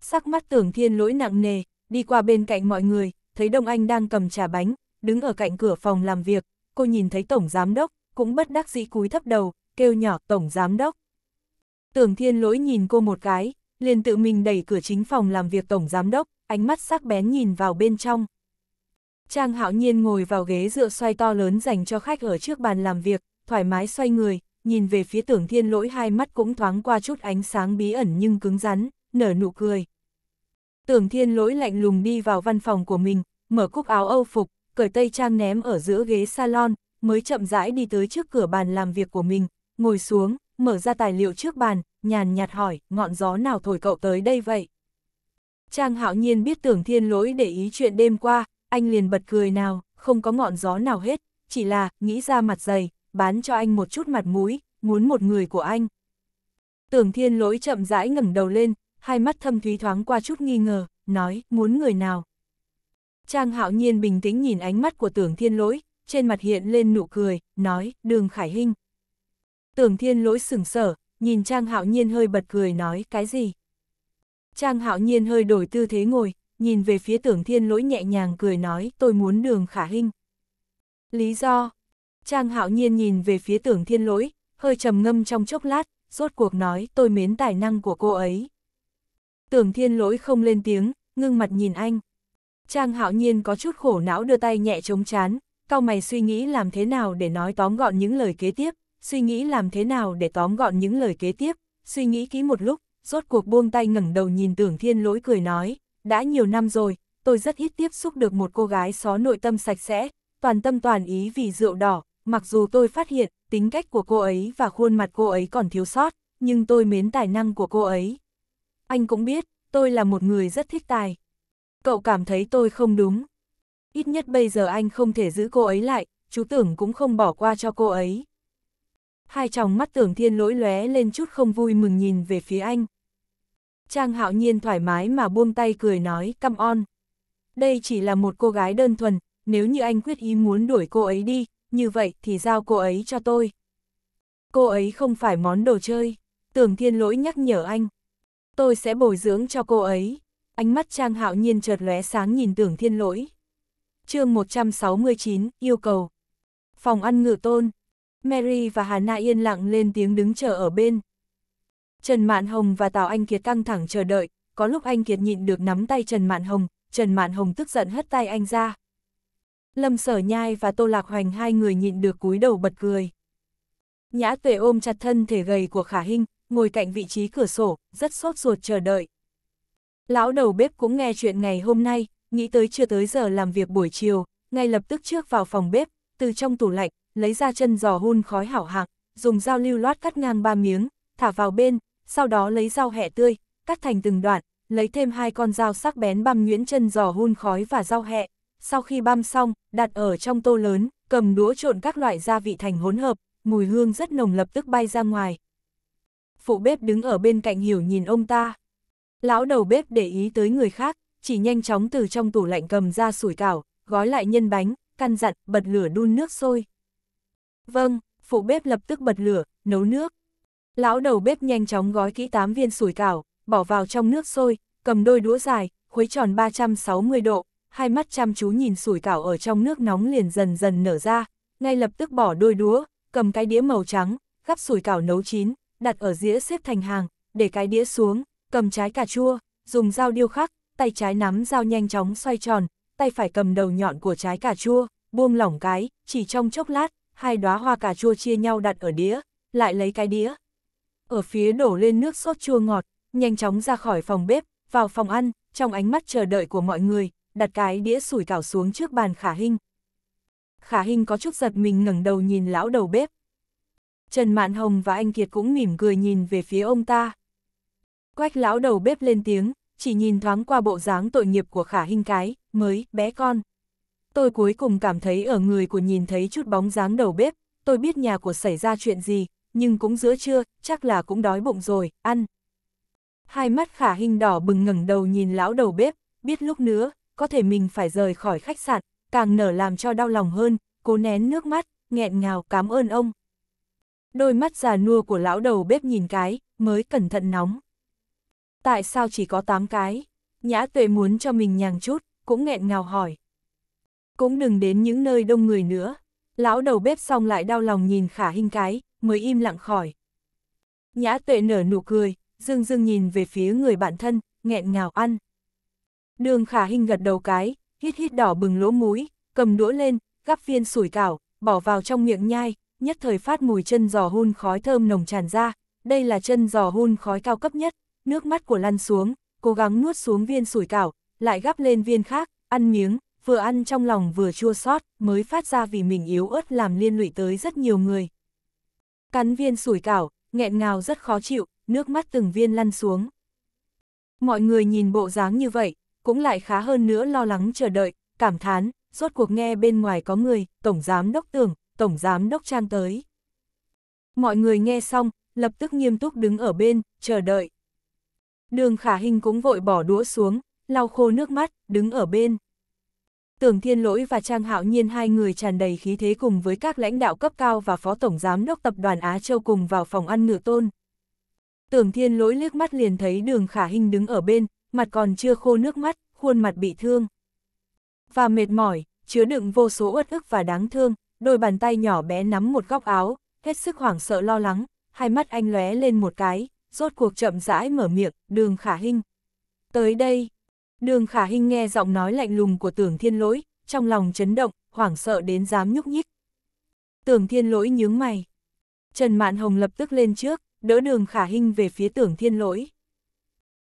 Sắc mắt tưởng thiên lỗi nặng nề, đi qua bên cạnh mọi người, thấy Đông Anh đang cầm trà bánh, đứng ở cạnh cửa phòng làm việc, cô nhìn thấy Tổng Giám Đốc, cũng bất đắc dĩ cúi thấp đầu, kêu nhỏ Tổng Giám Đốc. Tưởng thiên lỗi nhìn cô một cái, liền tự mình đẩy cửa chính phòng làm việc Tổng Giám Đốc, ánh mắt sắc bén nhìn vào bên trong. Trang hạo nhiên ngồi vào ghế dựa xoay to lớn dành cho khách ở trước bàn làm việc, thoải mái xoay người, nhìn về phía tưởng thiên lỗi hai mắt cũng thoáng qua chút ánh sáng bí ẩn nhưng cứng rắn, nở nụ cười. Tưởng thiên lỗi lạnh lùng đi vào văn phòng của mình, mở cúc áo âu phục, cởi tay trang ném ở giữa ghế salon, mới chậm rãi đi tới trước cửa bàn làm việc của mình, ngồi xuống, mở ra tài liệu trước bàn, nhàn nhạt hỏi, ngọn gió nào thổi cậu tới đây vậy? Trang hạo nhiên biết tưởng thiên lỗi để ý chuyện đêm qua, anh liền bật cười nào, không có ngọn gió nào hết, chỉ là, nghĩ ra mặt dày, bán cho anh một chút mặt mũi, muốn một người của anh. Tưởng thiên lỗi chậm rãi ngẩng đầu lên, hai mắt thâm thúy thoáng qua chút nghi ngờ, nói, muốn người nào. Trang hạo nhiên bình tĩnh nhìn ánh mắt của tưởng thiên lỗi, trên mặt hiện lên nụ cười, nói, đường khải hinh. Tưởng thiên lỗi sửng sở, nhìn Trang hạo nhiên hơi bật cười nói, cái gì? Trang hạo nhiên hơi đổi tư thế ngồi, nhìn về phía tưởng thiên lỗi nhẹ nhàng cười nói, tôi muốn đường khả hinh. Lý do, Trang hạo nhiên nhìn về phía tưởng thiên lỗi, hơi trầm ngâm trong chốc lát, rốt cuộc nói tôi mến tài năng của cô ấy. Tưởng thiên lỗi không lên tiếng, ngưng mặt nhìn anh. Trang hạo nhiên có chút khổ não đưa tay nhẹ chống chán, cau mày suy nghĩ làm thế nào để nói tóm gọn những lời kế tiếp, suy nghĩ làm thế nào để tóm gọn những lời kế tiếp, suy nghĩ kỹ một lúc, rốt cuộc buông tay ngẩng đầu nhìn tưởng thiên lỗi cười nói, đã nhiều năm rồi, tôi rất ít tiếp xúc được một cô gái xó nội tâm sạch sẽ, toàn tâm toàn ý vì rượu đỏ, mặc dù tôi phát hiện, tính cách của cô ấy và khuôn mặt cô ấy còn thiếu sót, nhưng tôi mến tài năng của cô ấy. Anh cũng biết, tôi là một người rất thích tài. Cậu cảm thấy tôi không đúng. Ít nhất bây giờ anh không thể giữ cô ấy lại, chú tưởng cũng không bỏ qua cho cô ấy. Hai tròng mắt tưởng thiên lỗi lóe lên chút không vui mừng nhìn về phía anh. Trang hạo nhiên thoải mái mà buông tay cười nói come on. Đây chỉ là một cô gái đơn thuần, nếu như anh quyết ý muốn đuổi cô ấy đi, như vậy thì giao cô ấy cho tôi. Cô ấy không phải món đồ chơi, tưởng thiên lỗi nhắc nhở anh. Tôi sẽ bồi dưỡng cho cô ấy. Ánh mắt Trang Hạo Nhiên chợt lóe sáng nhìn tưởng thiên lỗi. chương 169, yêu cầu. Phòng ăn ngự tôn. Mary và Hà Na yên lặng lên tiếng đứng chờ ở bên. Trần Mạn Hồng và Tào Anh Kiệt căng thẳng chờ đợi, có lúc anh Kiệt nhịn được nắm tay Trần Mạn Hồng, Trần Mạn Hồng tức giận hất tay anh ra. Lâm Sở Nhai và Tô Lạc Hoành hai người nhịn được cúi đầu bật cười. Nhã Tuệ ôm chặt thân thể gầy của Khả Hinh, ngồi cạnh vị trí cửa sổ, rất sốt ruột chờ đợi. Lão đầu bếp cũng nghe chuyện ngày hôm nay, nghĩ tới chưa tới giờ làm việc buổi chiều, ngay lập tức trước vào phòng bếp, từ trong tủ lạnh, lấy ra chân giò hun khói hảo hạng, dùng dao lưu loát cắt ngang ba miếng, thả vào bên, sau đó lấy dao hẹ tươi, cắt thành từng đoạn, lấy thêm hai con dao sắc bén băm nhuyễn chân giò hun khói và rau hẹ, sau khi băm xong, đặt ở trong tô lớn, cầm đũa trộn các loại gia vị thành hỗn hợp, mùi hương rất nồng lập tức bay ra ngoài. Phụ bếp đứng ở bên cạnh hiểu nhìn ông ta. Lão đầu bếp để ý tới người khác, chỉ nhanh chóng từ trong tủ lạnh cầm ra sủi cảo, gói lại nhân bánh, căn dặn, bật lửa đun nước sôi. Vâng, phụ bếp lập tức bật lửa, nấu nước. Lão đầu bếp nhanh chóng gói kỹ 8 viên sủi cảo, bỏ vào trong nước sôi, cầm đôi đũa dài, khuấy tròn 360 độ, hai mắt chăm chú nhìn sủi cảo ở trong nước nóng liền dần dần nở ra, ngay lập tức bỏ đôi đũa, cầm cái đĩa màu trắng, gắp sủi cảo nấu chín, đặt ở dĩa xếp thành hàng, để cái đĩa xuống, cầm trái cà chua, dùng dao điêu khắc, tay trái nắm dao nhanh chóng xoay tròn, tay phải cầm đầu nhọn của trái cà chua, buông lỏng cái, chỉ trong chốc lát, hai đóa hoa cà chua chia nhau đặt ở đĩa, lại lấy cái đĩa. Ở phía đổ lên nước sốt chua ngọt, nhanh chóng ra khỏi phòng bếp, vào phòng ăn, trong ánh mắt chờ đợi của mọi người, đặt cái đĩa sủi cảo xuống trước bàn Khả Hinh. Khả Hinh có chút giật mình ngẩng đầu nhìn lão đầu bếp. Trần Mạn Hồng và anh Kiệt cũng mỉm cười nhìn về phía ông ta. Quách lão đầu bếp lên tiếng, chỉ nhìn thoáng qua bộ dáng tội nghiệp của Khả Hinh cái, mới, bé con. Tôi cuối cùng cảm thấy ở người của nhìn thấy chút bóng dáng đầu bếp, tôi biết nhà của xảy ra chuyện gì, nhưng cũng giữa trưa, chắc là cũng đói bụng rồi, ăn. Hai mắt Khả Hinh đỏ bừng ngẩng đầu nhìn lão đầu bếp, biết lúc nữa, có thể mình phải rời khỏi khách sạn, càng nở làm cho đau lòng hơn, cố nén nước mắt, nghẹn ngào cảm ơn ông. Đôi mắt già nua của lão đầu bếp nhìn cái, mới cẩn thận nóng. Tại sao chỉ có 8 cái? Nhã tuệ muốn cho mình nhàng chút, cũng nghẹn ngào hỏi. Cũng đừng đến những nơi đông người nữa. Lão đầu bếp xong lại đau lòng nhìn khả hình cái, mới im lặng khỏi. Nhã tuệ nở nụ cười, dương dương nhìn về phía người bạn thân, nghẹn ngào ăn. Đường khả hình gật đầu cái, hít hít đỏ bừng lỗ mũi, cầm đũa lên, gắp viên sủi cảo, bỏ vào trong miệng nhai, nhất thời phát mùi chân giò hun khói thơm nồng tràn ra, đây là chân giò hun khói cao cấp nhất, nước mắt của lăn xuống, cố gắng nuốt xuống viên sủi cảo, lại gắp lên viên khác, ăn miếng, vừa ăn trong lòng vừa chua xót mới phát ra vì mình yếu ớt làm liên lụy tới rất nhiều người. Cắn viên sủi cảo, nghẹn ngào rất khó chịu, nước mắt từng viên lăn xuống. Mọi người nhìn bộ dáng như vậy, cũng lại khá hơn nữa lo lắng chờ đợi, cảm thán, rốt cuộc nghe bên ngoài có người, Tổng Giám Đốc Tưởng, Tổng Giám Đốc Trang tới. Mọi người nghe xong, lập tức nghiêm túc đứng ở bên, chờ đợi. Đường khả hình cũng vội bỏ đũa xuống, lau khô nước mắt, đứng ở bên. Tưởng Thiên Lỗi và Trang Hạo Nhiên hai người tràn đầy khí thế cùng với các lãnh đạo cấp cao và Phó Tổng Giám đốc Tập đoàn Á Châu cùng vào phòng ăn ngựa tôn. Tưởng Thiên Lỗi liếc mắt liền thấy đường khả hình đứng ở bên, mặt còn chưa khô nước mắt, khuôn mặt bị thương. Và mệt mỏi, chứa đựng vô số uất ức và đáng thương, đôi bàn tay nhỏ bé nắm một góc áo, hết sức hoảng sợ lo lắng, hai mắt anh lóe lên một cái, rốt cuộc chậm rãi mở miệng, đường khả hinh. Tới đây, đường khả hinh nghe giọng nói lạnh lùng của tưởng thiên lỗi, trong lòng chấn động, hoảng sợ đến dám nhúc nhích. Tưởng thiên lỗi nhướng mày. Trần Mạn Hồng lập tức lên trước, đỡ đường khả hinh về phía tưởng thiên lỗi.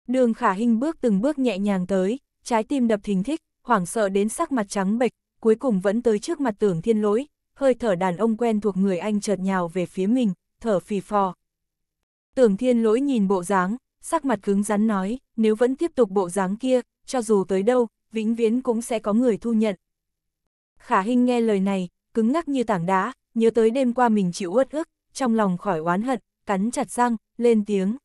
Đường khả hình bước từng bước nhẹ nhàng tới, trái tim đập thình thích, hoảng sợ đến sắc mặt trắng bệch, cuối cùng vẫn tới trước mặt tưởng thiên lỗi, hơi thở đàn ông quen thuộc người anh chợt nhào về phía mình, thở phì phò. Tưởng thiên lỗi nhìn bộ dáng, sắc mặt cứng rắn nói, nếu vẫn tiếp tục bộ dáng kia, cho dù tới đâu, vĩnh viễn cũng sẽ có người thu nhận. Khả hình nghe lời này, cứng ngắc như tảng đá, nhớ tới đêm qua mình chịu uất ức, trong lòng khỏi oán hận, cắn chặt răng, lên tiếng.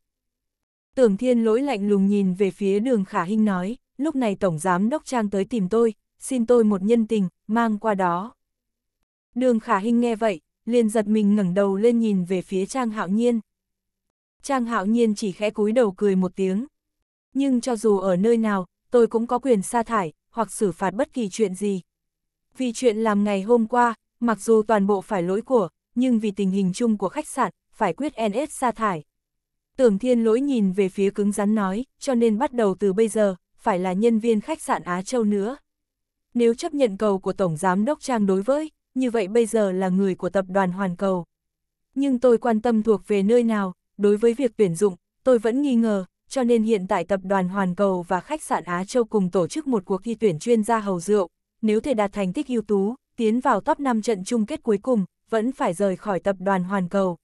Tưởng thiên lỗi lạnh lùng nhìn về phía đường khả hinh nói, lúc này Tổng Giám Đốc Trang tới tìm tôi, xin tôi một nhân tình, mang qua đó. Đường khả hinh nghe vậy, liền giật mình ngẩng đầu lên nhìn về phía Trang Hạo Nhiên. Trang Hạo Nhiên chỉ khẽ cúi đầu cười một tiếng. Nhưng cho dù ở nơi nào, tôi cũng có quyền sa thải, hoặc xử phạt bất kỳ chuyện gì. Vì chuyện làm ngày hôm qua, mặc dù toàn bộ phải lỗi của, nhưng vì tình hình chung của khách sạn, phải quyết NS sa thải. Tưởng thiên lỗi nhìn về phía cứng rắn nói, cho nên bắt đầu từ bây giờ, phải là nhân viên khách sạn Á Châu nữa. Nếu chấp nhận cầu của Tổng Giám Đốc Trang đối với, như vậy bây giờ là người của tập đoàn Hoàn Cầu. Nhưng tôi quan tâm thuộc về nơi nào, đối với việc tuyển dụng, tôi vẫn nghi ngờ, cho nên hiện tại tập đoàn Hoàn Cầu và khách sạn Á Châu cùng tổ chức một cuộc thi tuyển chuyên gia hầu rượu, nếu thể đạt thành tích ưu tú, tiến vào top 5 trận chung kết cuối cùng, vẫn phải rời khỏi tập đoàn Hoàn Cầu.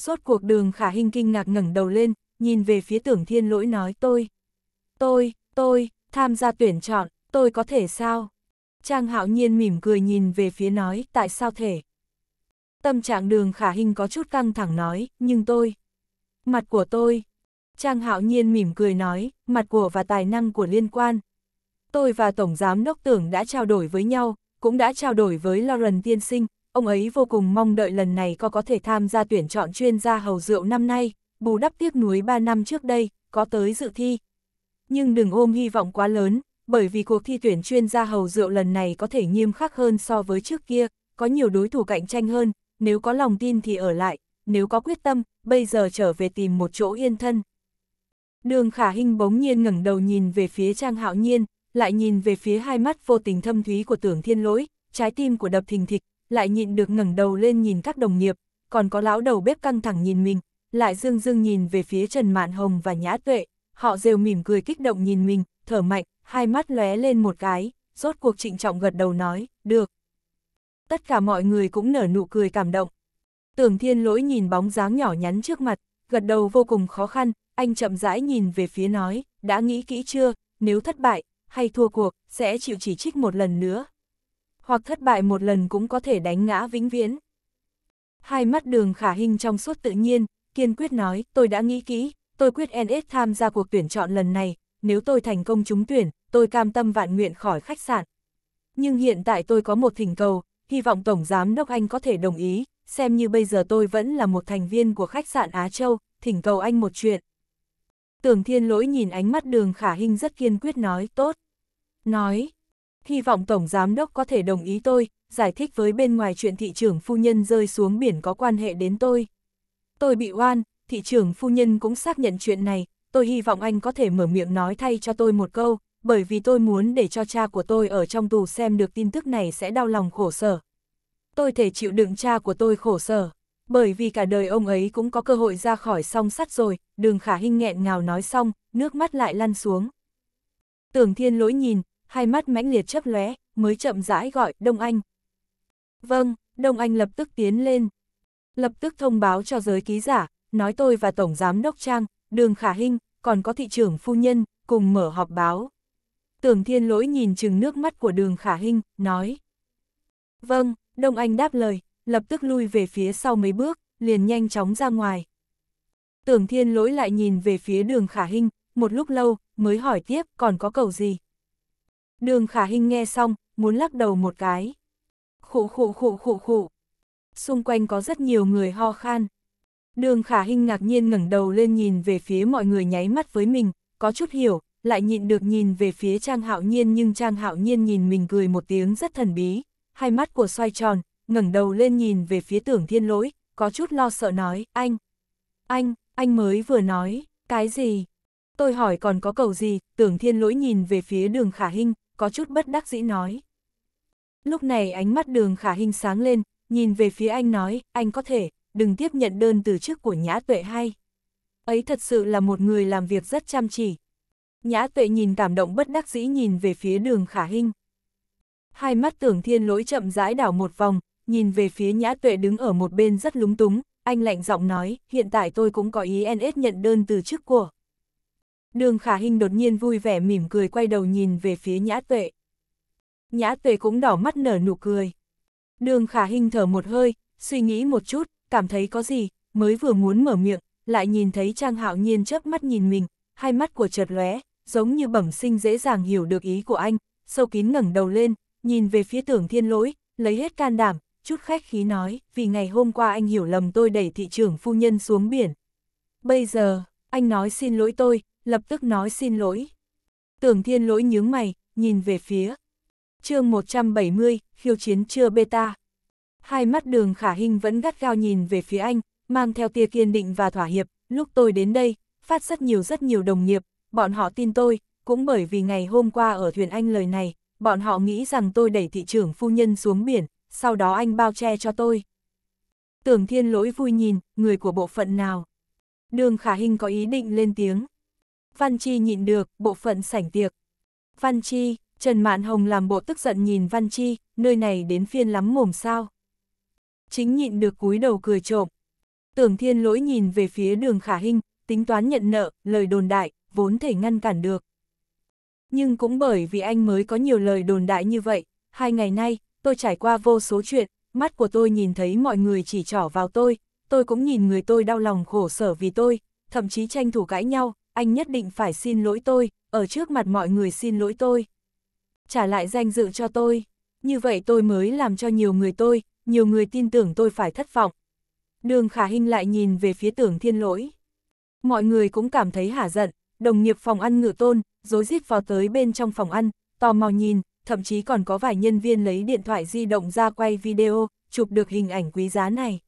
Rốt cuộc đường khả hình kinh ngạc ngẩng đầu lên, nhìn về phía tưởng thiên lỗi nói tôi. Tôi, tôi, tham gia tuyển chọn, tôi có thể sao? Trang hạo nhiên mỉm cười nhìn về phía nói tại sao thể. Tâm trạng đường khả hình có chút căng thẳng nói, nhưng tôi. Mặt của tôi. Trang hạo nhiên mỉm cười nói, mặt của và tài năng của liên quan. Tôi và Tổng Giám Đốc Tưởng đã trao đổi với nhau, cũng đã trao đổi với Lauren Tiên Sinh, ông ấy vô cùng mong đợi lần này có có thể tham gia tuyển chọn chuyên gia hầu rượu năm nay, bù đắp tiếc núi 3 năm trước đây, có tới dự thi. Nhưng đừng ôm hy vọng quá lớn, bởi vì cuộc thi tuyển chuyên gia hầu rượu lần này có thể nghiêm khắc hơn so với trước kia, có nhiều đối thủ cạnh tranh hơn, nếu có lòng tin thì ở lại, nếu có quyết tâm, bây giờ trở về tìm một chỗ yên thân. Đường Khả hình bỗng nhiên ngẩng đầu nhìn về phía Trang Hạo Nhiên, lại nhìn về phía hai mắt vô tình thâm thúy của Tưởng Thiên Lỗi, trái tim của đập thình thịch, lại nhịn được ngẩng đầu lên nhìn các đồng nghiệp, còn có lão đầu bếp căng thẳng nhìn mình, lại dương dương nhìn về phía Trần Mạn Hồng và Nhã Tuệ, họ đều mỉm cười kích động nhìn mình, thở mạnh, hai mắt lóe lên một cái, rốt cuộc trịnh trọng gật đầu nói, được. Tất cả mọi người cũng nở nụ cười cảm động. Tưởng thiên lỗi nhìn bóng dáng nhỏ nhắn trước mặt, gật đầu vô cùng khó khăn, anh chậm rãi nhìn về phía nói, đã nghĩ kỹ chưa, nếu thất bại, hay thua cuộc, sẽ chịu chỉ trích một lần nữa, hoặc thất bại một lần cũng có thể đánh ngã vĩnh viễn. Hai mắt đường khả hình trong suốt tự nhiên, kiên quyết nói, tôi đã nghĩ kỹ, tôi quyết NS tham gia cuộc tuyển chọn lần này, nếu tôi thành công trúng tuyển, tôi cam tâm vạn nguyện khỏi khách sạn. Nhưng hiện tại tôi có một thỉnh cầu, hy vọng Tổng Giám Đốc Anh có thể đồng ý, xem như bây giờ tôi vẫn là một thành viên của khách sạn Á Châu, thỉnh cầu anh một chuyện. Tưởng thiên lỗi nhìn ánh mắt đường khả hình rất kiên quyết nói, tốt. Nói, hy vọng Tổng Giám Đốc có thể đồng ý tôi, giải thích với bên ngoài chuyện thị trưởng phu nhân rơi xuống biển có quan hệ đến tôi. Tôi bị oan, thị trưởng phu nhân cũng xác nhận chuyện này, tôi hy vọng anh có thể mở miệng nói thay cho tôi một câu, bởi vì tôi muốn để cho cha của tôi ở trong tù xem được tin tức này sẽ đau lòng khổ sở. Tôi thể chịu đựng cha của tôi khổ sở, bởi vì cả đời ông ấy cũng có cơ hội ra khỏi song sắt rồi, đường khả hinh nghẹn ngào nói xong, nước mắt lại lăn xuống. Tưởng thiên lỗi nhìn, hai mắt mãnh liệt chấp lóe, mới chậm rãi gọi Đông Anh. Vâng, Đông Anh lập tức tiến lên. Lập tức thông báo cho giới ký giả, nói tôi và Tổng Giám Đốc Trang, Đường Khả Hinh, còn có thị trưởng phu nhân, cùng mở họp báo. Tưởng Thiên Lỗi nhìn chừng nước mắt của Đường Khả Hinh, nói. Vâng, Đông Anh đáp lời, lập tức lui về phía sau mấy bước, liền nhanh chóng ra ngoài. Tưởng Thiên Lỗi lại nhìn về phía Đường Khả Hinh, một lúc lâu, mới hỏi tiếp còn có cầu gì. Đường khả hình nghe xong, muốn lắc đầu một cái. Khụ khụ khụ khụ khụ. Xung quanh có rất nhiều người ho khan. Đường khả hình ngạc nhiên ngẩng đầu lên nhìn về phía mọi người nháy mắt với mình, có chút hiểu, lại nhịn được nhìn về phía Trang Hạo Nhiên nhưng Trang Hạo Nhiên nhìn mình cười một tiếng rất thần bí, hai mắt của xoay tròn, ngẩng đầu lên nhìn về phía tưởng thiên lỗi, có chút lo sợ nói, anh, anh, anh mới vừa nói, cái gì? Tôi hỏi còn có cầu gì, tưởng thiên lỗi nhìn về phía đường khả hình, có chút bất đắc dĩ nói. Lúc này ánh mắt đường khả hình sáng lên, nhìn về phía anh nói, anh có thể, đừng tiếp nhận đơn từ chức của Nhã Tuệ hay. Ấy thật sự là một người làm việc rất chăm chỉ. Nhã Tuệ nhìn cảm động bất đắc dĩ nhìn về phía đường khả hình. Hai mắt tưởng thiên lỗi chậm rãi đảo một vòng, nhìn về phía Nhã Tuệ đứng ở một bên rất lúng túng, anh lạnh giọng nói, hiện tại tôi cũng có ý NS nhận đơn từ chức của. Đường khả hình đột nhiên vui vẻ mỉm cười quay đầu nhìn về phía nhã tuệ. Nhã tuệ cũng đỏ mắt nở nụ cười. Đường khả hình thở một hơi, suy nghĩ một chút, cảm thấy có gì, mới vừa muốn mở miệng, lại nhìn thấy Trang Hạo Nhiên chớp mắt nhìn mình, hai mắt của chợt lóe, giống như bẩm sinh dễ dàng hiểu được ý của anh, sâu kín ngẩng đầu lên, nhìn về phía tưởng thiên lỗi, lấy hết can đảm, chút khách khí nói, vì ngày hôm qua anh hiểu lầm tôi đẩy thị trưởng phu nhân xuống biển. Bây giờ, anh nói xin lỗi tôi, lập tức nói xin lỗi. Tưởng thiên lỗi nhướng mày, nhìn về phía. chương 170, khiêu chiến chưa beta. Hai mắt đường khả hình vẫn gắt gao nhìn về phía anh, mang theo tia kiên định và thỏa hiệp. Lúc tôi đến đây, phát rất nhiều rất nhiều đồng nghiệp, bọn họ tin tôi, cũng bởi vì ngày hôm qua ở thuyền anh lời này, bọn họ nghĩ rằng tôi đẩy thị trưởng phu nhân xuống biển, sau đó anh bao che cho tôi. Tưởng thiên lỗi vui nhìn, người của bộ phận nào. Đường khả hình có ý định lên tiếng. Văn Chi nhịn được, bộ phận sảnh tiệc. Văn Chi, Trần Mạn Hồng làm bộ tức giận nhìn Văn Chi, nơi này đến phiên lắm mồm sao. Chính nhịn được cúi đầu cười trộm. Tưởng thiên lỗi nhìn về phía đường khả hình, tính toán nhận nợ, lời đồn đại, vốn thể ngăn cản được. Nhưng cũng bởi vì anh mới có nhiều lời đồn đại như vậy, hai ngày nay, tôi trải qua vô số chuyện, mắt của tôi nhìn thấy mọi người chỉ trỏ vào tôi, tôi cũng nhìn người tôi đau lòng khổ sở vì tôi, thậm chí tranh thủ cãi nhau, anh nhất định phải xin lỗi tôi, ở trước mặt mọi người xin lỗi tôi. Trả lại danh dự cho tôi, như vậy tôi mới làm cho nhiều người tôi, nhiều người tin tưởng tôi phải thất vọng. Đường khả hình lại nhìn về phía tưởng thiên lỗi. Mọi người cũng cảm thấy hả giận, đồng nghiệp phòng ăn ngự tôn, dối rít vào tới bên trong phòng ăn, tò mò nhìn, thậm chí còn có vài nhân viên lấy điện thoại di động ra quay video, chụp được hình ảnh quý giá này.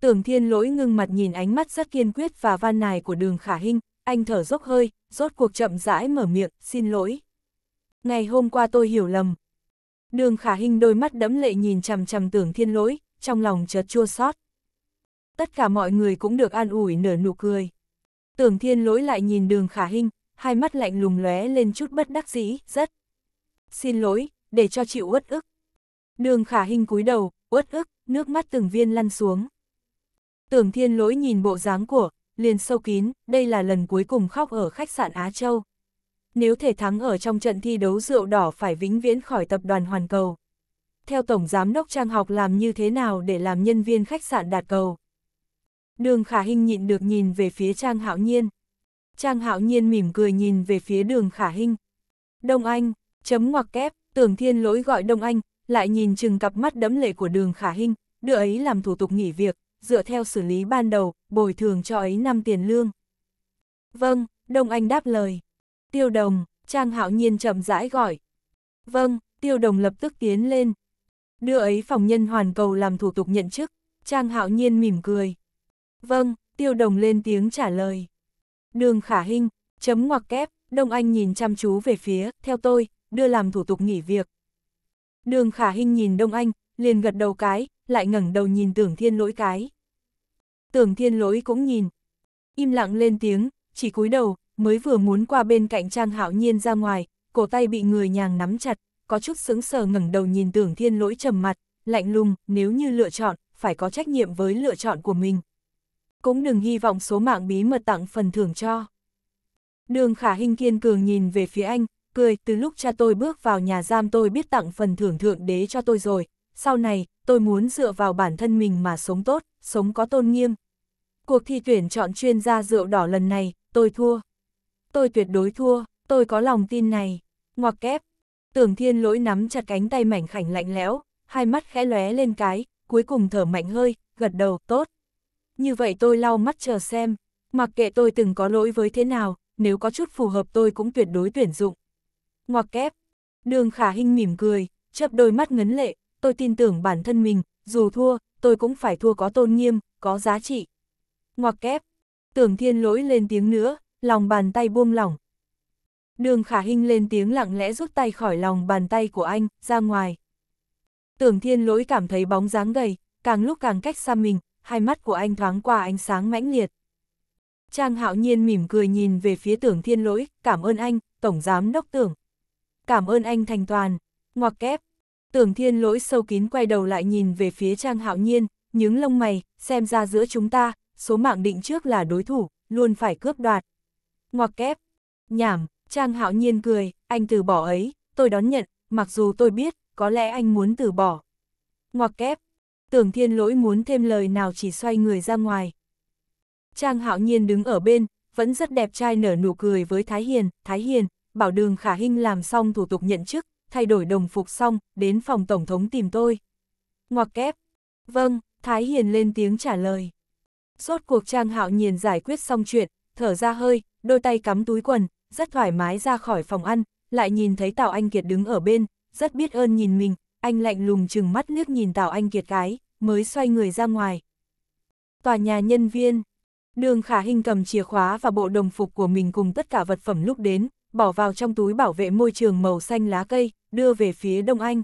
Tưởng thiên lỗi ngưng mặt nhìn ánh mắt rất kiên quyết và van nài của đường khả hình, anh thở dốc hơi, rốt cuộc chậm rãi mở miệng, xin lỗi. Ngày hôm qua tôi hiểu lầm. Đường khả hình đôi mắt đẫm lệ nhìn chằm chằm tưởng thiên lỗi, trong lòng chợt chua xót. Tất cả mọi người cũng được an ủi nở nụ cười. Tưởng thiên lỗi lại nhìn đường khả hình, hai mắt lạnh lùng lóe lên chút bất đắc dĩ, rất. Xin lỗi, để cho chịu uất ức. Đường khả hình cúi đầu, uất ức, nước mắt từng viên lăn xuống. Tưởng thiên lỗi nhìn bộ dáng của, liền sâu kín, đây là lần cuối cùng khóc ở khách sạn Á Châu. Nếu thể thắng ở trong trận thi đấu rượu đỏ phải vĩnh viễn khỏi tập đoàn Hoàn Cầu. Theo Tổng Giám đốc Trang học làm như thế nào để làm nhân viên khách sạn đạt cầu? Đường Khả Hinh nhịn được nhìn về phía Trang Hạo Nhiên. Trang Hạo Nhiên mỉm cười nhìn về phía đường Khả Hinh. Đông Anh, chấm ngoặc kép, tưởng thiên lỗi gọi Đông Anh, lại nhìn chừng cặp mắt đẫm lệ của đường Khả Hinh, đưa ấy làm thủ tục nghỉ việc, dựa theo xử lý ban đầu, bồi thường cho ấy năm tiền lương. Vâng, Đông Anh đáp lời. Tiêu đồng, Trang Hạo Nhiên chậm rãi gọi. Vâng, tiêu đồng lập tức tiến lên. Đưa ấy phòng nhân hoàn cầu làm thủ tục nhận chức, Trang Hạo Nhiên mỉm cười. Vâng, tiêu đồng lên tiếng trả lời. Đường khả hình, chấm ngoặc kép, Đông Anh nhìn chăm chú về phía, theo tôi, đưa làm thủ tục nghỉ việc. Đường khả hình nhìn Đông Anh, liền gật đầu cái, lại ngẩng đầu nhìn tưởng thiên lỗi cái. Tưởng thiên lỗi cũng nhìn, im lặng lên tiếng, chỉ cúi đầu, mới vừa muốn qua bên cạnh Trang Hạo Nhiên ra ngoài, cổ tay bị người nhàng nắm chặt, có chút sững sờ ngẩng đầu nhìn tưởng thiên lỗi trầm mặt, lạnh lùng, nếu như lựa chọn, phải có trách nhiệm với lựa chọn của mình. Cũng đừng hy vọng số mạng bí mật tặng phần thưởng cho. Đường khả hình kiên cường nhìn về phía anh, cười, từ lúc cha tôi bước vào nhà giam tôi biết tặng phần thưởng thượng đế cho tôi rồi, sau này, tôi muốn dựa vào bản thân mình mà sống tốt, sống có tôn nghiêm. Cuộc thi tuyển chọn chuyên gia rượu đỏ lần này, tôi thua. Tôi tuyệt đối thua, tôi có lòng tin này. Ngoặc kép, tưởng thiên lỗi nắm chặt cánh tay mảnh khảnh lạnh lẽo, hai mắt khẽ lóe lên cái, cuối cùng thở mạnh hơi, gật đầu, tốt. Như vậy tôi lau mắt chờ xem, mặc kệ tôi từng có lỗi với thế nào, nếu có chút phù hợp tôi cũng tuyệt đối tuyển dụng. Ngoặc kép, đường khả hinh mỉm cười, chớp đôi mắt ngấn lệ, tôi tin tưởng bản thân mình, dù thua, tôi cũng phải thua có tôn nghiêm, có giá trị. Ngoặc kép, tưởng thiên lỗi lên tiếng nữa, lòng bàn tay buông lỏng. Đường khả hình lên tiếng lặng lẽ rút tay khỏi lòng bàn tay của anh, ra ngoài. Tưởng thiên lỗi cảm thấy bóng dáng gầy, càng lúc càng cách xa mình, hai mắt của anh thoáng qua ánh sáng mãnh liệt. Trang hạo nhiên mỉm cười nhìn về phía tưởng thiên lỗi, cảm ơn anh, Tổng Giám Đốc Tưởng. Cảm ơn anh thành toàn, ngoặc kép, Tưởng thiên lỗi sâu kín quay đầu lại nhìn về phía Trang Hạo Nhiên, những lông mày, xem ra giữa chúng ta, số mạng định trước là đối thủ, luôn phải cướp đoạt. Ngoặc kép, nhảm, Trang Hạo Nhiên cười, anh từ bỏ ấy, tôi đón nhận, mặc dù tôi biết, có lẽ anh muốn từ bỏ. Ngoặc kép, tưởng thiên lỗi muốn thêm lời nào chỉ xoay người ra ngoài. Trang Hạo Nhiên đứng ở bên, vẫn rất đẹp trai nở nụ cười với Thái Hiền, Thái Hiền, bảo đường khả hinh làm xong thủ tục nhận chức, thay đổi đồng phục xong, đến phòng Tổng thống tìm tôi. Ngoặc kép. Vâng, Thái Hiền lên tiếng trả lời. Rốt cuộc Trang Hạo Nhiên giải quyết xong chuyện, thở ra hơi, đôi tay cắm túi quần, rất thoải mái ra khỏi phòng ăn, lại nhìn thấy Tào Anh Kiệt đứng ở bên, rất biết ơn nhìn mình, anh lạnh lùng chừng mắt liếc nhìn Tào Anh Kiệt cái, mới xoay người ra ngoài. Tòa nhà nhân viên, đường khả hình cầm chìa khóa và bộ đồng phục của mình cùng tất cả vật phẩm lúc đến, bỏ vào trong túi bảo vệ môi trường màu xanh lá cây, đưa về phía Đông Anh.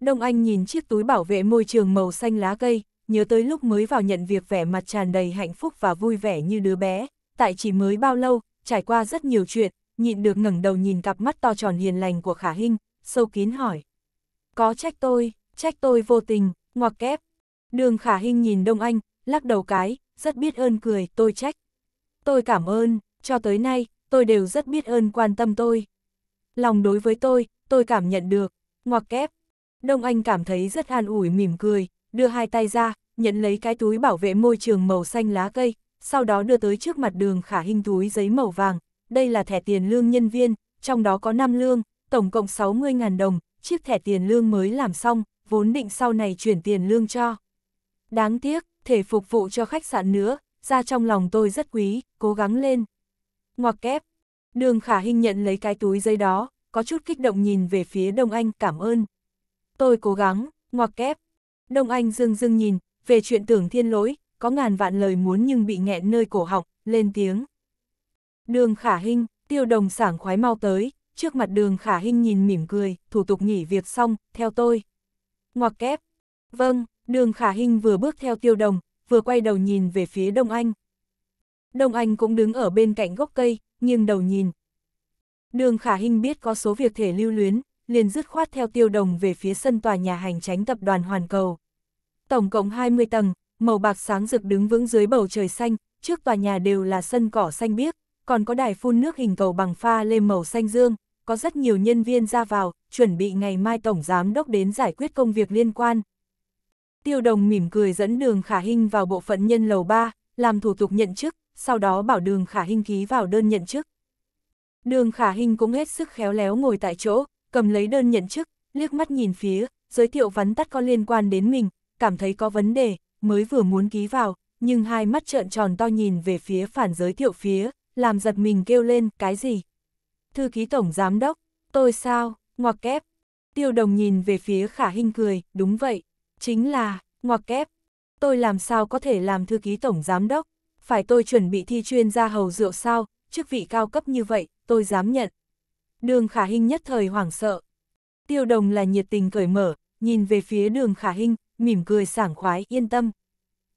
Đông Anh nhìn chiếc túi bảo vệ môi trường màu xanh lá cây, nhớ tới lúc mới vào nhận việc vẻ mặt tràn đầy hạnh phúc và vui vẻ như đứa bé, tại chỉ mới bao lâu, trải qua rất nhiều chuyện, nhịn được ngẩng đầu nhìn cặp mắt to tròn hiền lành của Khả Hinh, sâu kín hỏi. Có trách tôi, trách tôi vô tình, ngoặc kép. Đường Khả Hinh nhìn Đông Anh, lắc đầu cái, rất biết ơn cười, tôi trách. Tôi cảm ơn, cho tới nay, tôi đều rất biết ơn quan tâm tôi. Lòng đối với tôi, tôi cảm nhận được, ngoặc kép. Đông Anh cảm thấy rất an ủi mỉm cười, đưa hai tay ra, nhận lấy cái túi bảo vệ môi trường màu xanh lá cây, sau đó đưa tới trước mặt đường khả hình túi giấy màu vàng. Đây là thẻ tiền lương nhân viên, trong đó có 5 lương, tổng cộng 60.000 đồng, chiếc thẻ tiền lương mới làm xong, vốn định sau này chuyển tiền lương cho. Đáng tiếc, thể phục vụ cho khách sạn nữa, ra trong lòng tôi rất quý, cố gắng lên ngoặc kép. Đường khả hình nhận lấy cái túi giấy đó, có chút kích động nhìn về phía Đông Anh cảm ơn. Tôi cố gắng, ngoặc kép. Đông Anh dưng dưng nhìn, về chuyện tưởng thiên lỗi, có ngàn vạn lời muốn nhưng bị nghẹn nơi cổ họng, lên tiếng. Đường khả hình, tiêu đồng sảng khoái mau tới, trước mặt đường khả hình nhìn mỉm cười, thủ tục nghỉ việc xong, theo tôi. Ngoặc kép. Vâng, đường khả hình vừa bước theo tiêu đồng, vừa quay đầu nhìn về phía Đông Anh. Đông Anh cũng đứng ở bên cạnh gốc cây, nghiêng đầu nhìn. Đường Khả Hinh biết có số việc thể lưu luyến, liền dứt khoát theo tiêu đồng về phía sân tòa nhà hành tránh tập đoàn Hoàn Cầu. Tổng cộng 20 tầng, màu bạc sáng rực đứng vững dưới bầu trời xanh, trước tòa nhà đều là sân cỏ xanh biếc, còn có đài phun nước hình cầu bằng pha lê màu xanh dương, có rất nhiều nhân viên ra vào, chuẩn bị ngày mai Tổng Giám Đốc đến giải quyết công việc liên quan. Tiêu đồng mỉm cười dẫn đường Khả Hinh vào bộ phận nhân lầu 3, làm thủ tục nhận chức, sau đó bảo đường khả hình ký vào đơn nhận chức. Đường khả hình cũng hết sức khéo léo ngồi tại chỗ, cầm lấy đơn nhận chức, liếc mắt nhìn phía, giới thiệu vắn tắt có liên quan đến mình, cảm thấy có vấn đề, mới vừa muốn ký vào, nhưng hai mắt trợn tròn to nhìn về phía phản giới thiệu phía, làm giật mình kêu lên, cái gì? Thư ký tổng giám đốc, tôi sao, ngoặc kép. Tiêu đồng nhìn về phía khả hình cười, đúng vậy, chính là, ngoặc kép. Tôi làm sao có thể làm thư ký tổng giám đốc, phải tôi chuẩn bị thi chuyên gia hầu rượu sao, chức vị cao cấp như vậy, tôi dám nhận. Đường khả hình nhất thời hoảng sợ. Tiêu đồng là nhiệt tình cởi mở, nhìn về phía đường khả hình, mỉm cười sảng khoái, yên tâm.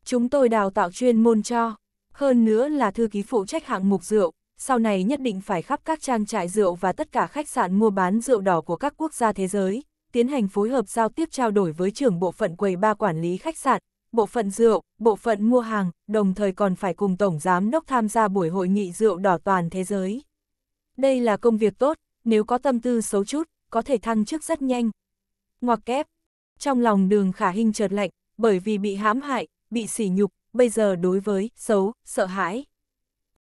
Chúng tôi đào tạo chuyên môn cho, hơn nữa là thư ký phụ trách hạng mục rượu, sau này nhất định phải khắp các trang trại rượu và tất cả khách sạn mua bán rượu đỏ của các quốc gia thế giới, tiến hành phối hợp giao tiếp trao đổi với trưởng bộ phận quầy ba quản lý khách sạn, bộ phận rượu, bộ phận mua hàng, đồng thời còn phải cùng Tổng Giám Đốc tham gia buổi hội nghị rượu đỏ toàn thế giới. Đây là công việc tốt, nếu có tâm tư xấu chút, có thể thăng chức rất nhanh. Ngoặc kép, trong lòng đường khả hình chợt lạnh, bởi vì bị hãm hại, bị sỉ nhục, bây giờ đối với xấu, sợ hãi.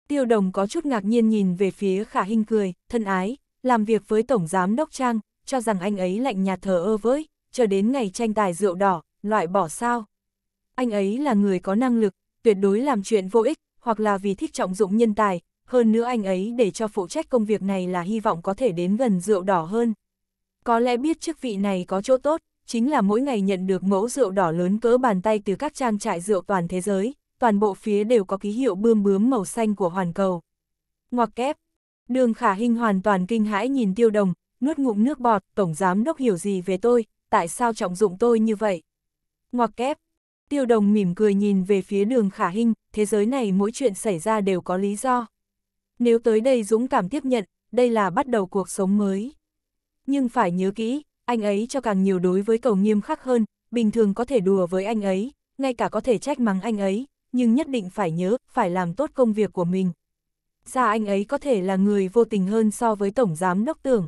Tiêu đồng có chút ngạc nhiên nhìn về phía khả hình cười, thân ái, làm việc với Tổng Giám Đốc Trang, cho rằng anh ấy lạnh nhạt thờ ơ với, chờ đến ngày tranh tài rượu đỏ, loại bỏ sao anh ấy là người có năng lực, tuyệt đối làm chuyện vô ích, hoặc là vì thích trọng dụng nhân tài, hơn nữa anh ấy để cho phụ trách công việc này là hy vọng có thể đến gần rượu đỏ hơn. Có lẽ biết chức vị này có chỗ tốt, chính là mỗi ngày nhận được mẫu rượu đỏ lớn cỡ bàn tay từ các trang trại rượu toàn thế giới, toàn bộ phía đều có ký hiệu bươm bướm màu xanh của hoàn cầu. Ngoặc kép, đường khả hình hoàn toàn kinh hãi nhìn tiêu đồng, nuốt ngụm nước bọt, tổng giám đốc hiểu gì về tôi, tại sao trọng dụng tôi như vậy? Ngoặc kép, Tiêu đồng mỉm cười nhìn về phía đường khả hình, thế giới này mỗi chuyện xảy ra đều có lý do. Nếu tới đây dũng cảm tiếp nhận, đây là bắt đầu cuộc sống mới. Nhưng phải nhớ kỹ, anh ấy cho càng nhiều đối với cầu nghiêm khắc hơn, bình thường có thể đùa với anh ấy, ngay cả có thể trách mắng anh ấy, nhưng nhất định phải nhớ, phải làm tốt công việc của mình. Ra anh ấy có thể là người vô tình hơn so với Tổng Giám Đốc Tưởng.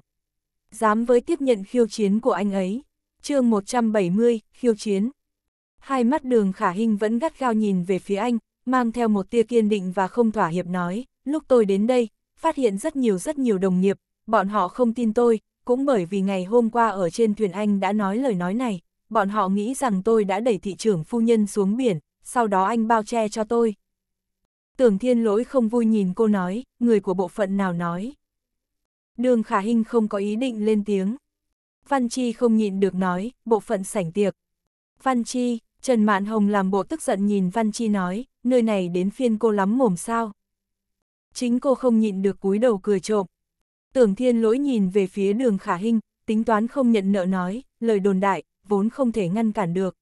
Dám với tiếp nhận khiêu chiến của anh ấy. chương 170, khiêu chiến hai mắt đường khả hình vẫn gắt gao nhìn về phía anh, mang theo một tia kiên định và không thỏa hiệp nói, lúc tôi đến đây, phát hiện rất nhiều rất nhiều đồng nghiệp, bọn họ không tin tôi, cũng bởi vì ngày hôm qua ở trên thuyền anh đã nói lời nói này, bọn họ nghĩ rằng tôi đã đẩy thị trưởng phu nhân xuống biển, sau đó anh bao che cho tôi. Tưởng thiên lỗi không vui nhìn cô nói, người của bộ phận nào nói. Đường khả hình không có ý định lên tiếng. Văn Chi không nhịn được nói, bộ phận sảnh tiệc. Văn Chi, Trần Mạn Hồng làm bộ tức giận nhìn Văn Chi nói, nơi này đến phiên cô lắm mồm sao. Chính cô không nhịn được cúi đầu cười trộm. Tưởng thiên lỗi nhìn về phía đường khả hình, tính toán không nhận nợ nói, lời đồn đại, vốn không thể ngăn cản được.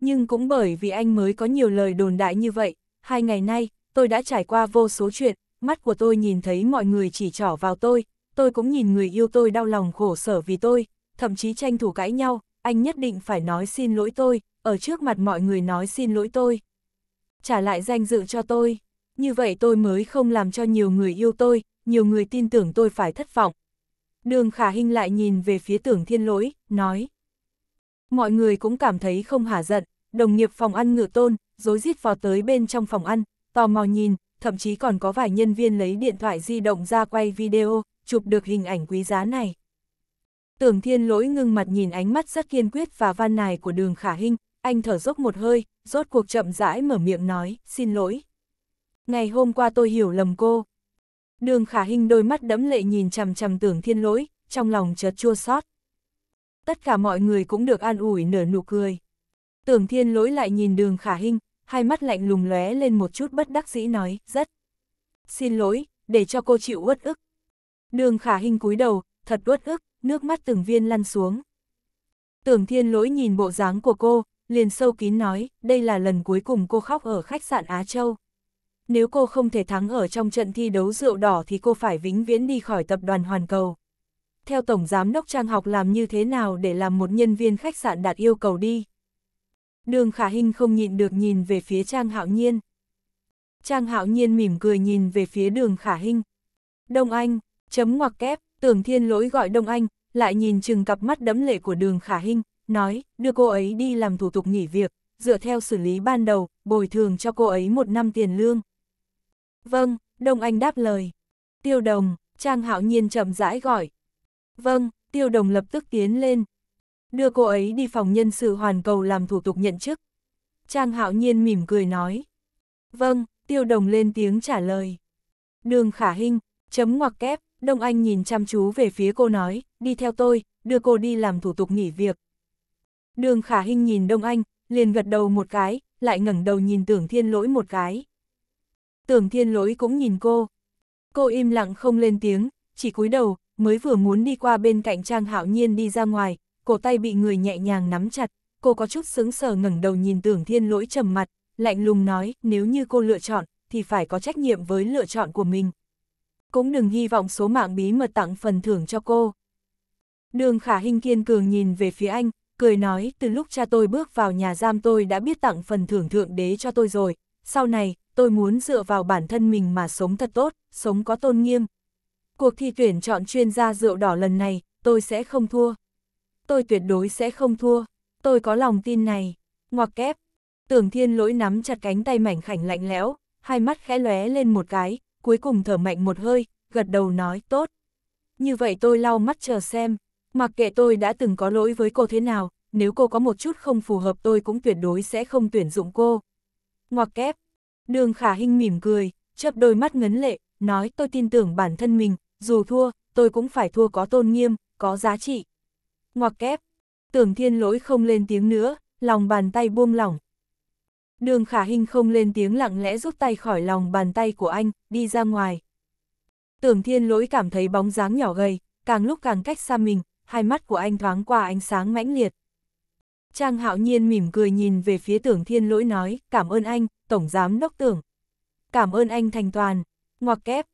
Nhưng cũng bởi vì anh mới có nhiều lời đồn đại như vậy, hai ngày nay, tôi đã trải qua vô số chuyện, mắt của tôi nhìn thấy mọi người chỉ trỏ vào tôi, tôi cũng nhìn người yêu tôi đau lòng khổ sở vì tôi, thậm chí tranh thủ cãi nhau, anh nhất định phải nói xin lỗi tôi, ở trước mặt mọi người nói xin lỗi tôi. Trả lại danh dự cho tôi, như vậy tôi mới không làm cho nhiều người yêu tôi, nhiều người tin tưởng tôi phải thất vọng. Đường khả hình lại nhìn về phía tưởng thiên lỗi, nói. Mọi người cũng cảm thấy không hả giận, đồng nghiệp phòng ăn ngựa tôn, dối rít vào tới bên trong phòng ăn, tò mò nhìn, thậm chí còn có vài nhân viên lấy điện thoại di động ra quay video, chụp được hình ảnh quý giá này. Tưởng thiên lỗi ngưng mặt nhìn ánh mắt rất kiên quyết và van nài của đường khả hình, anh thở dốc một hơi, rốt cuộc chậm rãi mở miệng nói, xin lỗi. Ngày hôm qua tôi hiểu lầm cô. Đường khả hình đôi mắt đẫm lệ nhìn chằm chằm tưởng thiên lỗi, trong lòng chợt chua xót. Tất cả mọi người cũng được an ủi nở nụ cười. Tưởng thiên lỗi lại nhìn đường khả hình, hai mắt lạnh lùng lóe lên một chút bất đắc dĩ nói, rất. Xin lỗi, để cho cô chịu uất ức. Đường khả hình cúi đầu, thật uất ức, nước mắt từng viên lăn xuống. Tưởng thiên lỗi nhìn bộ dáng của cô, liền sâu kín nói, đây là lần cuối cùng cô khóc ở khách sạn Á Châu. Nếu cô không thể thắng ở trong trận thi đấu rượu đỏ thì cô phải vĩnh viễn đi khỏi tập đoàn Hoàn Cầu. Theo Tổng Giám đốc Trang học làm như thế nào để làm một nhân viên khách sạn đạt yêu cầu đi? Đường Khả Hinh không nhịn được nhìn về phía Trang Hạo Nhiên. Trang Hạo Nhiên mỉm cười nhìn về phía đường Khả Hinh. Đông Anh, chấm ngoặc kép, tưởng thiên lỗi gọi Đông Anh, lại nhìn chừng cặp mắt đẫm lệ của đường Khả Hinh, nói, đưa cô ấy đi làm thủ tục nghỉ việc, dựa theo xử lý ban đầu, bồi thường cho cô ấy một năm tiền lương. Vâng, Đông Anh đáp lời. Tiêu đồng, Trang Hạo Nhiên chậm rãi gọi. Vâng, Tiêu đồng lập tức tiến lên. Đưa cô ấy đi phòng nhân sự hoàn cầu làm thủ tục nhận chức. Trang Hạo Nhiên mỉm cười nói. Vâng, Tiêu đồng lên tiếng trả lời. Đường khả hình, chấm ngoặc kép, Đông Anh nhìn chăm chú về phía cô nói, đi theo tôi, đưa cô đi làm thủ tục nghỉ việc, Đường khả hình nhìn Đông Anh, liền gật đầu một cái, lại ngẩng đầu nhìn tưởng thiên lỗi một cái. Tưởng thiên lỗi cũng nhìn cô. Cô im lặng không lên tiếng, chỉ cúi đầu, mới vừa muốn đi qua bên cạnh Trang Hạo Nhiên đi ra ngoài, cổ tay bị người nhẹ nhàng nắm chặt, cô có chút sững sờ ngẩng đầu nhìn tưởng thiên lỗi trầm mặt, lạnh lùng nói, nếu như cô lựa chọn, thì phải có trách nhiệm với lựa chọn của mình. Cũng đừng hy vọng số mạng bí mật tặng phần thưởng cho cô. Đường khả hình kiên cường nhìn về phía anh, cười nói từ lúc cha tôi bước vào nhà giam tôi đã biết tặng phần thưởng thượng đế cho tôi rồi, sau này tôi muốn dựa vào bản thân mình mà sống thật tốt, sống có tôn nghiêm. Cuộc thi tuyển chọn chuyên gia rượu đỏ lần này, tôi sẽ không thua. Tôi tuyệt đối sẽ không thua, tôi có lòng tin này. Ngoặc kép, tưởng thiên lỗi nắm chặt cánh tay mảnh khảnh lạnh lẽo, hai mắt khẽ lóe lên một cái, cuối cùng thở mạnh một hơi, gật đầu nói tốt. Như vậy tôi lau mắt chờ xem, Mặc kệ tôi đã từng có lỗi với cô thế nào, nếu cô có một chút không phù hợp tôi cũng tuyệt đối sẽ không tuyển dụng cô. Ngoặc kép. Đường khả hinh mỉm cười, chớp đôi mắt ngấn lệ, nói tôi tin tưởng bản thân mình, dù thua, tôi cũng phải thua có tôn nghiêm, có giá trị. Ngoặc kép. Tưởng thiên lỗi không lên tiếng nữa, lòng bàn tay buông lỏng. Đường khả hình không lên tiếng lặng lẽ rút tay khỏi lòng bàn tay của anh, đi ra ngoài. Tưởng thiên lỗi cảm thấy bóng dáng nhỏ gầy, càng lúc càng cách xa mình, hai mắt của anh thoáng qua ánh sáng mãnh liệt. Trang hạo nhiên mỉm cười nhìn về phía tưởng thiên lỗi nói, cảm ơn anh, tổng giám đốc tưởng. Cảm ơn anh thành toàn, ngoặc kép.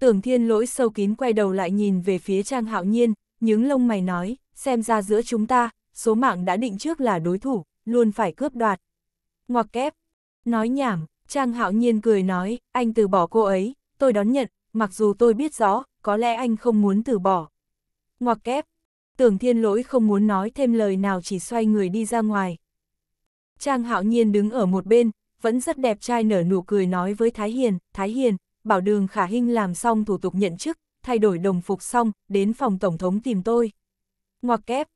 Tưởng thiên lỗi sâu kín quay đầu lại nhìn về phía trang hạo nhiên, những lông mày nói, xem ra giữa chúng ta, số mạng đã định trước là đối thủ, luôn phải cướp đoạt. Ngoặc kép, nói nhảm, trang hạo nhiên cười nói, anh từ bỏ cô ấy, tôi đón nhận, mặc dù tôi biết rõ, có lẽ anh không muốn từ bỏ. Ngoặc kép, tưởng thiên lỗi không muốn nói thêm lời nào chỉ xoay người đi ra ngoài. Trang hạo nhiên đứng ở một bên, vẫn rất đẹp trai nở nụ cười nói với Thái Hiền, Thái Hiền, bảo đường khả hinh làm xong thủ tục nhận chức, thay đổi đồng phục xong, đến phòng Tổng thống tìm tôi. Ngoặc kép,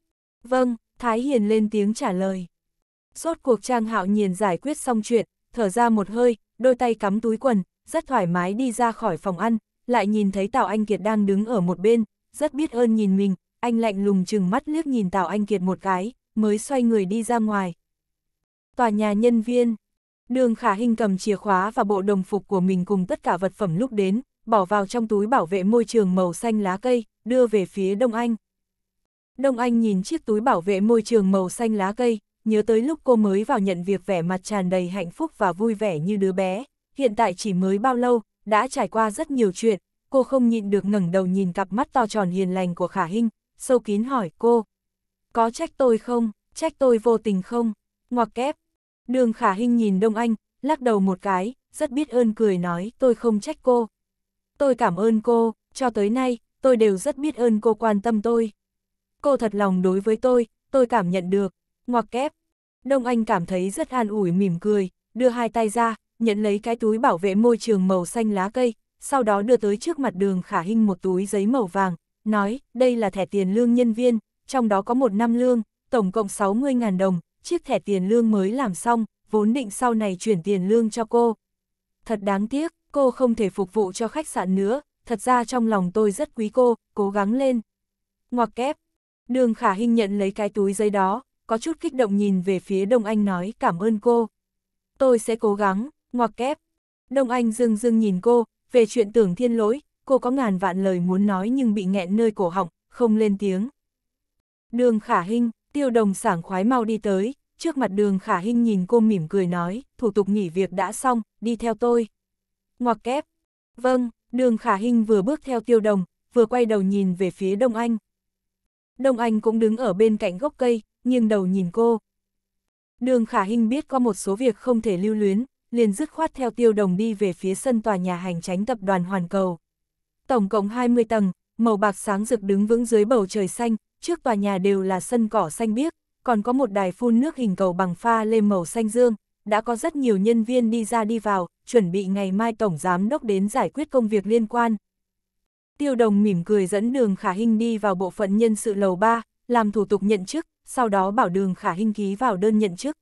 vâng, Thái Hiền lên tiếng trả lời. Rốt cuộc Trang hạo nhiên giải quyết xong chuyện, thở ra một hơi, đôi tay cắm túi quần, rất thoải mái đi ra khỏi phòng ăn, lại nhìn thấy Tào Anh Kiệt đang đứng ở một bên, rất biết ơn nhìn mình, anh lạnh lùng chừng mắt liếc nhìn Tào Anh Kiệt một cái, mới xoay người đi ra ngoài. Tòa nhà nhân viên, đường khả hình cầm chìa khóa và bộ đồng phục của mình cùng tất cả vật phẩm lúc đến, bỏ vào trong túi bảo vệ môi trường màu xanh lá cây, đưa về phía Đông Anh. Đông Anh nhìn chiếc túi bảo vệ môi trường màu xanh lá cây, nhớ tới lúc cô mới vào nhận việc vẻ mặt tràn đầy hạnh phúc và vui vẻ như đứa bé. Hiện tại chỉ mới bao lâu, đã trải qua rất nhiều chuyện, cô không nhịn được ngẩng đầu nhìn cặp mắt to tròn hiền lành của Khả Hinh, sâu kín hỏi cô. Có trách tôi không, trách tôi vô tình không, ngoặc kép. Đường khả hình nhìn Đông Anh, lắc đầu một cái, rất biết ơn cười nói tôi không trách cô. Tôi cảm ơn cô, cho tới nay, tôi đều rất biết ơn cô quan tâm tôi. Cô thật lòng đối với tôi, tôi cảm nhận được, ngoặc kép. Đông Anh cảm thấy rất an ủi mỉm cười, đưa hai tay ra, nhận lấy cái túi bảo vệ môi trường màu xanh lá cây, sau đó đưa tới trước mặt đường khả hình một túi giấy màu vàng, nói, đây là thẻ tiền lương nhân viên, trong đó có một năm lương, tổng cộng 60.000 đồng, chiếc thẻ tiền lương mới làm xong, vốn định sau này chuyển tiền lương cho cô. Thật đáng tiếc, cô không thể phục vụ cho khách sạn nữa, thật ra trong lòng tôi rất quý cô, cố gắng lên. Ngoặc kép, đường khả hình nhận lấy cái túi giấy đó, có chút kích động nhìn về phía Đông Anh nói cảm ơn cô. Tôi sẽ cố gắng, ngoặc kép. Đông Anh dưng dưng nhìn cô, về chuyện tưởng thiên lỗi, cô có ngàn vạn lời muốn nói nhưng bị nghẹn nơi cổ họng, không lên tiếng. Đường khả hình tiêu đồng sảng khoái mau đi tới, trước mặt đường khả hình nhìn cô mỉm cười nói, thủ tục nghỉ việc đã xong, đi theo tôi. Ngoặc kép, vâng, đường khả hình vừa bước theo tiêu đồng, vừa quay đầu nhìn về phía Đông Anh. Đông Anh cũng đứng ở bên cạnh gốc cây, nghiêng đầu nhìn cô. Đường khả hình biết có một số việc không thể lưu luyến, liền dứt khoát theo tiêu đồng đi về phía sân tòa nhà hành tránh tập đoàn Hoàn Cầu tổng cộng 20 tầng, màu bạc sáng rực đứng vững dưới bầu trời xanh, trước tòa nhà đều là sân cỏ xanh biếc, còn có một đài phun nước hình cầu bằng pha lê màu xanh dương, đã có rất nhiều nhân viên đi ra đi vào, chuẩn bị ngày mai Tổng Giám Đốc đến giải quyết công việc liên quan. Tiêu đồng mỉm cười dẫn đường Khả hình đi vào bộ phận nhân sự lầu 3, làm thủ tục nhận chức, sau đó bảo đường Khả hình ký vào đơn nhận chức.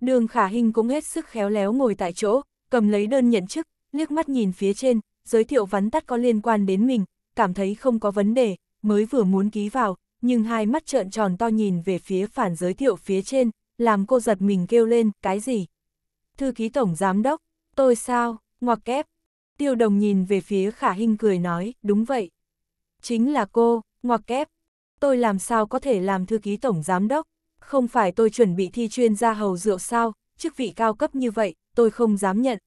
Đường Khả hình cũng hết sức khéo léo ngồi tại chỗ, cầm lấy đơn nhận chức, liếc mắt nhìn phía trên, giới thiệu vắn tắt có liên quan đến mình, cảm thấy không có vấn đề, mới vừa muốn ký vào, nhưng hai mắt trợn tròn to nhìn về phía phản giới thiệu phía trên, làm cô giật mình kêu lên, cái gì? Thư ký tổng giám đốc, tôi sao, ngoặc kép. Tiêu đồng nhìn về phía khả hình cười nói, đúng vậy. Chính là cô, ngoặc kép. Tôi làm sao có thể làm thư ký tổng giám đốc? Không phải tôi chuẩn bị thi chuyên gia hầu rượu sao, chức vị cao cấp như vậy, tôi không dám nhận,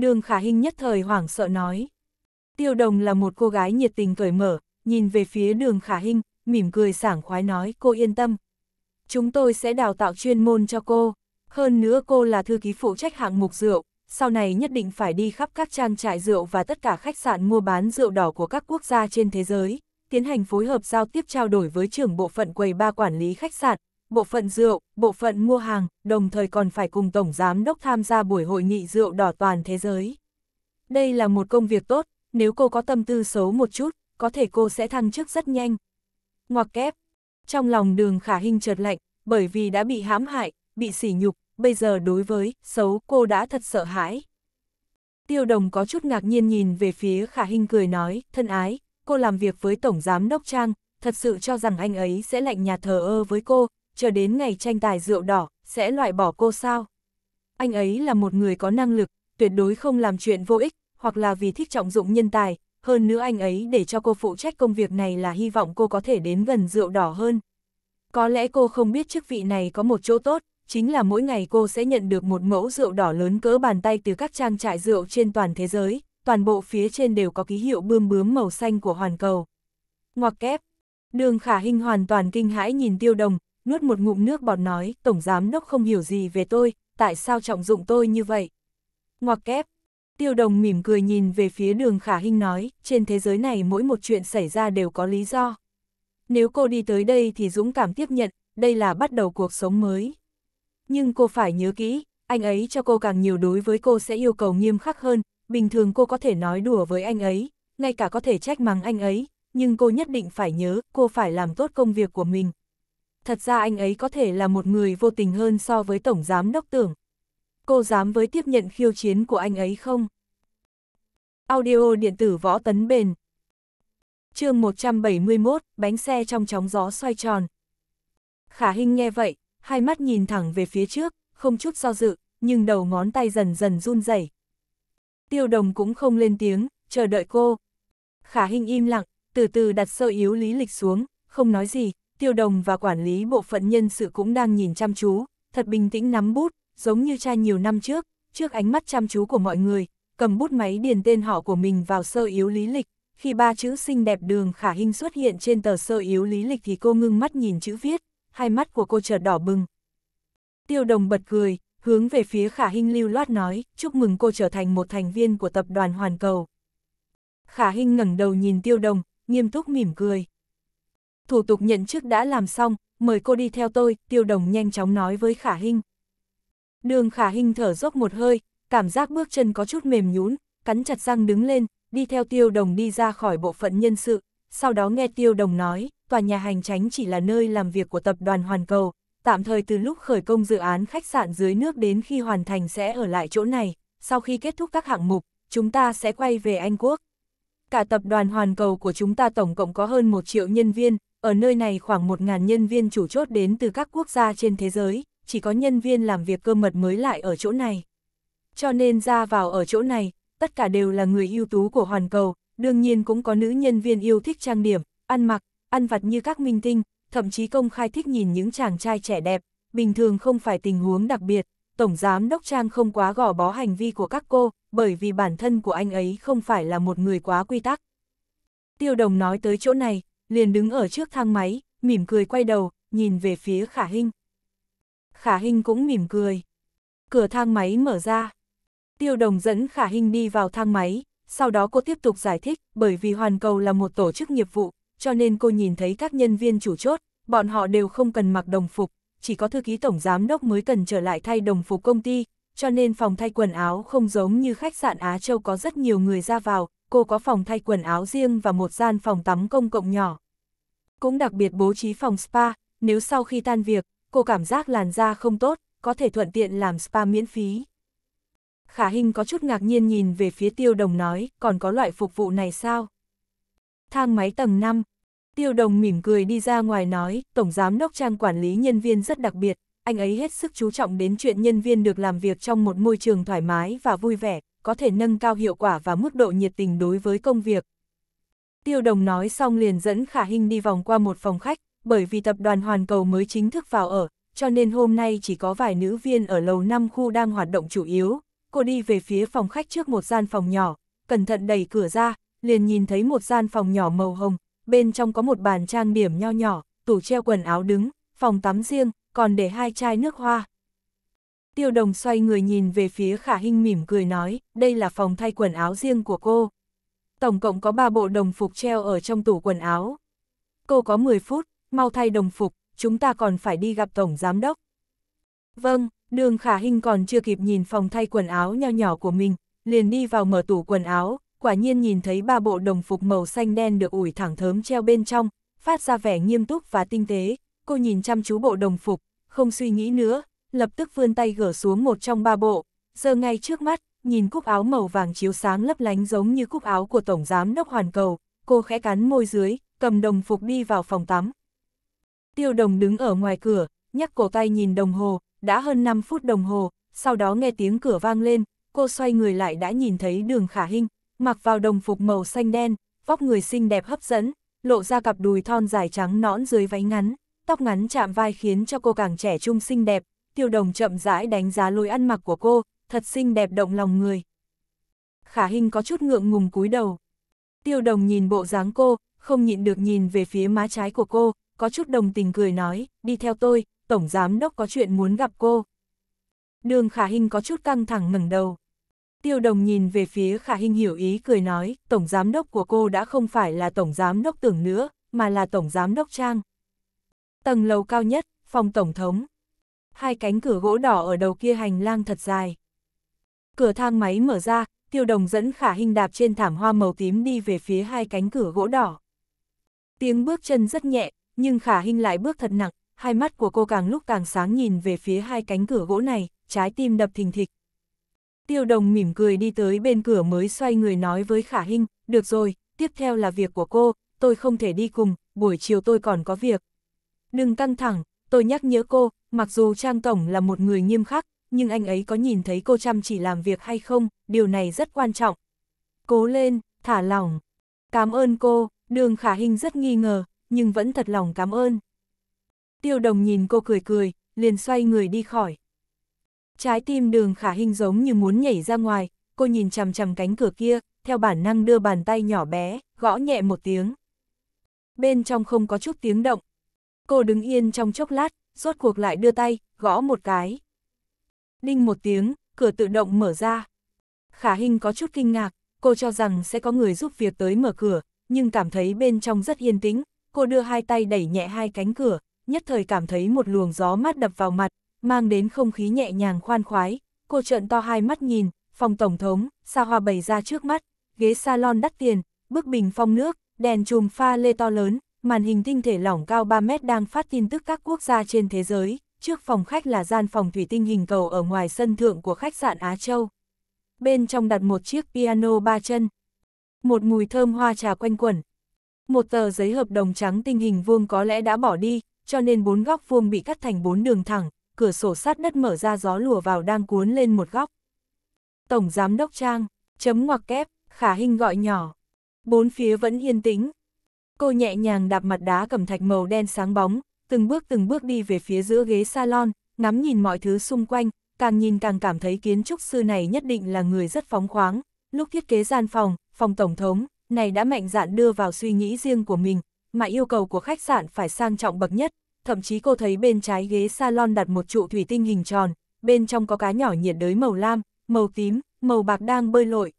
đường khả hình nhất thời hoảng sợ nói. Tiêu đồng là một cô gái nhiệt tình cởi mở, nhìn về phía đường khả hình, mỉm cười sảng khoái nói cô yên tâm. Chúng tôi sẽ đào tạo chuyên môn cho cô, hơn nữa cô là thư ký phụ trách hạng mục rượu, sau này nhất định phải đi khắp các trang trại rượu và tất cả khách sạn mua bán rượu đỏ của các quốc gia trên thế giới, tiến hành phối hợp giao tiếp trao đổi với trưởng bộ phận quầy ba quản lý khách sạn, bộ phận rượu, bộ phận mua hàng, đồng thời còn phải cùng Tổng Giám đốc tham gia buổi hội nghị rượu đỏ toàn thế giới. Đây là một công việc tốt, nếu cô có tâm tư xấu một chút, có thể cô sẽ thăng chức rất nhanh. Ngoặc kép, trong lòng đường khả hình chợt lạnh, bởi vì đã bị hãm hại, bị sỉ nhục, bây giờ đối với xấu cô đã thật sợ hãi. Tiêu đồng có chút ngạc nhiên nhìn về phía khả hình cười nói, thân ái, cô làm việc với Tổng Giám Đốc Trang, thật sự cho rằng anh ấy sẽ lạnh nhạt thờ ơ với cô, chờ đến ngày tranh tài rượu đỏ, sẽ loại bỏ cô sao? Anh ấy là một người có năng lực, tuyệt đối không làm chuyện vô ích, hoặc là vì thích trọng dụng nhân tài, hơn nữa anh ấy để cho cô phụ trách công việc này là hy vọng cô có thể đến gần rượu đỏ hơn. Có lẽ cô không biết chức vị này có một chỗ tốt, chính là mỗi ngày cô sẽ nhận được một mẫu rượu đỏ lớn cỡ bàn tay từ các trang trại rượu trên toàn thế giới, toàn bộ phía trên đều có ký hiệu bươm bướm màu xanh của hoàn cầu. Ngoặc kép, đường khả hình hoàn toàn kinh hãi nhìn tiêu đồng, nuốt một ngụm nước bọt nói, Tổng Giám Đốc không hiểu gì về tôi, tại sao trọng dụng tôi như vậy? Ngoặc kép, tiêu đồng mỉm cười nhìn về phía đường khả hinh nói, trên thế giới này mỗi một chuyện xảy ra đều có lý do. Nếu cô đi tới đây thì dũng cảm tiếp nhận, đây là bắt đầu cuộc sống mới. Nhưng cô phải nhớ kỹ, anh ấy cho cô càng nhiều đối với cô sẽ yêu cầu nghiêm khắc hơn, bình thường cô có thể nói đùa với anh ấy, ngay cả có thể trách mắng anh ấy, nhưng cô nhất định phải nhớ, cô phải làm tốt công việc của mình, thật ra anh ấy có thể là một người vô tình hơn so với Tổng Giám Đốc Tưởng. Cô dám với tiếp nhận khiêu chiến của anh ấy không? Audio điện tử võ tấn bền chương 171, bánh xe trong chóng gió xoay tròn. Khả Hinh nghe vậy, hai mắt nhìn thẳng về phía trước, không chút do dự, nhưng đầu ngón tay dần dần run rẩy. Tiêu đồng cũng không lên tiếng, chờ đợi cô. Khả Hinh im lặng, từ từ đặt sơ yếu lý lịch xuống, không nói gì, tiêu đồng và quản lý bộ phận nhân sự cũng đang nhìn chăm chú, thật bình tĩnh nắm bút, giống như cha nhiều năm trước, trước ánh mắt chăm chú của mọi người, cầm bút máy điền tên họ của mình vào sơ yếu lý lịch. Khi ba chữ xinh đẹp đường khả hình xuất hiện trên tờ sơ yếu lý lịch thì cô ngưng mắt nhìn chữ viết, hai mắt của cô chợt đỏ bừng. Tiêu đồng bật cười, hướng về phía khả hình lưu loát nói, chúc mừng cô trở thành một thành viên của tập đoàn Hoàn Cầu. Khả hình ngẩng đầu nhìn tiêu đồng, nghiêm túc mỉm cười thủ tục nhận chức đã làm xong, mời cô đi theo tôi, tiêu đồng nhanh chóng nói với Khả Hinh. Đường Khả Hinh thở dốc một hơi, cảm giác bước chân có chút mềm nhũn, cắn chặt răng đứng lên, đi theo tiêu đồng đi ra khỏi bộ phận nhân sự, sau đó nghe tiêu đồng nói, tòa nhà hành tránh chỉ là nơi làm việc của tập đoàn Hoàn Cầu, tạm thời từ lúc khởi công dự án khách sạn dưới nước đến khi hoàn thành sẽ ở lại chỗ này, sau khi kết thúc các hạng mục, chúng ta sẽ quay về Anh Quốc. Cả tập đoàn Hoàn Cầu của chúng ta tổng cộng có hơn 1 triệu nhân viên, ở nơi này khoảng 1.000 nhân viên chủ chốt đến từ các quốc gia trên thế giới, chỉ có nhân viên làm việc cơ mật mới lại ở chỗ này. Cho nên ra vào ở chỗ này, tất cả đều là người ưu tú của hoàn cầu, đương nhiên cũng có nữ nhân viên yêu thích trang điểm, ăn mặc, ăn vặt như các minh tinh, thậm chí công khai thích nhìn những chàng trai trẻ đẹp, bình thường không phải tình huống đặc biệt, Tổng Giám Đốc Trang không quá gò bó hành vi của các cô, bởi vì bản thân của anh ấy không phải là một người quá quy tắc. Tiêu Đồng nói tới chỗ này, liền đứng ở trước thang máy, mỉm cười quay đầu, nhìn về phía Khả Hinh. Khả Hinh cũng mỉm cười. Cửa thang máy mở ra. Tiêu đồng dẫn Khả Hinh đi vào thang máy, sau đó cô tiếp tục giải thích, bởi vì Hoàn Cầu là một tổ chức nghiệp vụ, cho nên cô nhìn thấy các nhân viên chủ chốt, bọn họ đều không cần mặc đồng phục, chỉ có thư ký tổng giám đốc mới cần trở lại thay đồng phục công ty, cho nên phòng thay quần áo không giống như khách sạn Á Châu có rất nhiều người ra vào, cô có phòng thay quần áo riêng và một gian phòng tắm công cộng nhỏ. Cũng đặc biệt bố trí phòng spa, nếu sau khi tan việc, cô cảm giác làn da không tốt, có thể thuận tiện làm spa miễn phí. Khả Hinh có chút ngạc nhiên nhìn về phía tiêu đồng nói, còn có loại phục vụ này sao? Thang máy tầng 5, tiêu đồng mỉm cười đi ra ngoài nói, tổng giám đốc trang quản lý nhân viên rất đặc biệt, anh ấy hết sức chú trọng đến chuyện nhân viên được làm việc trong một môi trường thoải mái và vui vẻ, có thể nâng cao hiệu quả và mức độ nhiệt tình đối với công việc. Tiêu Đồng nói xong liền dẫn Khả Hinh đi vòng qua một phòng khách, bởi vì tập đoàn Hoàn Cầu mới chính thức vào ở, cho nên hôm nay chỉ có vài nữ viên ở lầu 5 khu đang hoạt động chủ yếu. Cô đi về phía phòng khách trước một gian phòng nhỏ, cẩn thận đẩy cửa ra, liền nhìn thấy một gian phòng nhỏ màu hồng, bên trong có một bàn trang điểm nho nhỏ, tủ treo quần áo đứng, phòng tắm riêng, còn để hai chai nước hoa. Tiêu đồng xoay người nhìn về phía khả Hinh mỉm cười nói, đây là phòng thay quần áo riêng của cô. Tổng cộng có ba bộ đồng phục treo ở trong tủ quần áo. Cô có 10 phút, mau thay đồng phục, chúng ta còn phải đi gặp tổng giám đốc. Vâng, đường khả Hinh còn chưa kịp nhìn phòng thay quần áo nho nhỏ của mình, liền đi vào mở tủ quần áo, quả nhiên nhìn thấy ba bộ đồng phục màu xanh đen được ủi thẳng thớm treo bên trong, phát ra vẻ nghiêm túc và tinh tế, cô nhìn chăm chú bộ đồng phục, không suy nghĩ nữa, lập tức vươn tay gỡ xuống một trong ba bộ, giờ ngay trước mắt, nhìn cúc áo màu vàng chiếu sáng lấp lánh giống như cúc áo của Tổng Giám Đốc Hoàn Cầu, cô khẽ cắn môi dưới, cầm đồng phục đi vào phòng tắm. Tiêu đồng đứng ở ngoài cửa, nhắc cổ tay nhìn đồng hồ, đã hơn 5 phút đồng hồ, sau đó nghe tiếng cửa vang lên, cô xoay người lại đã nhìn thấy đường khả hình, mặc vào đồng phục màu xanh đen, vóc người xinh đẹp hấp dẫn, lộ ra cặp đùi thon dài trắng nõn dưới váy ngắn tóc ngắn chạm vai khiến cho cô càng trẻ trung xinh đẹp, tiêu đồng chậm rãi đánh giá lối ăn mặc của cô, thật xinh đẹp động lòng người. Khả Hinh có chút ngượng ngùng cúi đầu. Tiêu đồng nhìn bộ dáng cô, không nhịn được nhìn về phía má trái của cô, có chút đồng tình cười nói, đi theo tôi, Tổng Giám Đốc có chuyện muốn gặp cô. Đường Khả Hinh có chút căng thẳng ngẩng đầu. Tiêu đồng nhìn về phía Khả Hinh hiểu ý cười nói, Tổng Giám Đốc của cô đã không phải là Tổng Giám Đốc tưởng nữa, mà là Tổng Giám Đốc Trang. Tầng lầu cao nhất, phòng tổng thống. Hai cánh cửa gỗ đỏ ở đầu kia hành lang thật dài. Cửa thang máy mở ra, tiêu đồng dẫn khả hình đạp trên thảm hoa màu tím đi về phía hai cánh cửa gỗ đỏ. Tiếng bước chân rất nhẹ, nhưng khả hình lại bước thật nặng, hai mắt của cô càng lúc càng sáng nhìn về phía hai cánh cửa gỗ này, trái tim đập thình thịch. Tiêu đồng mỉm cười đi tới bên cửa mới xoay người nói với khả hình, được rồi, tiếp theo là việc của cô, tôi không thể đi cùng, buổi chiều tôi còn có việc. Đừng căng thẳng, tôi nhắc nhớ cô, mặc dù Trang Tổng là một người nghiêm khắc, nhưng anh ấy có nhìn thấy cô chăm chỉ làm việc hay không, điều này rất quan trọng. Cố lên, thả lỏng. Cảm ơn cô, đường khả hình rất nghi ngờ, nhưng vẫn thật lòng cảm ơn. Tiêu đồng nhìn cô cười cười, liền xoay người đi khỏi. Trái tim đường khả hình giống như muốn nhảy ra ngoài, cô nhìn chằm chằm cánh cửa kia, theo bản năng đưa bàn tay nhỏ bé, gõ nhẹ một tiếng. Bên trong không có chút tiếng động, cô đứng yên trong chốc lát, rốt cuộc lại đưa tay, gõ một cái. Đinh một tiếng, cửa tự động mở ra. Khả Hinh có chút kinh ngạc, cô cho rằng sẽ có người giúp việc tới mở cửa, nhưng cảm thấy bên trong rất yên tĩnh, cô đưa hai tay đẩy nhẹ hai cánh cửa, nhất thời cảm thấy một luồng gió mát đập vào mặt, mang đến không khí nhẹ nhàng khoan khoái, cô trợn to hai mắt nhìn, phòng tổng thống, xa hoa bày ra trước mắt, ghế salon đắt tiền, bức bình phong nước, đèn chùm pha lê to lớn, màn hình tinh thể lỏng cao 3 mét đang phát tin tức các quốc gia trên thế giới, trước phòng khách là gian phòng thủy tinh hình cầu ở ngoài sân thượng của khách sạn Á Châu. Bên trong đặt một chiếc piano ba chân, một mùi thơm hoa trà quanh quẩn. Một tờ giấy hợp đồng trắng tinh hình vuông có lẽ đã bỏ đi, cho nên bốn góc vuông bị cắt thành bốn đường thẳng, cửa sổ sát đất mở ra gió lùa vào đang cuốn lên một góc. Tổng Giám Đốc Trang, chấm ngoặc kép, khả hình gọi nhỏ. Bốn phía vẫn yên tĩnh, Cô nhẹ nhàng đạp mặt đá cẩm thạch màu đen sáng bóng, từng bước từng bước đi về phía giữa ghế salon, ngắm nhìn mọi thứ xung quanh, càng nhìn càng cảm thấy kiến trúc sư này nhất định là người rất phóng khoáng. Lúc thiết kế gian phòng, phòng tổng thống, này đã mạnh dạn đưa vào suy nghĩ riêng của mình, mà yêu cầu của khách sạn phải sang trọng bậc nhất, thậm chí cô thấy bên trái ghế salon đặt một trụ thủy tinh hình tròn, bên trong có cá nhỏ nhiệt đới màu lam, màu tím, màu bạc đang bơi lội.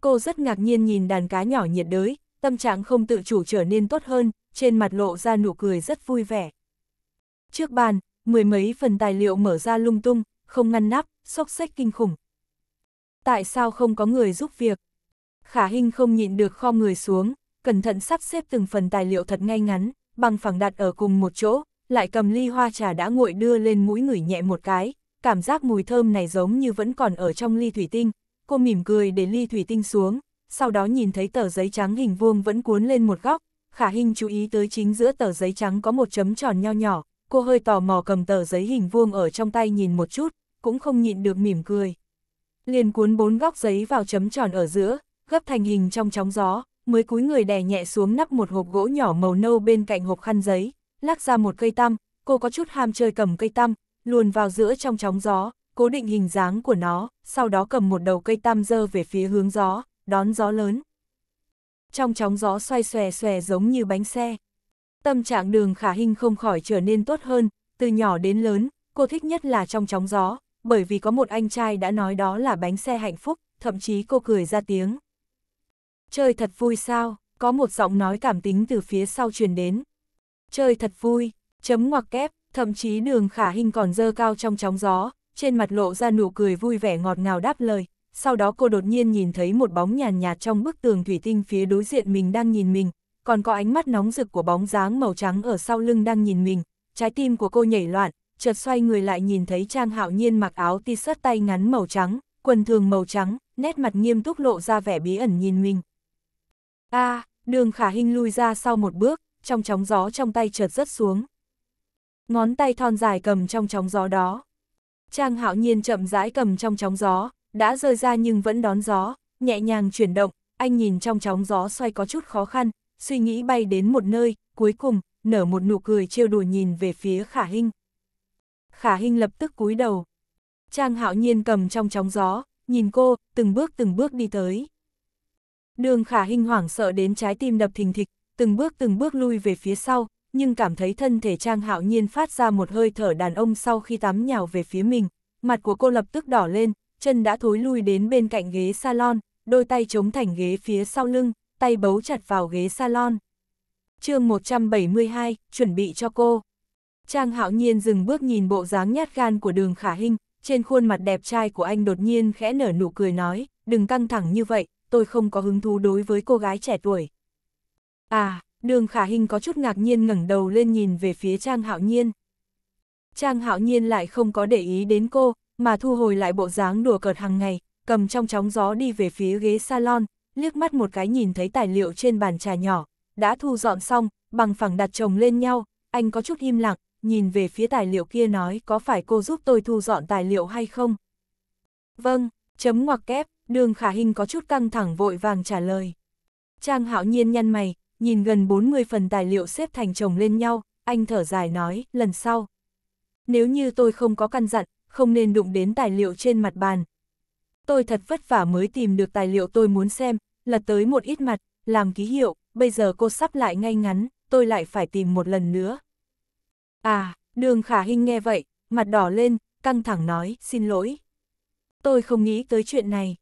Cô rất ngạc nhiên nhìn đàn cá nhỏ nhiệt đới, tâm trạng không tự chủ trở nên tốt hơn, trên mặt lộ ra nụ cười rất vui vẻ. Trước bàn, mười mấy phần tài liệu mở ra lung tung, không ngăn nắp, xốc xách kinh khủng. Tại sao không có người giúp việc? Khả Hinh không nhịn được kho người xuống, cẩn thận sắp xếp từng phần tài liệu thật ngay ngắn, bằng phẳng đặt ở cùng một chỗ, lại cầm ly hoa trà đã nguội đưa lên mũi ngửi nhẹ một cái, cảm giác mùi thơm này giống như vẫn còn ở trong ly thủy tinh. Cô mỉm cười để ly thủy tinh xuống, sau đó nhìn thấy tờ giấy trắng hình vuông vẫn cuốn lên một góc, khả hình chú ý tới chính giữa tờ giấy trắng có một chấm tròn nho nhỏ, cô hơi tò mò cầm tờ giấy hình vuông ở trong tay nhìn một chút, cũng không nhịn được mỉm cười. Liền cuốn bốn góc giấy vào chấm tròn ở giữa, gấp thành hình trong chóng gió, mới cúi người đè nhẹ xuống nắp một hộp gỗ nhỏ màu nâu bên cạnh hộp khăn giấy, lắc ra một cây tăm, cô có chút ham chơi cầm cây tăm, luồn vào giữa trong chóng gió, cố định hình dáng của nó, sau đó cầm một đầu cây tam dơ về phía hướng gió đón gió lớn. Trong chóng gió xoay xòe xòe giống như bánh xe. Tâm trạng đường khả hình không khỏi trở nên tốt hơn, từ nhỏ đến lớn, cô thích nhất là trong chóng gió, bởi vì có một anh trai đã nói đó là bánh xe hạnh phúc, thậm chí cô cười ra tiếng. Chơi thật vui sao, có một giọng nói cảm tính từ phía sau truyền đến. Chơi thật vui, chấm ngoặc kép, thậm chí đường khả hình còn dơ cao trong chóng gió, trên mặt lộ ra nụ cười vui vẻ ngọt ngào đáp lời, sau đó cô đột nhiên nhìn thấy một bóng nhàn nhạt, trong bức tường thủy tinh phía đối diện mình đang nhìn mình, còn có ánh mắt nóng rực của bóng dáng màu trắng ở sau lưng đang nhìn mình, trái tim của cô nhảy loạn, chợt xoay người lại nhìn thấy Trang Hạo Nhiên mặc áo t-shirt tay ngắn màu trắng, quần thường màu trắng, nét mặt nghiêm túc lộ ra vẻ bí ẩn nhìn mình. A, à, Đường Khả Hinh lui ra sau một bước, trong chóng gió trong tay chợt rớt xuống. Ngón tay thon dài cầm trong chóng gió đó. Trang Hạo Nhiên chậm rãi cầm trong chóng gió, đã rơi ra nhưng vẫn đón gió, nhẹ nhàng chuyển động, anh nhìn trong chóng gió xoay có chút khó khăn, suy nghĩ bay đến một nơi, cuối cùng, nở một nụ cười trêu đùa nhìn về phía khả hình. Khả hình lập tức cúi đầu. Trang hạo nhiên cầm trong chóng gió, nhìn cô, từng bước từng bước đi tới. Đường khả hình hoảng sợ đến trái tim đập thình thịch, từng bước từng bước lui về phía sau, nhưng cảm thấy thân thể Trang Hạo Nhiên phát ra một hơi thở đàn ông sau khi tắm nhào về phía mình, mặt của cô lập tức đỏ lên, chân đã thối lui đến bên cạnh ghế salon, đôi tay chống thành ghế phía sau lưng, tay bấu chặt vào ghế salon. chương 172, chuẩn bị cho cô. Trang hạo nhiên dừng bước nhìn bộ dáng nhát gan của đường khả hình, trên khuôn mặt đẹp trai của anh đột nhiên khẽ nở nụ cười nói, đừng căng thẳng như vậy, tôi không có hứng thú đối với cô gái trẻ tuổi. À, đường khả hình có chút ngạc nhiên ngẩng đầu lên nhìn về phía Trang hạo nhiên. Trang hạo nhiên lại không có để ý đến cô, mà thu hồi lại bộ dáng đùa cợt hàng ngày, cầm trong chóng gió đi về phía ghế salon, liếc mắt một cái nhìn thấy tài liệu trên bàn trà nhỏ, đã thu dọn xong, bằng phẳng đặt chồng lên nhau, anh có chút im lặng, nhìn về phía tài liệu kia nói có phải cô giúp tôi thu dọn tài liệu hay không? Vâng, chấm ngoặc kép, đường khả hình có chút căng thẳng vội vàng trả lời. Trang hạo nhiên nhăn mày, nhìn gần 40 phần tài liệu xếp thành chồng lên nhau, anh thở dài nói, lần sau. Nếu như tôi không có căn dặn, không nên đụng đến tài liệu trên mặt bàn. Tôi thật vất vả mới tìm được tài liệu tôi muốn xem, lật tới một ít mặt, làm ký hiệu, bây giờ cô sắp lại ngay ngắn, tôi lại phải tìm một lần nữa. À, đường khả hình nghe vậy, mặt đỏ lên, căng thẳng nói, xin lỗi. Tôi không nghĩ tới chuyện này.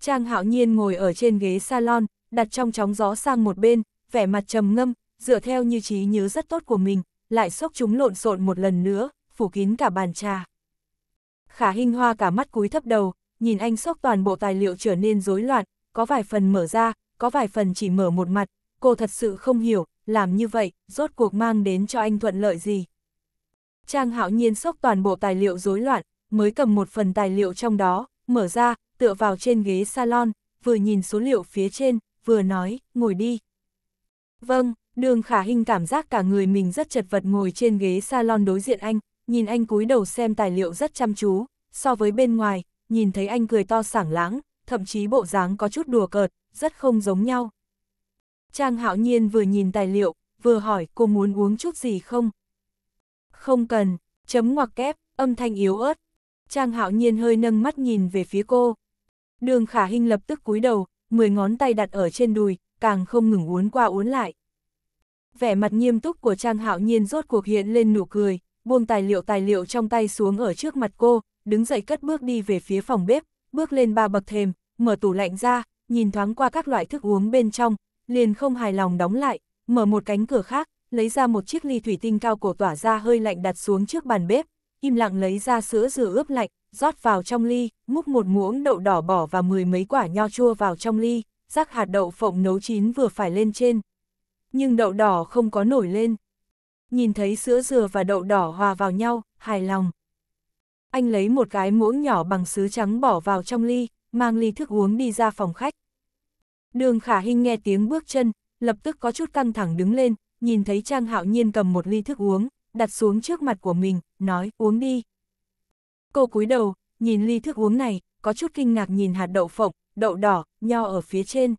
Trang hạo nhiên ngồi ở trên ghế salon, đặt trong chóng gió sang một bên, vẻ mặt trầm ngâm, dựa theo như trí nhớ rất tốt của mình, lại xốc chúng lộn xộn một lần nữa, phủ kín cả bàn trà. Khả Hinh Hoa cả mắt cúi thấp đầu, nhìn anh sốc toàn bộ tài liệu trở nên rối loạn, có vài phần mở ra, có vài phần chỉ mở một mặt, cô thật sự không hiểu, làm như vậy, rốt cuộc mang đến cho anh thuận lợi gì. Trang Hạo Nhiên sốc toàn bộ tài liệu rối loạn, mới cầm một phần tài liệu trong đó, mở ra, tựa vào trên ghế salon, vừa nhìn số liệu phía trên, vừa nói, ngồi đi. Vâng, đường khả Hinh cảm giác cả người mình rất chật vật ngồi trên ghế salon đối diện anh, nhìn anh cúi đầu xem tài liệu rất chăm chú, so với bên ngoài, nhìn thấy anh cười to sảng lãng, thậm chí bộ dáng có chút đùa cợt, rất không giống nhau. Trang hạo nhiên vừa nhìn tài liệu, vừa hỏi cô muốn uống chút gì không? Không cần, chấm ngoặc kép, âm thanh yếu ớt. Trang hạo nhiên hơi nâng mắt nhìn về phía cô. Đường khả hình lập tức cúi đầu, 10 ngón tay đặt ở trên đùi, càng không ngừng uốn qua uốn lại. Vẻ mặt nghiêm túc của Trang hạo nhiên rốt cuộc hiện lên nụ cười, buông tài liệu tài liệu trong tay xuống ở trước mặt cô, đứng dậy cất bước đi về phía phòng bếp, bước lên ba bậc thềm, mở tủ lạnh ra, nhìn thoáng qua các loại thức uống bên trong, liền không hài lòng đóng lại, mở một cánh cửa khác, lấy ra một chiếc ly thủy tinh cao cổ tỏa ra hơi lạnh đặt xuống trước bàn bếp, im lặng lấy ra sữa dừa ướp lạnh, rót vào trong ly, múc một muỗng đậu đỏ bỏ và mười mấy quả nho chua vào trong ly, rắc hạt đậu phộng nấu chín vừa phải lên trên. Nhưng đậu đỏ không có nổi lên nhìn thấy sữa dừa và đậu đỏ hòa vào nhau, hài lòng. Anh lấy một cái muỗng nhỏ bằng sứ trắng bỏ vào trong ly, mang ly thức uống đi ra phòng khách. Đường khả hình nghe tiếng bước chân, lập tức có chút căng thẳng đứng lên, nhìn thấy Trang Hạo Nhiên cầm một ly thức uống, đặt xuống trước mặt của mình, nói uống đi. Cô cúi đầu, nhìn ly thức uống này, có chút kinh ngạc nhìn hạt đậu phộng, đậu đỏ, nho ở phía trên.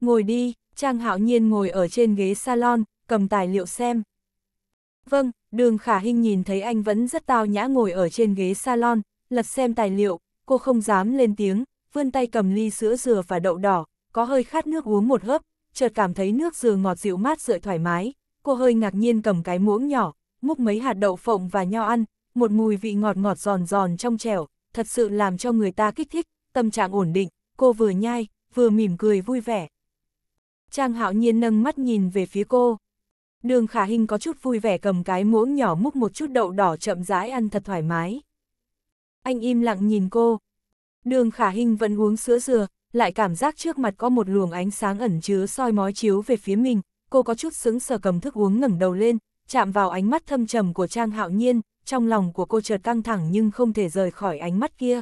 Ngồi đi, Trang Hạo Nhiên ngồi ở trên ghế salon, cầm tài liệu xem. Vâng, đường khả hình nhìn thấy anh vẫn rất tao nhã ngồi ở trên ghế salon, lật xem tài liệu, cô không dám lên tiếng, vươn tay cầm ly sữa dừa và đậu đỏ, có hơi khát nước uống một hớp, chợt cảm thấy nước dừa ngọt dịu mát rượi thoải mái, cô hơi ngạc nhiên cầm cái muỗng nhỏ, múc mấy hạt đậu phộng và nho ăn, một mùi vị ngọt ngọt giòn giòn trong trẻo, thật sự làm cho người ta kích thích, tâm trạng ổn định, cô vừa nhai, vừa mỉm cười vui vẻ. Trang hạo nhiên nâng mắt nhìn về phía cô. Đường khả hình có chút vui vẻ cầm cái muỗng nhỏ múc một chút đậu đỏ chậm rãi ăn thật thoải mái. Anh im lặng nhìn cô. Đường khả hình vẫn uống sữa dừa, lại cảm giác trước mặt có một luồng ánh sáng ẩn chứa soi mói chiếu về phía mình. Cô có chút sững sờ cầm thức uống ngẩng đầu lên, chạm vào ánh mắt thâm trầm của Trang Hạo Nhiên, trong lòng của cô chợt căng thẳng nhưng không thể rời khỏi ánh mắt kia.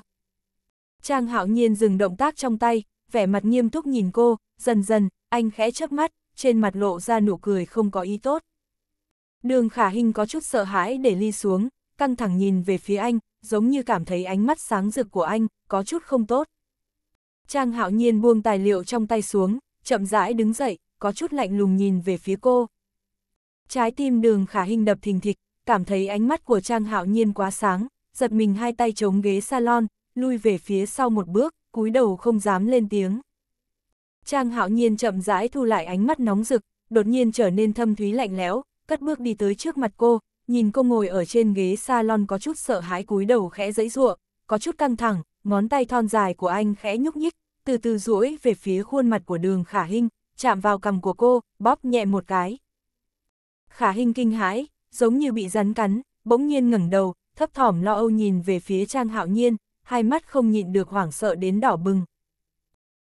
Trang Hạo Nhiên dừng động tác trong tay, vẻ mặt nghiêm túc nhìn cô, dần dần, anh khẽ chớp mắt, trên mặt lộ ra nụ cười không có ý tốt. Đường khả hình có chút sợ hãi để ly xuống, căng thẳng nhìn về phía anh, giống như cảm thấy ánh mắt sáng rực của anh, có chút không tốt. Trang hạo nhiên buông tài liệu trong tay xuống, chậm rãi đứng dậy, có chút lạnh lùng nhìn về phía cô. Trái tim đường khả hình đập thình thịch, cảm thấy ánh mắt của Trang hạo nhiên quá sáng, giật mình hai tay chống ghế salon, lui về phía sau một bước, cúi đầu không dám lên tiếng. Trang hạo nhiên chậm rãi thu lại ánh mắt nóng rực, đột nhiên trở nên thâm thúy lạnh lẽo, cất bước đi tới trước mặt cô, nhìn cô ngồi ở trên ghế salon có chút sợ hãi cúi đầu khẽ giãy giụa, có chút căng thẳng, ngón tay thon dài của anh khẽ nhúc nhích, từ từ duỗi về phía khuôn mặt của Đường Khả Hinh, chạm vào cằm của cô, bóp nhẹ một cái. Khả Hinh kinh hãi, giống như bị rắn cắn, bỗng nhiên ngẩng đầu, thấp thỏm lo âu nhìn về phía Trang Hạo Nhiên, hai mắt không nhịn được hoảng sợ đến đỏ bừng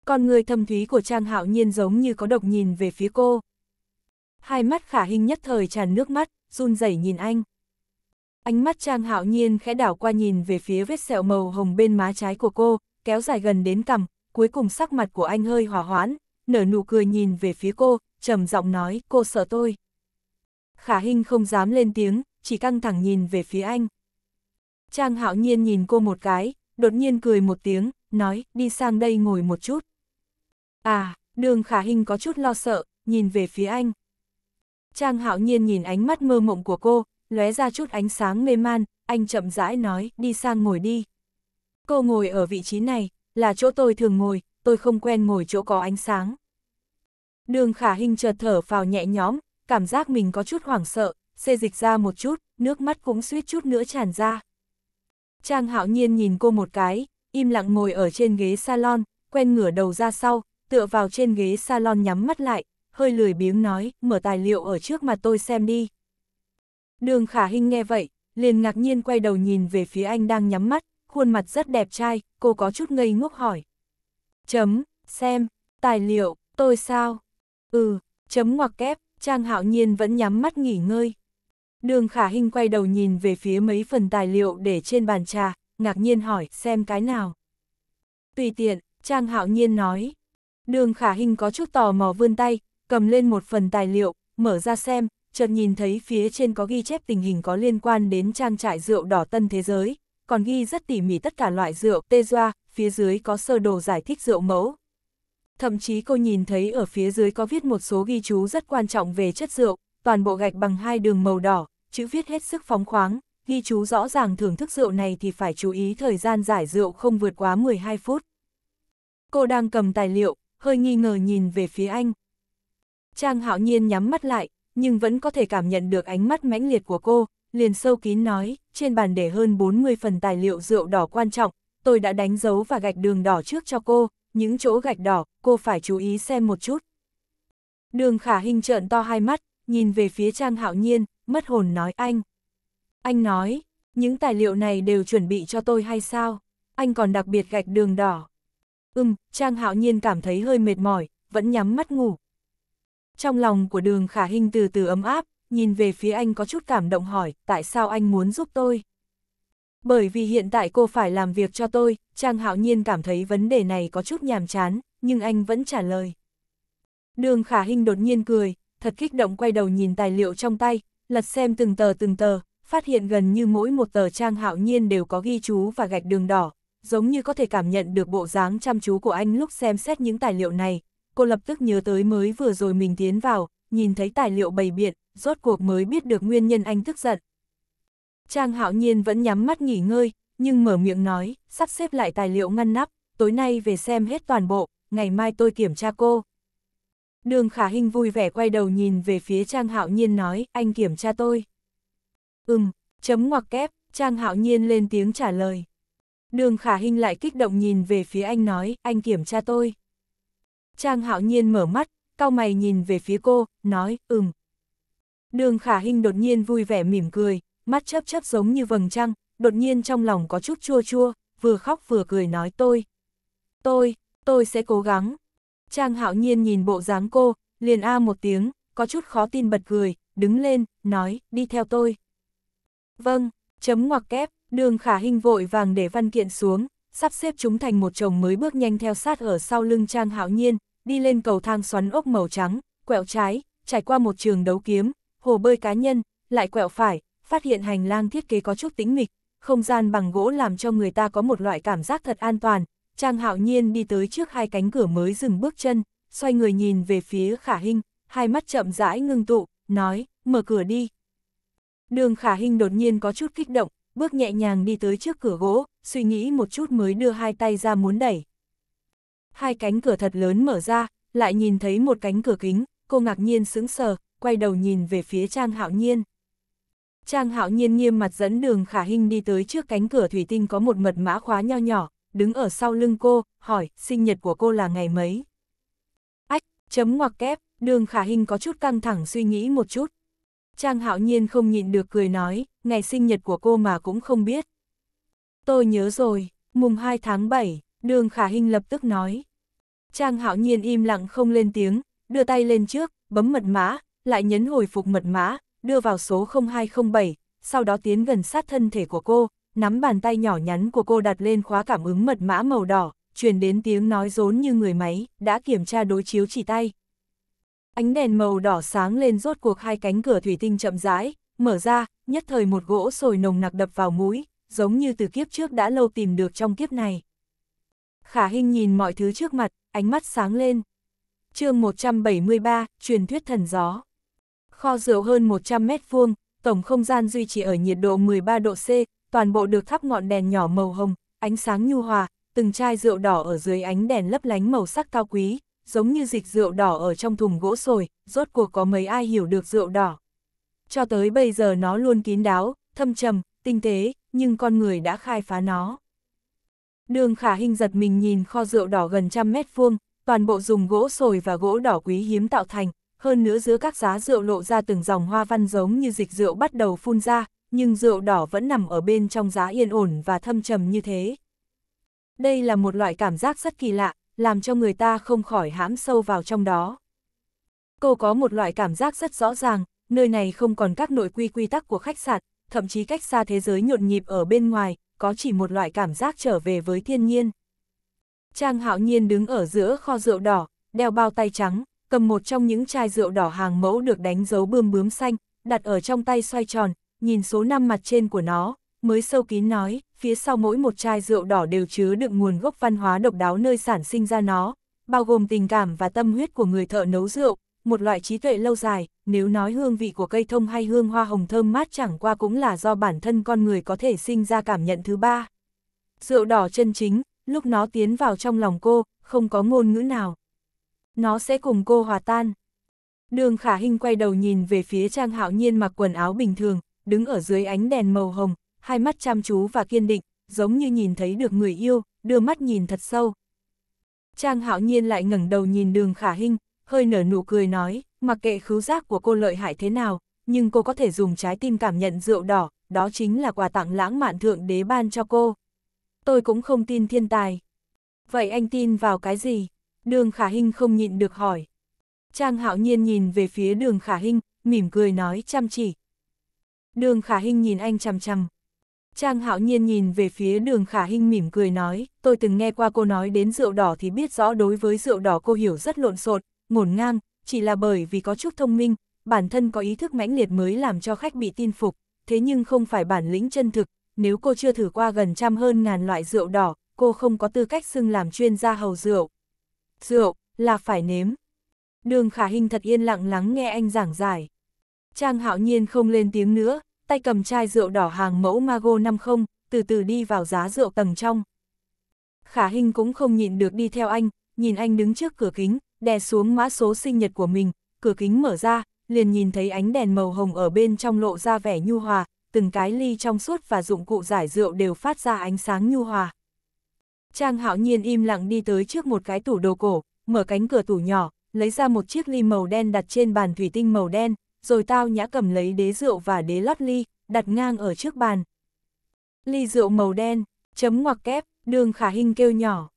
con người thâm thúy của Trang Hạo Nhiên giống như có độc nhìn về phía cô. Hai mắt khả hình nhất thời tràn nước mắt, run rẩy nhìn anh. Ánh mắt Trang Hạo Nhiên khẽ đảo qua nhìn về phía vết sẹo màu hồng bên má trái của cô, kéo dài gần đến cằm, cuối cùng sắc mặt của anh hơi hòa hoãn, nở nụ cười nhìn về phía cô, trầm giọng nói, cô sợ tôi. Khả hình không dám lên tiếng, chỉ căng thẳng nhìn về phía anh. Trang Hạo Nhiên nhìn cô một cái, đột nhiên cười một tiếng, nói, đi sang đây ngồi một chút. À, đường khả hình có chút lo sợ, nhìn về phía anh. Trang hạo nhiên nhìn ánh mắt mơ mộng của cô, lóe ra chút ánh sáng mê man, anh chậm rãi nói, đi sang ngồi đi. Cô ngồi ở vị trí này, là chỗ tôi thường ngồi, tôi không quen ngồi chỗ có ánh sáng. Đường khả hình chợt thở vào nhẹ nhõm, cảm giác mình có chút hoảng sợ, xê dịch ra một chút, nước mắt cũng suýt chút nữa tràn ra. Trang hạo nhiên nhìn cô một cái, im lặng ngồi ở trên ghế salon, quen ngửa đầu ra sau, tựa vào trên ghế salon nhắm mắt lại, hơi lười biếng nói, mở tài liệu ở trước mặt tôi xem đi. Đường khả hình nghe vậy, liền ngạc nhiên quay đầu nhìn về phía anh đang nhắm mắt, khuôn mặt rất đẹp trai, cô có chút ngây ngốc hỏi. Chấm, xem, tài liệu, tôi sao? Ừ, chấm ngoặc kép, Trang Hạo Nhiên vẫn nhắm mắt nghỉ ngơi. Đường Khả hình quay đầu nhìn về phía mấy phần tài liệu để trên bàn trà, ngạc nhiên hỏi xem cái nào. Tùy tiện, Trang Hạo Nhiên nói. Đường khả hình có chút tò mò vươn tay, cầm lên một phần tài liệu, mở ra xem, chợt nhìn thấy phía trên có ghi chép tình hình có liên quan đến trang trại rượu đỏ tân thế giới, còn ghi rất tỉ mỉ tất cả loại rượu tê doa, phía dưới có sơ đồ giải thích rượu mẫu. Thậm chí cô nhìn thấy ở phía dưới có viết một số ghi chú rất quan trọng về chất rượu, toàn bộ gạch bằng hai đường màu đỏ, chữ viết hết sức phóng khoáng, ghi chú rõ ràng thưởng thức rượu này thì phải chú ý thời gian giải rượu không vượt quá 12 phút. Cô đang cầm tài liệu, hơi nghi ngờ nhìn về phía anh. Trang hạo nhiên nhắm mắt lại, nhưng vẫn có thể cảm nhận được ánh mắt mãnh liệt của cô, liền sâu kín nói, trên bàn để hơn 40 phần tài liệu rượu đỏ quan trọng, tôi đã đánh dấu và gạch đường đỏ trước cho cô, những chỗ gạch đỏ, cô phải chú ý xem một chút. Đường khả hình trợn to hai mắt, nhìn về phía Trang Hạo Nhiên, mất hồn nói anh. Anh nói, những tài liệu này đều chuẩn bị cho tôi hay sao? Anh còn đặc biệt gạch đường đỏ. Ừm, Trang Hạo Nhiên cảm thấy hơi mệt mỏi, vẫn nhắm mắt ngủ. Trong lòng của đường khả hình từ từ ấm áp, nhìn về phía anh có chút cảm động hỏi, tại sao anh muốn giúp tôi? Bởi vì hiện tại cô phải làm việc cho tôi, Trang Hạo Nhiên cảm thấy vấn đề này có chút nhàm chán, nhưng anh vẫn trả lời. Đường khả hình đột nhiên cười, thật kích động quay đầu nhìn tài liệu trong tay, lật xem từng tờ từng tờ, phát hiện gần như mỗi một tờ Trang Hạo Nhiên đều có ghi chú và gạch đường đỏ, giống như có thể cảm nhận được bộ dáng chăm chú của anh lúc xem xét những tài liệu này, cô lập tức nhớ tới mới vừa rồi mình tiến vào, nhìn thấy tài liệu bày biện, rốt cuộc mới biết được nguyên nhân anh tức giận. Trang hạo nhiên vẫn nhắm mắt nghỉ ngơi, nhưng mở miệng nói, sắp xếp lại tài liệu ngăn nắp, tối nay về xem hết toàn bộ, ngày mai tôi kiểm tra cô. Đường khả Hinh vui vẻ quay đầu nhìn về phía Trang hạo nhiên nói, anh kiểm tra tôi. Ừm, chấm ngoặc kép, Trang hạo nhiên lên tiếng trả lời. Đường khả hình lại kích động nhìn về phía anh nói, anh kiểm tra tôi. Trang hạo nhiên mở mắt, cao mày nhìn về phía cô, nói, ừm. Đường khả hình đột nhiên vui vẻ mỉm cười, mắt chấp chấp giống như vầng trăng, đột nhiên trong lòng có chút chua chua, vừa khóc vừa cười nói tôi. Tôi, tôi sẽ cố gắng. Trang hạo nhiên nhìn bộ dáng cô, liền a một tiếng, có chút khó tin bật cười, đứng lên, nói, đi theo tôi. Vâng, chấm ngoặc kép. Đường khả hình vội vàng để văn kiện xuống, sắp xếp chúng thành một chồng mới bước nhanh theo sát ở sau lưng Trang Hạo Nhiên, đi lên cầu thang xoắn ốc màu trắng, quẹo trái, trải qua một trường đấu kiếm, hồ bơi cá nhân, lại quẹo phải, phát hiện hành lang thiết kế có chút tĩnh mịch, không gian bằng gỗ làm cho người ta có một loại cảm giác thật an toàn. Trang Hạo Nhiên đi tới trước hai cánh cửa mới dừng bước chân, xoay người nhìn về phía Khả Hinh, hai mắt chậm rãi ngưng tụ, nói, mở cửa đi. Đường Khả Hinh đột nhiên có chút kích động, bước nhẹ nhàng đi tới trước cửa gỗ, suy nghĩ một chút mới đưa hai tay ra muốn đẩy. Hai cánh cửa thật lớn mở ra, lại nhìn thấy một cánh cửa kính, cô ngạc nhiên sững sờ, quay đầu nhìn về phía Trang Hạo Nhiên. Trang Hạo Nhiên nghiêm mặt dẫn đường Khả Hinh đi tới trước cánh cửa thủy tinh có một mật mã khóa nho nhỏ, đứng ở sau lưng cô, hỏi, sinh nhật của cô là ngày mấy? Ách, chấm ngoặc kép, đường Khả Hinh có chút căng thẳng suy nghĩ một chút. Trang Hạo Nhiên không nhịn được cười nói, ngày sinh nhật của cô mà cũng không biết. Tôi nhớ rồi, mùng 2 tháng 7, đường khả hình lập tức nói. Trang hạo nhiên im lặng không lên tiếng, đưa tay lên trước, bấm mật mã, lại nhấn hồi phục mật mã, đưa vào số 0207, sau đó tiến gần sát thân thể của cô, nắm bàn tay nhỏ nhắn của cô đặt lên khóa cảm ứng mật mã màu đỏ, truyền đến tiếng nói rốn như người máy, đã kiểm tra đối chiếu chỉ tay. Ánh đèn màu đỏ sáng lên rốt cuộc hai cánh cửa thủy tinh chậm rãi, mở ra, nhất thời một gỗ sồi nồng nặc đập vào mũi, giống như từ kiếp trước đã lâu tìm được trong kiếp này. Khả Hinh nhìn mọi thứ trước mặt, ánh mắt sáng lên. chương 173, truyền thuyết thần gió. Kho rượu hơn 100 mét vuông, tổng không gian duy trì ở nhiệt độ 13 độ C, toàn bộ được thắp ngọn đèn nhỏ màu hồng, ánh sáng nhu hòa, từng chai rượu đỏ ở dưới ánh đèn lấp lánh màu sắc cao quý, giống như dịch rượu đỏ ở trong thùng gỗ sồi, rốt cuộc có mấy ai hiểu được rượu đỏ cho tới bây giờ nó luôn kín đáo, thâm trầm, tinh tế, nhưng con người đã khai phá nó. Đường khả hình giật mình nhìn kho rượu đỏ gần trăm mét vuông, toàn bộ dùng gỗ sồi và gỗ đỏ quý hiếm tạo thành, hơn nữa giữa các giá rượu lộ ra từng dòng hoa văn giống như dịch rượu bắt đầu phun ra, nhưng rượu đỏ vẫn nằm ở bên trong giá yên ổn và thâm trầm như thế. Đây là một loại cảm giác rất kỳ lạ, làm cho người ta không khỏi hãm sâu vào trong đó. Cô có một loại cảm giác rất rõ ràng, nơi này không còn các nội quy quy tắc của khách sạn, thậm chí cách xa thế giới nhộn nhịp ở bên ngoài, có chỉ một loại cảm giác trở về với thiên nhiên. Trang hạo nhiên đứng ở giữa kho rượu đỏ, đeo bao tay trắng, cầm một trong những chai rượu đỏ hàng mẫu được đánh dấu bươm bướm xanh, đặt ở trong tay xoay tròn, nhìn số năm mặt trên của nó, mới sâu kín nói, phía sau mỗi một chai rượu đỏ đều chứa đựng nguồn gốc văn hóa độc đáo nơi sản sinh ra nó, bao gồm tình cảm và tâm huyết của người thợ nấu rượu, một loại trí tuệ lâu dài, nếu nói hương vị của cây thông hay hương hoa hồng thơm mát chẳng qua cũng là do bản thân con người có thể sinh ra cảm nhận thứ ba. Rượu đỏ chân chính, lúc nó tiến vào trong lòng cô, không có ngôn ngữ nào. Nó sẽ cùng cô hòa tan. Đường khả hình quay đầu nhìn về phía Trang Hạo Nhiên mặc quần áo bình thường, đứng ở dưới ánh đèn màu hồng, hai mắt chăm chú và kiên định, giống như nhìn thấy được người yêu, đưa mắt nhìn thật sâu. Trang Hạo Nhiên lại ngẩng đầu nhìn Đường Khả Hinh, hơi nở nụ cười nói, mặc kệ khứu giác của cô lợi hại thế nào, nhưng cô có thể dùng trái tim cảm nhận rượu đỏ, đó chính là quà tặng lãng mạn thượng đế ban cho cô. Tôi cũng không tin thiên tài. Vậy anh tin vào cái gì? Đường Khả Hinh không nhịn được hỏi. Trang hạo nhiên nhìn về phía đường Khả Hinh, mỉm cười nói chăm chỉ. Đường Khả Hinh nhìn anh chằm chằm. Trang hạo nhiên nhìn về phía đường Khả Hinh mỉm cười nói, tôi từng nghe qua cô nói đến rượu đỏ thì biết rõ đối với rượu đỏ cô hiểu rất lộn xộn, ngổn ngang, chỉ là bởi vì có chút thông minh, bản thân có ý thức mãnh liệt mới làm cho khách bị tin phục, thế nhưng không phải bản lĩnh chân thực, nếu cô chưa thử qua gần trăm hơn ngàn loại rượu đỏ, cô không có tư cách xưng làm chuyên gia hầu rượu. Rượu, là phải nếm. Đường khả hình thật yên lặng lắng nghe anh giảng giải. Trang hạo nhiên không lên tiếng nữa, tay cầm chai rượu đỏ hàng mẫu Mago 50, từ từ đi vào giá rượu tầng trong. Khả Hinh cũng không nhịn được đi theo anh, nhìn anh đứng trước cửa kính, đè xuống mã số sinh nhật của mình, cửa kính mở ra, liền nhìn thấy ánh đèn màu hồng ở bên trong lộ ra vẻ nhu hòa, từng cái ly trong suốt và dụng cụ giải rượu đều phát ra ánh sáng nhu hòa. Trang hạo nhiên im lặng đi tới trước một cái tủ đồ cổ, mở cánh cửa tủ nhỏ, lấy ra một chiếc ly màu đen đặt trên bàn thủy tinh màu đen, rồi tao nhã cầm lấy đế rượu và đế lót ly, đặt ngang ở trước bàn. Ly rượu màu đen, chấm ngoặc kép, đường khả hình kêu nhỏ.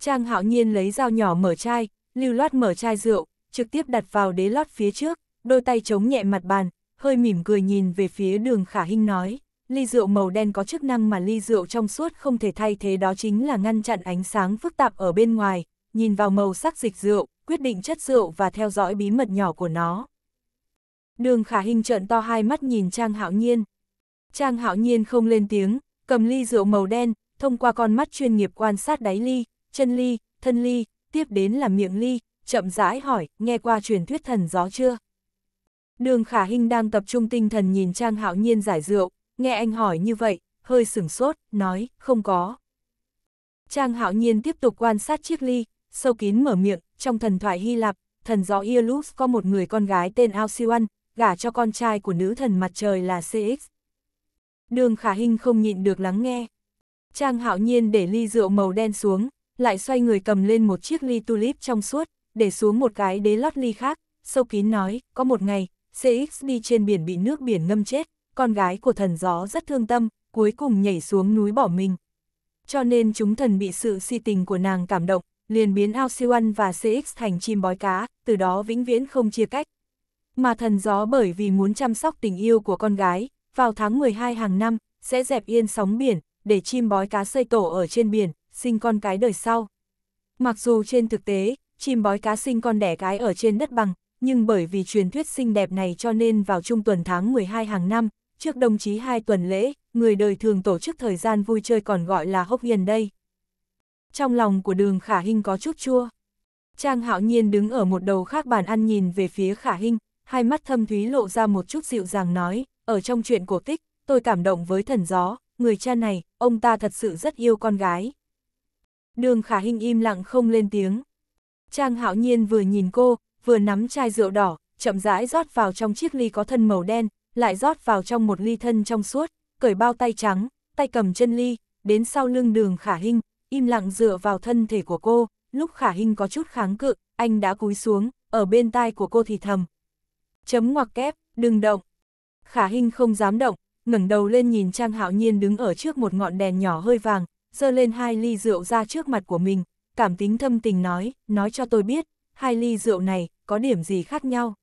Trang hạo nhiên lấy dao nhỏ mở chai, lưu loát mở chai rượu, trực tiếp đặt vào đế lót phía trước, đôi tay chống nhẹ mặt bàn, hơi mỉm cười nhìn về phía đường khả hình nói, ly rượu màu đen có chức năng mà ly rượu trong suốt không thể thay thế đó chính là ngăn chặn ánh sáng phức tạp ở bên ngoài, nhìn vào màu sắc dịch rượu, quyết định chất rượu và theo dõi bí mật nhỏ của nó. Đường khả hình trợn to hai mắt nhìn Trang Hạo Nhiên. Trang Hạo Nhiên không lên tiếng, cầm ly rượu màu đen, thông qua con mắt chuyên nghiệp quan sát đáy ly, chân ly, thân ly, tiếp đến là miệng ly, chậm rãi hỏi, nghe qua truyền thuyết thần gió chưa? Đường khả hình đang tập trung tinh thần nhìn Trang Hạo Nhiên giải rượu, nghe anh hỏi như vậy, hơi sửng sốt, nói, không có. Trang Hạo Nhiên tiếp tục quan sát chiếc ly, sâu kín mở miệng, trong thần thoại Hy Lạp, thần gió Ielus có một người con gái tên Alcyone, gả cho con trai của nữ thần mặt trời là CX. Đường khả hình không nhịn được lắng nghe. Trang Hạo Nhiên để ly rượu màu đen xuống, lại xoay người cầm lên một chiếc ly tulip trong suốt, để xuống một cái đế lót ly khác, sâu kín nói, có một ngày, CX đi trên biển bị nước biển ngâm chết, con gái của thần gió rất thương tâm, cuối cùng nhảy xuống núi bỏ mình. Cho nên chúng thần bị sự si tình của nàng cảm động, liền biến ao siêu và CX thành chim bói cá, từ đó vĩnh viễn không chia cách. Mà thần gió bởi vì muốn chăm sóc tình yêu của con gái, vào tháng 12 hàng năm, sẽ dẹp yên sóng biển, để chim bói cá xây tổ ở trên biển, sinh con cái đời sau. Mặc dù trên thực tế, chim bói cá sinh con đẻ cái ở trên đất bằng, nhưng bởi vì truyền thuyết xinh đẹp này cho nên vào trung tuần tháng 12 hàng năm, trước đồng chí hai tuần lễ, người đời thường tổ chức thời gian vui chơi còn gọi là hốc hiền đây. Trong lòng của đường khả Hinh có chút chua. Trang hạo nhiên đứng ở một đầu khác bàn ăn nhìn về phía khả Hinh, hai mắt thâm thúy lộ ra một chút dịu dàng nói, ở trong chuyện cổ tích, tôi cảm động với thần gió, người cha này, ông ta thật sự rất yêu con gái. Đường khả hình im lặng không lên tiếng. Trang hạo nhiên vừa nhìn cô, vừa nắm chai rượu đỏ, chậm rãi rót vào trong chiếc ly có thân màu đen, lại rót vào trong một ly thân trong suốt, cởi bao tay trắng, tay cầm chân ly, đến sau lưng đường khả hình, im lặng dựa vào thân thể của cô, lúc khả hình có chút kháng cự, anh đã cúi xuống, ở bên tai của cô thì thầm. Chấm ngoặc kép, đừng động. Khả hình không dám động, ngẩng đầu lên nhìn Trang Hạo Nhiên đứng ở trước một ngọn đèn nhỏ hơi vàng, giơ lên hai ly rượu ra trước mặt của mình, cảm tính thâm tình nói, nói cho tôi biết, hai ly rượu này, có điểm gì khác nhau.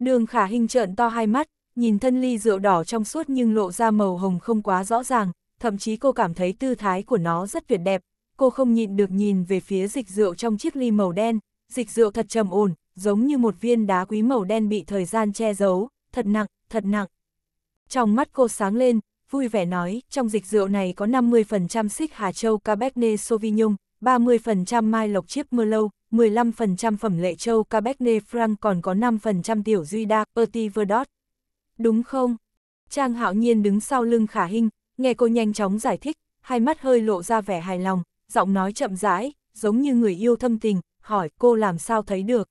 Đường khả hình trợn to hai mắt, nhìn thân ly rượu đỏ trong suốt nhưng lộ ra màu hồng không quá rõ ràng, thậm chí cô cảm thấy tư thái của nó rất tuyệt đẹp, cô không nhịn được nhìn về phía dịch rượu trong chiếc ly màu đen, dịch rượu thật trầm ổn, giống như một viên đá quý màu đen bị thời gian che giấu, thật nặng, thật nặng. Trong mắt cô sáng lên, vui vẻ nói, trong dịch rượu này có 50% xích Hà Châu Cabernet Sauvignon, 30% mai lộc chiếc Merlot, 15% phẩm lệ châu Cabernet Franc còn có 5% tiểu duy đa Petit Verdot. Đúng không? Trang hạo nhiên đứng sau lưng khả hình, nghe cô nhanh chóng giải thích, hai mắt hơi lộ ra vẻ hài lòng, giọng nói chậm rãi, giống như người yêu thâm tình, hỏi cô làm sao thấy được.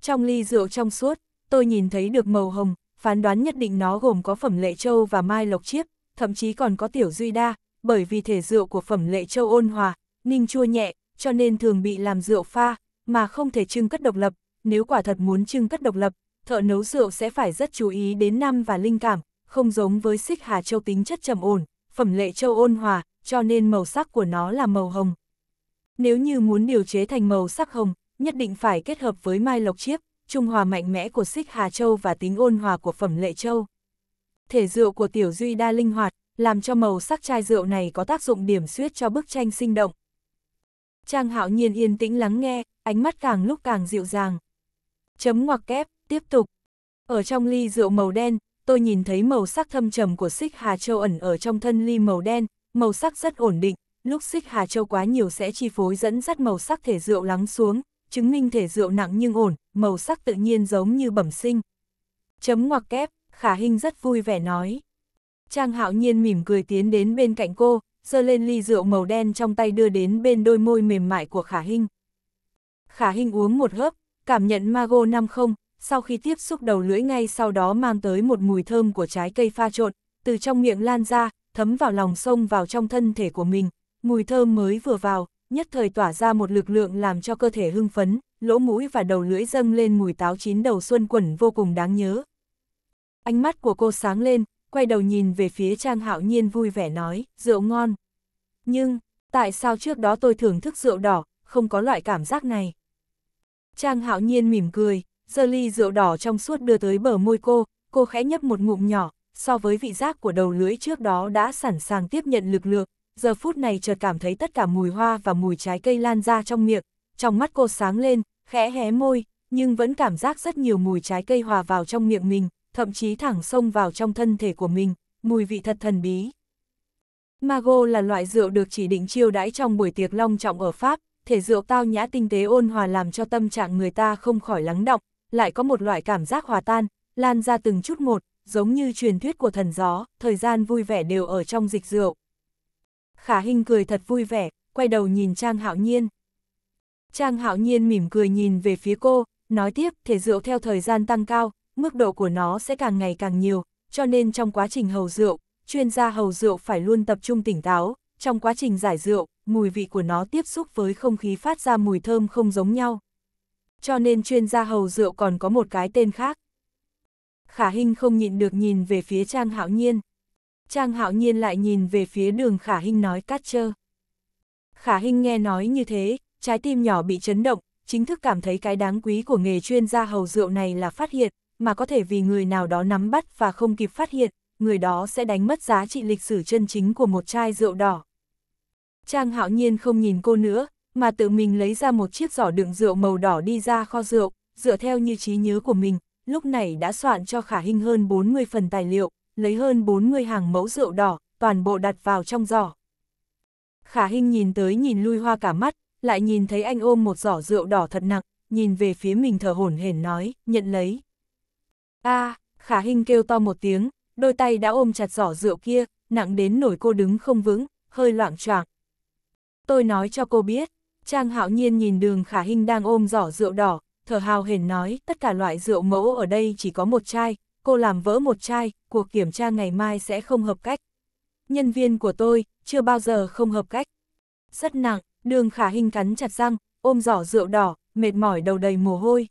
Trong ly rượu trong suốt, tôi nhìn thấy được màu hồng, phán đoán nhất định nó gồm có phẩm lệ châu và mai lộc chiếp thậm chí còn có tiểu duy đa, bởi vì thể rượu của phẩm lệ châu ôn hòa, ninh chua nhẹ, cho nên thường bị làm rượu pha, mà không thể trưng cất độc lập, nếu quả thật muốn trưng cất độc lập, thợ nấu rượu sẽ phải rất chú ý đến năm và linh cảm, không giống với xích hà châu tính chất trầm ổn, phẩm lệ châu ôn hòa, cho nên màu sắc của nó là màu hồng. Nếu như muốn điều chế thành màu sắc hồng, nhất định phải kết hợp với mai lộc chiếp trung hòa mạnh mẽ của xích Hà Châu và tính ôn hòa của phẩm lệ châu. Thể rượu của tiểu duy đa linh hoạt, làm cho màu sắc chai rượu này có tác dụng điểm xuyết cho bức tranh sinh động. Trang hạo nhiên yên tĩnh lắng nghe, ánh mắt càng lúc càng dịu dàng. Chấm ngoặc kép, tiếp tục. Ở trong ly rượu màu đen, tôi nhìn thấy màu sắc thâm trầm của xích Hà Châu ẩn ở trong thân ly màu đen, màu sắc rất ổn định, lúc xích Hà Châu quá nhiều sẽ chi phối dẫn dắt màu sắc thể rượu lắng xuống, chứng minh thể rượu nặng nhưng ổn, màu sắc tự nhiên giống như bẩm sinh. Chấm ngoặc kép, khả Hinh rất vui vẻ nói. Trang hạo nhiên mỉm cười tiến đến bên cạnh cô, giơ lên ly rượu màu đen trong tay đưa đến bên đôi môi mềm mại của khả Hinh. Khả Hinh uống một hớp, cảm nhận Mago 50, sau khi tiếp xúc đầu lưỡi ngay sau đó mang tới một mùi thơm của trái cây pha trộn, từ trong miệng lan ra, thấm vào lòng sông vào trong thân thể của mình, mùi thơm mới vừa vào, nhất thời tỏa ra một lực lượng làm cho cơ thể hưng phấn, lỗ mũi và đầu lưỡi dâng lên mùi táo chín đầu xuân quẩn vô cùng đáng nhớ. Ánh mắt của cô sáng lên, quay đầu nhìn về phía Trang Hạo Nhiên vui vẻ nói, rượu ngon. Nhưng, tại sao trước đó tôi thưởng thức rượu đỏ, không có loại cảm giác này? Trang Hạo Nhiên mỉm cười, giơ ly rượu đỏ trong suốt đưa tới bờ môi cô, cô khẽ nhấp một ngụm nhỏ, so với vị giác của đầu lưỡi trước đó đã sẵn sàng tiếp nhận lực lượng, giờ phút này chợt cảm thấy tất cả mùi hoa và mùi trái cây lan ra trong miệng, trong mắt cô sáng lên, khẽ hé môi, nhưng vẫn cảm giác rất nhiều mùi trái cây hòa vào trong miệng mình, thậm chí thẳng xông vào trong thân thể của mình, mùi vị thật thần bí. Mago là loại rượu được chỉ định chiêu đãi trong buổi tiệc long trọng ở Pháp, thể rượu tao nhã tinh tế ôn hòa làm cho tâm trạng người ta không khỏi lắng động, lại có một loại cảm giác hòa tan, lan ra từng chút một, giống như truyền thuyết của thần gió, thời gian vui vẻ đều ở trong dịch rượu. Khả Hinh cười thật vui vẻ, quay đầu nhìn Trang Hạo Nhiên. Trang Hạo Nhiên mỉm cười nhìn về phía cô, nói tiếp, thể rượu theo thời gian tăng cao, mức độ của nó sẽ càng ngày càng nhiều, cho nên trong quá trình hầu rượu, chuyên gia hầu rượu phải luôn tập trung tỉnh táo, trong quá trình giải rượu, mùi vị của nó tiếp xúc với không khí phát ra mùi thơm không giống nhau. Cho nên chuyên gia hầu rượu còn có một cái tên khác. Khả Hinh không nhịn được nhìn về phía Trang Hạo Nhiên. Trang hạo nhiên lại nhìn về phía đường khả Hinh nói cát trơ. Khả Hinh nghe nói như thế, trái tim nhỏ bị chấn động, chính thức cảm thấy cái đáng quý của nghề chuyên gia hầu rượu này là phát hiện, mà có thể vì người nào đó nắm bắt và không kịp phát hiện, người đó sẽ đánh mất giá trị lịch sử chân chính của một chai rượu đỏ. Trang hạo nhiên không nhìn cô nữa, mà tự mình lấy ra một chiếc giỏ đựng rượu màu đỏ đi ra kho rượu, dựa theo như trí nhớ của mình, lúc này đã soạn cho khả Hinh hơn 40 phần tài liệu, lấy hơn 40 hàng mẫu rượu đỏ, toàn bộ đặt vào trong giỏ. Khả Hinh nhìn tới nhìn lui hoa cả mắt, lại nhìn thấy anh ôm một giỏ rượu đỏ thật nặng, nhìn về phía mình thở hổn hển nói, nhận lấy. a à, Khả Hinh kêu to một tiếng, đôi tay đã ôm chặt giỏ rượu kia, nặng đến nổi cô đứng không vững, hơi loạn choạng. Tôi nói cho cô biết, Trang Hạo Nhiên nhìn đường Khả Hinh đang ôm giỏ rượu đỏ, thở hào hển nói, tất cả loại rượu mẫu ở đây chỉ có một chai, cô làm vỡ một chai, cuộc kiểm tra ngày mai sẽ không hợp cách. Nhân viên của tôi, chưa bao giờ không hợp cách. Rất nặng, đường khả hình cắn chặt răng, ôm giỏ rượu đỏ, mệt mỏi đầu đầy mồ hôi.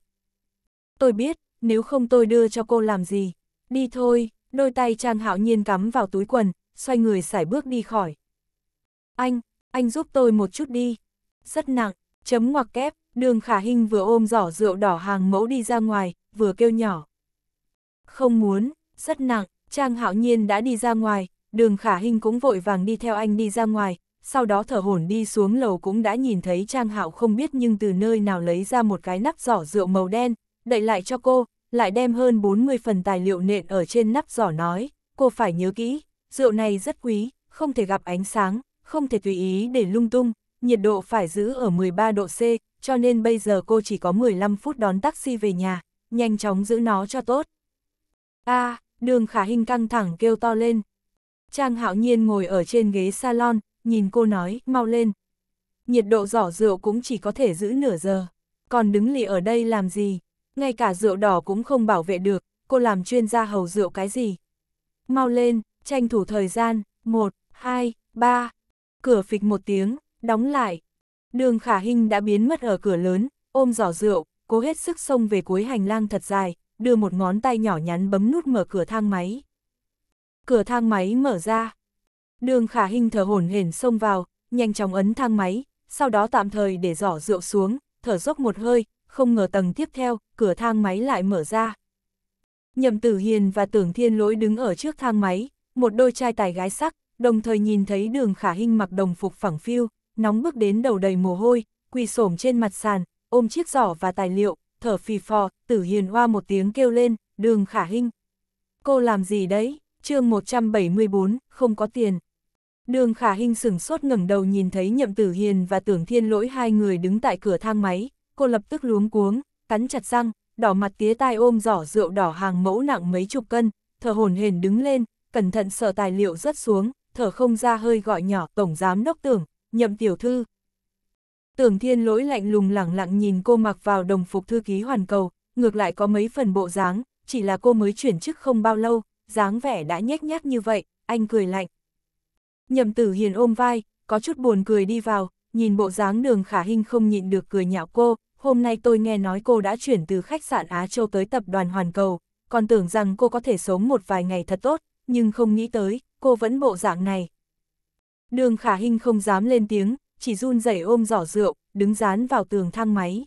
Tôi biết, nếu không tôi đưa cho cô làm gì. Đi thôi, đôi tay Trang Hạo Nhiên cắm vào túi quần, xoay người sải bước đi khỏi. Anh, anh giúp tôi một chút đi. Rất nặng, chấm ngoặc kép, đường khả hình vừa ôm giỏ rượu đỏ hàng mẫu đi ra ngoài, vừa kêu nhỏ. Không muốn, rất nặng, Trang Hạo Nhiên đã đi ra ngoài, đường khả hình cũng vội vàng đi theo anh đi ra ngoài, sau đó thở hổn đi xuống lầu cũng đã nhìn thấy Trang Hạo không biết nhưng từ nơi nào lấy ra một cái nắp giỏ rượu màu đen, đậy lại cho cô, lại đem hơn 40 phần tài liệu nện ở trên nắp giỏ nói, cô phải nhớ kỹ, rượu này rất quý, không thể gặp ánh sáng, không thể tùy ý để lung tung, nhiệt độ phải giữ ở 13 độ C, cho nên bây giờ cô chỉ có 15 phút đón taxi về nhà, nhanh chóng giữ nó cho tốt a à, đường khả hình căng thẳng kêu to lên. Trang hạo nhiên ngồi ở trên ghế salon, nhìn cô nói, mau lên. Nhiệt độ giỏ rượu cũng chỉ có thể giữ nửa giờ, còn đứng lì ở đây làm gì, ngay cả rượu đỏ cũng không bảo vệ được, cô làm chuyên gia hầu rượu cái gì. Mau lên, tranh thủ thời gian, Một, hai, ba. cửa phịch một tiếng, đóng lại. Đường khả hình đã biến mất ở cửa lớn, ôm giỏ rượu, cố hết sức xông về cuối hành lang thật dài, đưa một ngón tay nhỏ nhắn bấm nút mở cửa thang máy. Cửa thang máy mở ra. Đường khả hình thở hổn hển xông vào, nhanh chóng ấn thang máy, sau đó tạm thời để giỏ rượu xuống, thở dốc một hơi, không ngờ tầng tiếp theo, cửa thang máy lại mở ra. Nhậm Tử Hiền và Tưởng Thiên Lỗi đứng ở trước thang máy, một đôi trai tài gái sắc, đồng thời nhìn thấy đường khả hình mặc đồng phục phẳng phiu, nóng bước đến đầu đầy mồ hôi, quỳ xổm trên mặt sàn, ôm chiếc giỏ và tài liệu, thở phì phò, tử hiền hoa một tiếng kêu lên, đường khả hinh. Cô làm gì đấy? chương 174, không có tiền. Đường khả hinh sửng sốt ngẩng đầu nhìn thấy nhậm tử hiền và tưởng thiên lỗi hai người đứng tại cửa thang máy, cô lập tức luống cuống, cắn chặt răng, đỏ mặt tía tai ôm giỏ rượu đỏ hàng mẫu nặng mấy chục cân, thở hồn hển đứng lên, cẩn thận sợ tài liệu rớt xuống, thở không ra hơi gọi nhỏ tổng giám đốc tưởng, nhậm tiểu thư, Tưởng thiên lỗi lạnh lùng lẳng lặng nhìn cô mặc vào đồng phục thư ký hoàn cầu, ngược lại có mấy phần bộ dáng, chỉ là cô mới chuyển chức không bao lâu, dáng vẻ đã nhếch nhác như vậy, anh cười lạnh. Nhậm tử hiền ôm vai, có chút buồn cười đi vào, nhìn bộ dáng đường khả hình không nhịn được cười nhạo cô, hôm nay tôi nghe nói cô đã chuyển từ khách sạn Á Châu tới tập đoàn Hoàn Cầu, còn tưởng rằng cô có thể sống một vài ngày thật tốt, nhưng không nghĩ tới, cô vẫn bộ dạng này. Đường khả hình không dám lên tiếng, chỉ run rẩy ôm giỏ rượu, đứng dán vào tường thang máy.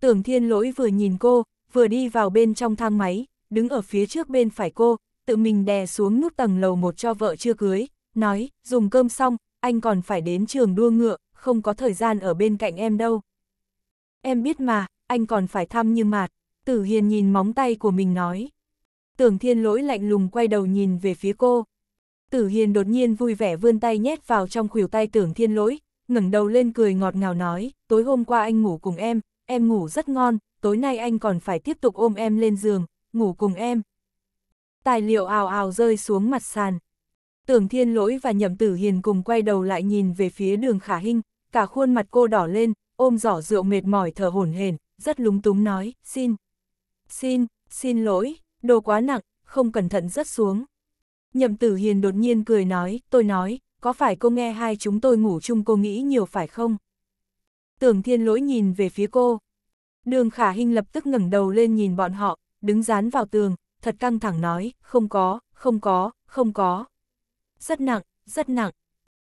Tưởng thiên lỗi vừa nhìn cô, vừa đi vào bên trong thang máy, đứng ở phía trước bên phải cô, tự mình đè xuống nút tầng lầu một cho vợ chưa cưới, nói, dùng cơm xong, anh còn phải đến trường đua ngựa, không có thời gian ở bên cạnh em đâu. Em biết mà, anh còn phải thăm như mạt, tử hiền nhìn móng tay của mình nói. Tưởng thiên lỗi lạnh lùng quay đầu nhìn về phía cô, Tử Hiền đột nhiên vui vẻ vươn tay nhét vào trong khuỷu tay tưởng thiên lỗi, ngẩng đầu lên cười ngọt ngào nói, tối hôm qua anh ngủ cùng em, em ngủ rất ngon, tối nay anh còn phải tiếp tục ôm em lên giường, ngủ cùng em. Tài liệu ào ào rơi xuống mặt sàn. Tưởng thiên lỗi và nhậm tử hiền cùng quay đầu lại nhìn về phía đường khả hinh, cả khuôn mặt cô đỏ lên, ôm giỏ rượu mệt mỏi thở hổn hển, rất lúng túng nói, xin, xin, xin lỗi, đồ quá nặng, không cẩn thận rớt xuống. Nhậm tử hiền đột nhiên cười nói, tôi nói, có phải cô nghe hai chúng tôi ngủ chung cô nghĩ nhiều phải không? Tưởng thiên lỗi nhìn về phía cô. Đường khả Hinh lập tức ngẩng đầu lên nhìn bọn họ, đứng dán vào tường, thật căng thẳng nói, không có, không có, không có. Rất nặng, rất nặng.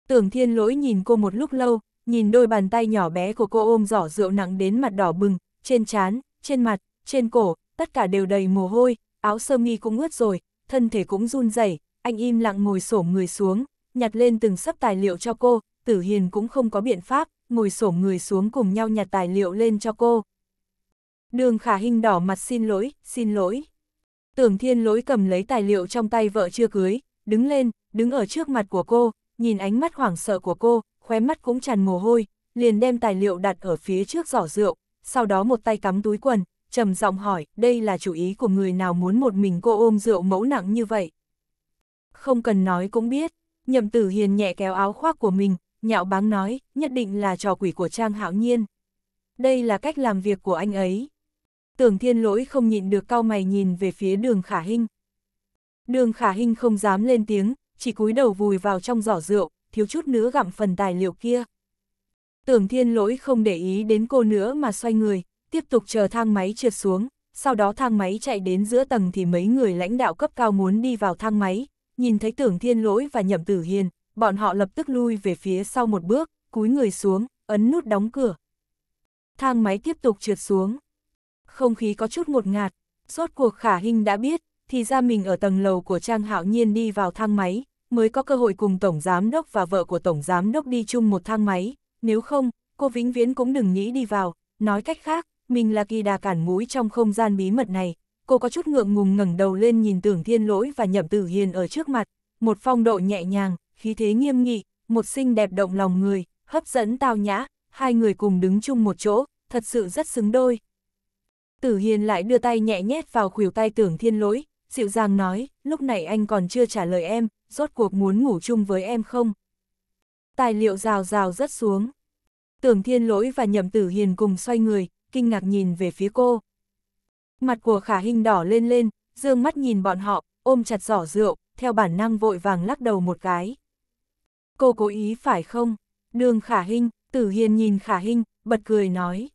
Tưởng thiên lỗi nhìn cô một lúc lâu, nhìn đôi bàn tay nhỏ bé của cô ôm giỏ rượu nặng đến mặt đỏ bừng, trên trán, trên mặt, trên cổ, tất cả đều đầy mồ hôi, áo sơ mi cũng ướt rồi, thân thể cũng run rẩy anh im lặng ngồi xổm người xuống, nhặt lên từng sắp tài liệu cho cô, Tử Hiền cũng không có biện pháp, ngồi xổm người xuống cùng nhau nhặt tài liệu lên cho cô. Đường Khả Hinh đỏ mặt xin lỗi, xin lỗi. Tưởng Thiên Lỗi cầm lấy tài liệu trong tay vợ chưa cưới, đứng lên, đứng ở trước mặt của cô, nhìn ánh mắt hoảng sợ của cô, khóe mắt cũng tràn mồ hôi, liền đem tài liệu đặt ở phía trước giỏ rượu, sau đó một tay cắm túi quần, trầm giọng hỏi, đây là chủ ý của người nào muốn một mình cô ôm rượu mẫu nặng như vậy. Không cần nói cũng biết, nhậm tử hiền nhẹ kéo áo khoác của mình, nhạo báng nói, nhất định là trò quỷ của Trang Hạo Nhiên. Đây là cách làm việc của anh ấy. Tưởng thiên lỗi không nhịn được cao mày nhìn về phía đường khả hình. Đường khả hình không dám lên tiếng, chỉ cúi đầu vùi vào trong giỏ rượu, thiếu chút nữa gặm phần tài liệu kia. Tưởng thiên lỗi không để ý đến cô nữa mà xoay người, tiếp tục chờ thang máy trượt xuống, sau đó thang máy chạy đến giữa tầng thì mấy người lãnh đạo cấp cao muốn đi vào thang máy, Nhìn thấy tưởng thiên lỗi và nhậm tử hiền, bọn họ lập tức lui về phía sau một bước, cúi người xuống, ấn nút đóng cửa. Thang máy tiếp tục trượt xuống. Không khí có chút ngột ngạt, rốt cuộc khả hình đã biết, thì ra mình ở tầng lầu của Trang Hạo Nhiên đi vào thang máy, mới có cơ hội cùng Tổng Giám Đốc và vợ của Tổng Giám Đốc đi chung một thang máy, nếu không, cô vĩnh viễn cũng đừng nghĩ đi vào, nói cách khác, mình là kỳ đà cản mũi trong không gian bí mật này, cô có chút ngượng ngùng ngẩng đầu lên nhìn tưởng thiên lỗi và nhậm tử hiền ở trước mặt, một phong độ nhẹ nhàng, khí thế nghiêm nghị, một xinh đẹp động lòng người, hấp dẫn tao nhã, hai người cùng đứng chung một chỗ, thật sự rất xứng đôi. Tử hiền lại đưa tay nhẹ nhét vào khuỷu tay tưởng thiên lỗi, dịu dàng nói, lúc này anh còn chưa trả lời em, rốt cuộc muốn ngủ chung với em không? Tài liệu rào rào rất xuống. Tưởng thiên lỗi và nhậm tử hiền cùng xoay người, kinh ngạc nhìn về phía cô. Mặt của khả hình đỏ lên lên, dương mắt nhìn bọn họ, ôm chặt giỏ rượu, theo bản năng vội vàng lắc đầu một cái. Cô cố ý phải không? Đường khả hình, tử hiền nhìn khả hình, bật cười nói.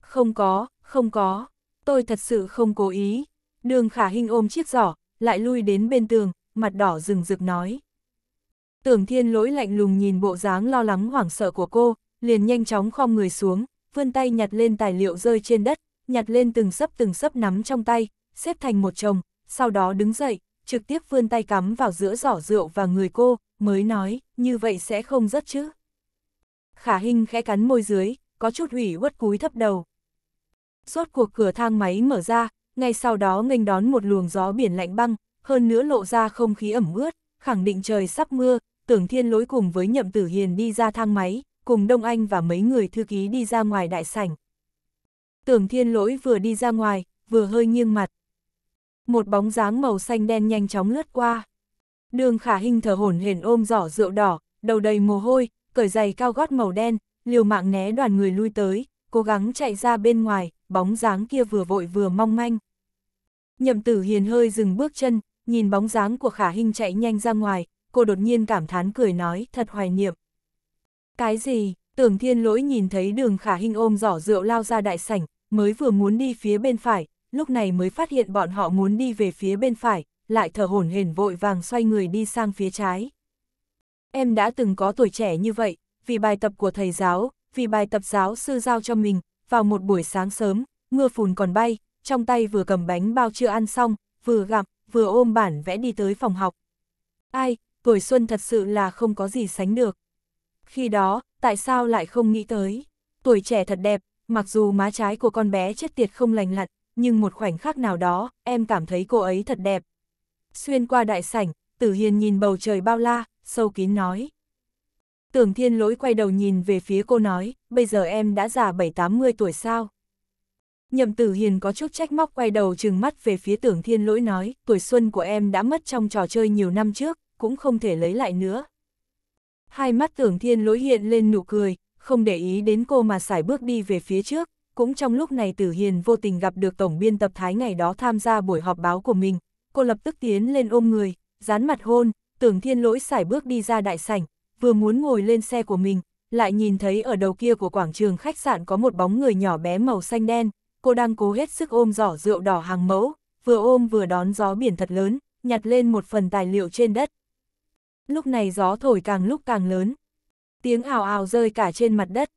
Không có, không có, tôi thật sự không cố ý. Đường khả hình ôm chiếc giỏ, lại lui đến bên tường, mặt đỏ rừng rực nói. Tưởng thiên lỗi lạnh lùng nhìn bộ dáng lo lắng hoảng sợ của cô, liền nhanh chóng khom người xuống, vươn tay nhặt lên tài liệu rơi trên đất, nhặt lên từng sấp từng sấp nắm trong tay, xếp thành một chồng, sau đó đứng dậy, trực tiếp vươn tay cắm vào giữa giỏ rượu và người cô, mới nói, như vậy sẽ không rất chứ. Khả Hinh khẽ cắn môi dưới, có chút hủy uất cúi thấp đầu. Rốt cuộc cửa thang máy mở ra, ngay sau đó nghênh đón một luồng gió biển lạnh băng, hơn nữa lộ ra không khí ẩm ướt, khẳng định trời sắp mưa, tưởng thiên lối cùng với nhậm tử hiền đi ra thang máy, cùng Đông Anh và mấy người thư ký đi ra ngoài đại sảnh. Tưởng thiên lỗi vừa đi ra ngoài, vừa hơi nghiêng mặt. Một bóng dáng màu xanh đen nhanh chóng lướt qua. Đường khả hình thở hổn hển ôm giỏ rượu đỏ, đầu đầy mồ hôi, cởi giày cao gót màu đen, liều mạng né đoàn người lui tới, cố gắng chạy ra bên ngoài, bóng dáng kia vừa vội vừa mong manh. Nhậm tử hiền hơi dừng bước chân, nhìn bóng dáng của khả hình chạy nhanh ra ngoài, cô đột nhiên cảm thán cười nói thật hoài niệm. Cái gì? Tưởng thiên lỗi nhìn thấy đường khả hình ôm giỏ rượu lao ra đại sảnh, mới vừa muốn đi phía bên phải, lúc này mới phát hiện bọn họ muốn đi về phía bên phải, lại thở hổn hển vội vàng xoay người đi sang phía trái. Em đã từng có tuổi trẻ như vậy, vì bài tập của thầy giáo, vì bài tập giáo sư giao cho mình, vào một buổi sáng sớm, mưa phùn còn bay, trong tay vừa cầm bánh bao chưa ăn xong, vừa gặm, vừa ôm bản vẽ đi tới phòng học. Ai, tuổi xuân thật sự là không có gì sánh được. Khi đó, tại sao lại không nghĩ tới. Tuổi trẻ thật đẹp, mặc dù má trái của con bé chết tiệt không lành lặn, nhưng một khoảnh khắc nào đó, em cảm thấy cô ấy thật đẹp. Xuyên qua đại sảnh, Tử Hiền nhìn bầu trời bao la, sâu kín nói. Tưởng thiên lỗi quay đầu nhìn về phía cô nói, bây giờ em đã già 7-80 tuổi sao? Nhậm tử hiền có chút trách móc quay đầu trừng mắt về phía tưởng thiên lỗi nói, tuổi xuân của em đã mất trong trò chơi nhiều năm trước, cũng không thể lấy lại nữa. Hai mắt tưởng thiên lỗi hiện lên nụ cười, không để ý đến cô mà xài bước đi về phía trước, cũng trong lúc này Tử Hiền vô tình gặp được tổng biên tập Thái ngày đó tham gia buổi họp báo của mình, cô lập tức tiến lên ôm người, dán mặt hôn, tưởng thiên lỗi xài bước đi ra đại sảnh, vừa muốn ngồi lên xe của mình, lại nhìn thấy ở đầu kia của quảng trường khách sạn có một bóng người nhỏ bé màu xanh đen, cô đang cố hết sức ôm giỏ rượu đỏ hàng mẫu, vừa ôm vừa đón gió biển thật lớn, nhặt lên một phần tài liệu trên đất, lúc này gió thổi càng lúc càng lớn. Tiếng ào ào rơi cả trên mặt đất.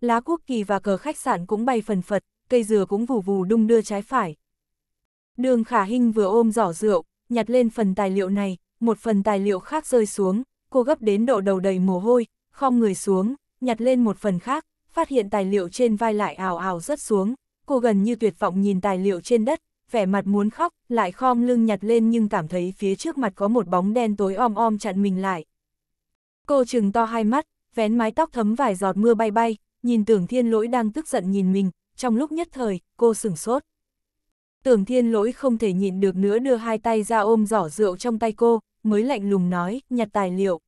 Lá quốc kỳ và cờ khách sạn cũng bay phần phật, cây dừa cũng vù vù đung đưa trái phải. Đường khả hình vừa ôm giỏ rượu, nhặt lên phần tài liệu này, một phần tài liệu khác rơi xuống, cô gấp đến độ đầu đầy mồ hôi, khom người xuống, nhặt lên một phần khác, phát hiện tài liệu trên vai lại ảo ảo rớt xuống, cô gần như tuyệt vọng nhìn tài liệu trên đất, vẻ mặt muốn khóc, lại khom lưng nhặt lên nhưng cảm thấy phía trước mặt có một bóng đen tối om om chặn mình lại. Cô chừng to hai mắt, vén mái tóc thấm vài giọt mưa bay bay, nhìn tưởng thiên lỗi đang tức giận nhìn mình, trong lúc nhất thời, cô sửng sốt. Tưởng thiên lỗi không thể nhịn được nữa đưa hai tay ra ôm giỏ rượu trong tay cô, mới lạnh lùng nói, nhặt tài liệu.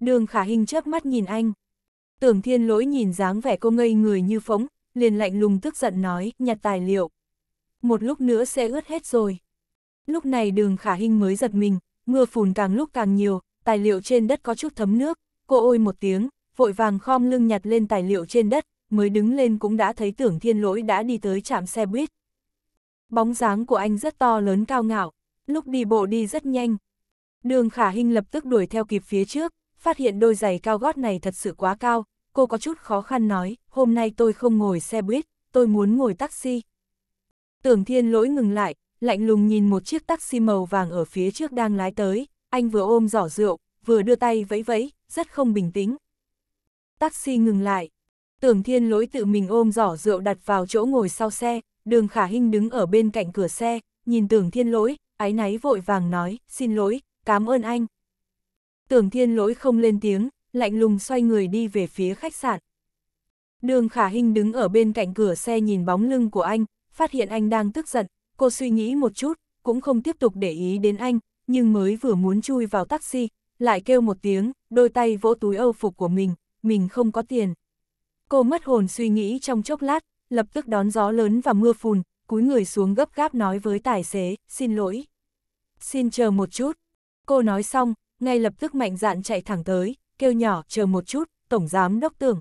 Đường khả hình chớp mắt nhìn anh. Tưởng thiên lỗi nhìn dáng vẻ cô ngây người như phóng, liền lạnh lùng tức giận nói, nhặt tài liệu một lúc nữa sẽ ướt hết rồi. Lúc này đường khả hình mới giật mình, mưa phùn càng lúc càng nhiều, tài liệu trên đất có chút thấm nước, cô ôi một tiếng, vội vàng khom lưng nhặt lên tài liệu trên đất, mới đứng lên cũng đã thấy tưởng thiên lỗi đã đi tới trạm xe buýt. Bóng dáng của anh rất to lớn cao ngạo, lúc đi bộ đi rất nhanh. Đường khả hình lập tức đuổi theo kịp phía trước, phát hiện đôi giày cao gót này thật sự quá cao, cô có chút khó khăn nói, hôm nay tôi không ngồi xe buýt, tôi muốn ngồi taxi. Tưởng thiên lỗi ngừng lại, lạnh lùng nhìn một chiếc taxi màu vàng ở phía trước đang lái tới, anh vừa ôm giỏ rượu, vừa đưa tay vẫy vẫy, rất không bình tĩnh. Taxi ngừng lại. Tưởng thiên lỗi tự mình ôm giỏ rượu đặt vào chỗ ngồi sau xe, đường khả hinh đứng ở bên cạnh cửa xe, nhìn tưởng thiên lỗi, ái náy vội vàng nói, xin lỗi, cảm ơn anh. Tưởng thiên lỗi không lên tiếng, lạnh lùng xoay người đi về phía khách sạn. Đường khả hinh đứng ở bên cạnh cửa xe nhìn bóng lưng của anh, phát hiện anh đang tức giận, cô suy nghĩ một chút, cũng không tiếp tục để ý đến anh, nhưng mới vừa muốn chui vào taxi, lại kêu một tiếng, đôi tay vỗ túi âu phục của mình, mình không có tiền. Cô mất hồn suy nghĩ trong chốc lát, lập tức đón gió lớn và mưa phùn, cúi người xuống gấp gáp nói với tài xế, xin lỗi. Xin chờ một chút. Cô nói xong, ngay lập tức mạnh dạn chạy thẳng tới, kêu nhỏ, chờ một chút, tổng giám đốc tưởng.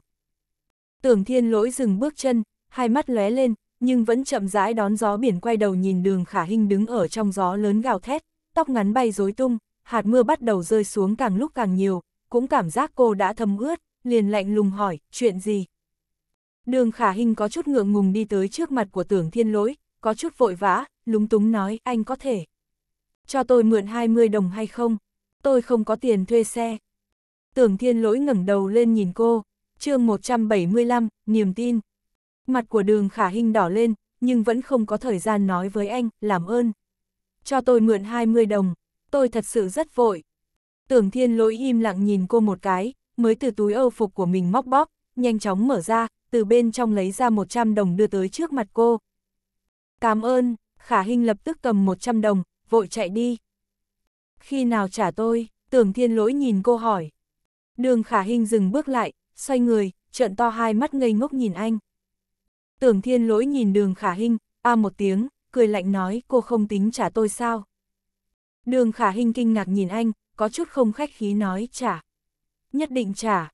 Tưởng thiên lỗi dừng bước chân, hai mắt lóe lên, nhưng vẫn chậm rãi đón gió biển quay đầu nhìn đường khả hình đứng ở trong gió lớn gào thét, tóc ngắn bay rối tung, hạt mưa bắt đầu rơi xuống càng lúc càng nhiều, cũng cảm giác cô đã thấm ướt, liền lạnh lùng hỏi, chuyện gì? Đường khả hình có chút ngượng ngùng đi tới trước mặt của tưởng thiên lỗi, có chút vội vã, lúng túng nói, anh có thể. Cho tôi mượn 20 đồng hay không? Tôi không có tiền thuê xe. Tưởng thiên lỗi ngẩng đầu lên nhìn cô, chương 175, niềm tin. Mặt của đường khả hình đỏ lên, nhưng vẫn không có thời gian nói với anh, làm ơn. Cho tôi mượn 20 đồng, tôi thật sự rất vội. Tưởng thiên lỗi im lặng nhìn cô một cái, mới từ túi âu phục của mình móc bóp, nhanh chóng mở ra, từ bên trong lấy ra 100 đồng đưa tới trước mặt cô. Cảm ơn, khả hình lập tức cầm 100 đồng, vội chạy đi. Khi nào trả tôi, tưởng thiên lỗi nhìn cô hỏi. Đường khả hình dừng bước lại, xoay người, trợn to hai mắt ngây ngốc nhìn anh. Tưởng thiên lỗi nhìn đường khả hinh, a à một tiếng, cười lạnh nói cô không tính trả tôi sao. Đường khả hinh kinh ngạc nhìn anh, có chút không khách khí nói trả. Nhất định trả.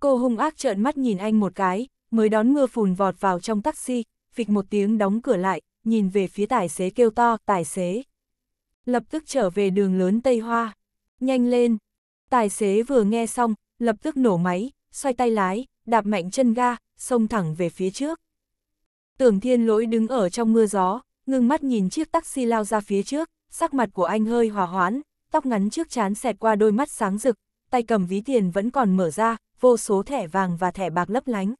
Cô hung ác trợn mắt nhìn anh một cái, mới đón mưa phùn vọt vào trong taxi, phịch một tiếng đóng cửa lại, nhìn về phía tài xế kêu to, tài xế. Lập tức trở về đường lớn Tây Hoa. Nhanh lên. Tài xế vừa nghe xong, lập tức nổ máy, xoay tay lái, đạp mạnh chân ga, xông thẳng về phía trước. Tưởng thiên lỗi đứng ở trong mưa gió, ngưng mắt nhìn chiếc taxi lao ra phía trước, sắc mặt của anh hơi hòa hoãn, tóc ngắn trước chán xẹt qua đôi mắt sáng rực, tay cầm ví tiền vẫn còn mở ra, vô số thẻ vàng và thẻ bạc lấp lánh.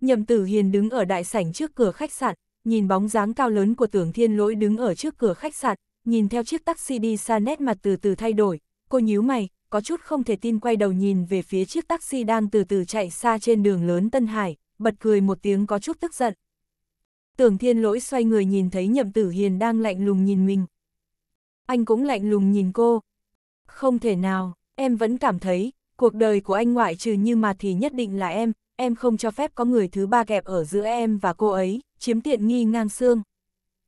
Nhậm tử hiền đứng ở đại sảnh trước cửa khách sạn, nhìn bóng dáng cao lớn của tưởng thiên lỗi đứng ở trước cửa khách sạn, nhìn theo chiếc taxi đi xa nét mặt từ từ thay đổi, cô nhíu mày, có chút không thể tin quay đầu nhìn về phía chiếc taxi đang từ từ chạy xa trên đường lớn Tân Hải, bật cười một tiếng có chút tức giận. Tưởng thiên lỗi xoay người nhìn thấy nhậm tử hiền đang lạnh lùng nhìn mình. Anh cũng lạnh lùng nhìn cô. Không thể nào, em vẫn cảm thấy, cuộc đời của anh ngoại trừ như mà thì nhất định là em, em không cho phép có người thứ ba kẹp ở giữa em và cô ấy, chiếm tiện nghi ngang xương.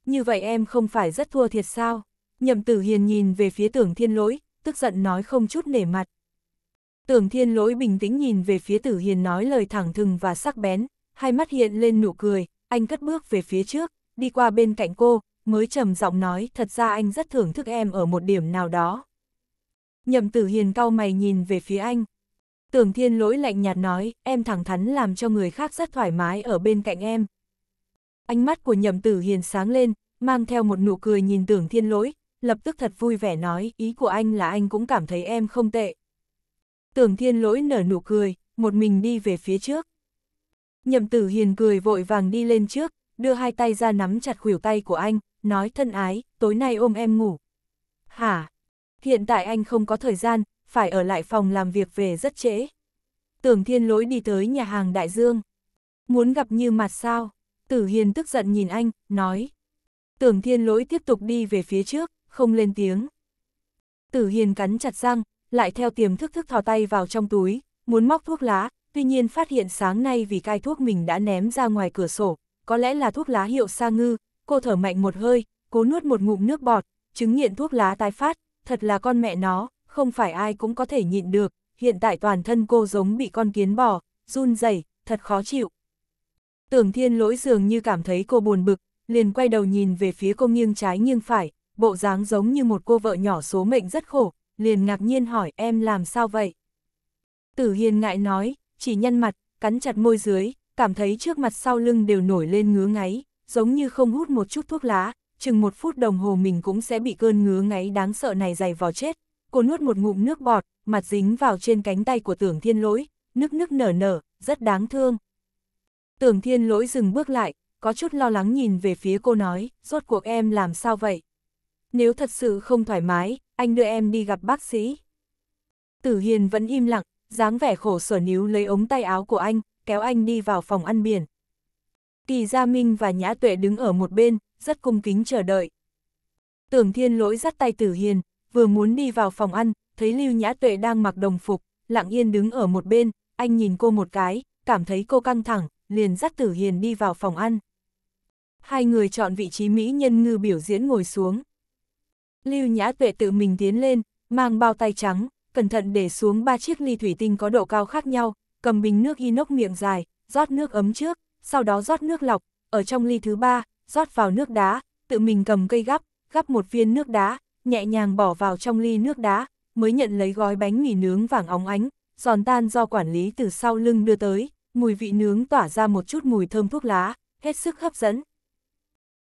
Như vậy em không phải rất thua thiệt sao? Nhậm tử hiền nhìn về phía tưởng thiên lỗi, tức giận nói không chút nể mặt. Tưởng thiên lỗi bình tĩnh nhìn về phía tử hiền nói lời thẳng thừng và sắc bén, hai mắt hiện lên nụ cười, anh cất bước về phía trước, đi qua bên cạnh cô, mới trầm giọng nói thật ra anh rất thưởng thức em ở một điểm nào đó. Nhậm tử hiền cau mày nhìn về phía anh. Tưởng thiên lỗi lạnh nhạt nói, em thẳng thắn làm cho người khác rất thoải mái ở bên cạnh em. Ánh mắt của nhậm tử hiền sáng lên, mang theo một nụ cười nhìn tưởng thiên lỗi, lập tức thật vui vẻ nói, ý của anh là anh cũng cảm thấy em không tệ. Tưởng thiên lỗi nở nụ cười, một mình đi về phía trước. Nhậm tử hiền cười vội vàng đi lên trước, đưa hai tay ra nắm chặt khuỷu tay của anh, nói thân ái, tối nay ôm em ngủ. Hả? Hiện tại anh không có thời gian, phải ở lại phòng làm việc về rất trễ. Tưởng thiên lỗi đi tới nhà hàng đại dương. Muốn gặp như mặt sao? Tử hiền tức giận nhìn anh, nói. Tưởng thiên lỗi tiếp tục đi về phía trước, không lên tiếng. Tử hiền cắn chặt răng, lại theo tiềm thức thức thò tay vào trong túi, muốn móc thuốc lá, tuy nhiên phát hiện sáng nay vì cai thuốc mình đã ném ra ngoài cửa sổ, có lẽ là thuốc lá hiệu sa ngư, cô thở mạnh một hơi, cố nuốt một ngụm nước bọt, chứng nghiện thuốc lá tái phát, thật là con mẹ nó, không phải ai cũng có thể nhịn được, hiện tại toàn thân cô giống bị con kiến bò, run rẩy, thật khó chịu. Tưởng thiên lỗi dường như cảm thấy cô buồn bực, liền quay đầu nhìn về phía cô nghiêng trái nghiêng phải, bộ dáng giống như một cô vợ nhỏ số mệnh rất khổ, liền ngạc nhiên hỏi em làm sao vậy. Tử hiền ngại nói, chỉ nhân mặt, cắn chặt môi dưới, cảm thấy trước mặt sau lưng đều nổi lên ngứa ngáy, giống như không hút một chút thuốc lá, chừng một phút đồng hồ mình cũng sẽ bị cơn ngứa ngáy đáng sợ này dày vò chết. Cô nuốt một ngụm nước bọt, mặt dính vào trên cánh tay của tưởng thiên lỗi, nước nước nở nở, rất đáng thương. Tưởng thiên lỗi dừng bước lại, có chút lo lắng nhìn về phía cô nói, rốt cuộc em làm sao vậy? Nếu thật sự không thoải mái, anh đưa em đi gặp bác sĩ. Tử Hiền vẫn im lặng, dáng vẻ khổ sở níu lấy ống tay áo của anh, kéo anh đi vào phòng ăn biển. Kỳ Gia Minh và Nhã Tuệ đứng ở một bên, rất cung kính chờ đợi. Tưởng Thiên Lỗi dắt tay Tử Hiền, vừa muốn đi vào phòng ăn, thấy Lưu Nhã Tuệ đang mặc đồng phục, lặng yên đứng ở một bên, anh nhìn cô một cái, cảm thấy cô căng thẳng, liền dắt Tử Hiền đi vào phòng ăn. Hai người chọn vị trí mỹ nhân ngư biểu diễn ngồi xuống. Lưu Nhã Tuệ tự mình tiến lên, mang bao tay trắng, cẩn thận để xuống ba chiếc ly thủy tinh có độ cao khác nhau, cầm bình nước inox miệng dài, rót nước ấm trước, sau đó rót nước lọc, ở trong ly thứ ba, rót vào nước đá, tự mình cầm cây gắp, gắp một viên nước đá, nhẹ nhàng bỏ vào trong ly nước đá, mới nhận lấy gói bánh mì nướng vàng óng ánh, giòn tan do quản lý từ sau lưng đưa tới, mùi vị nướng tỏa ra một chút mùi thơm thuốc lá, hết sức hấp dẫn.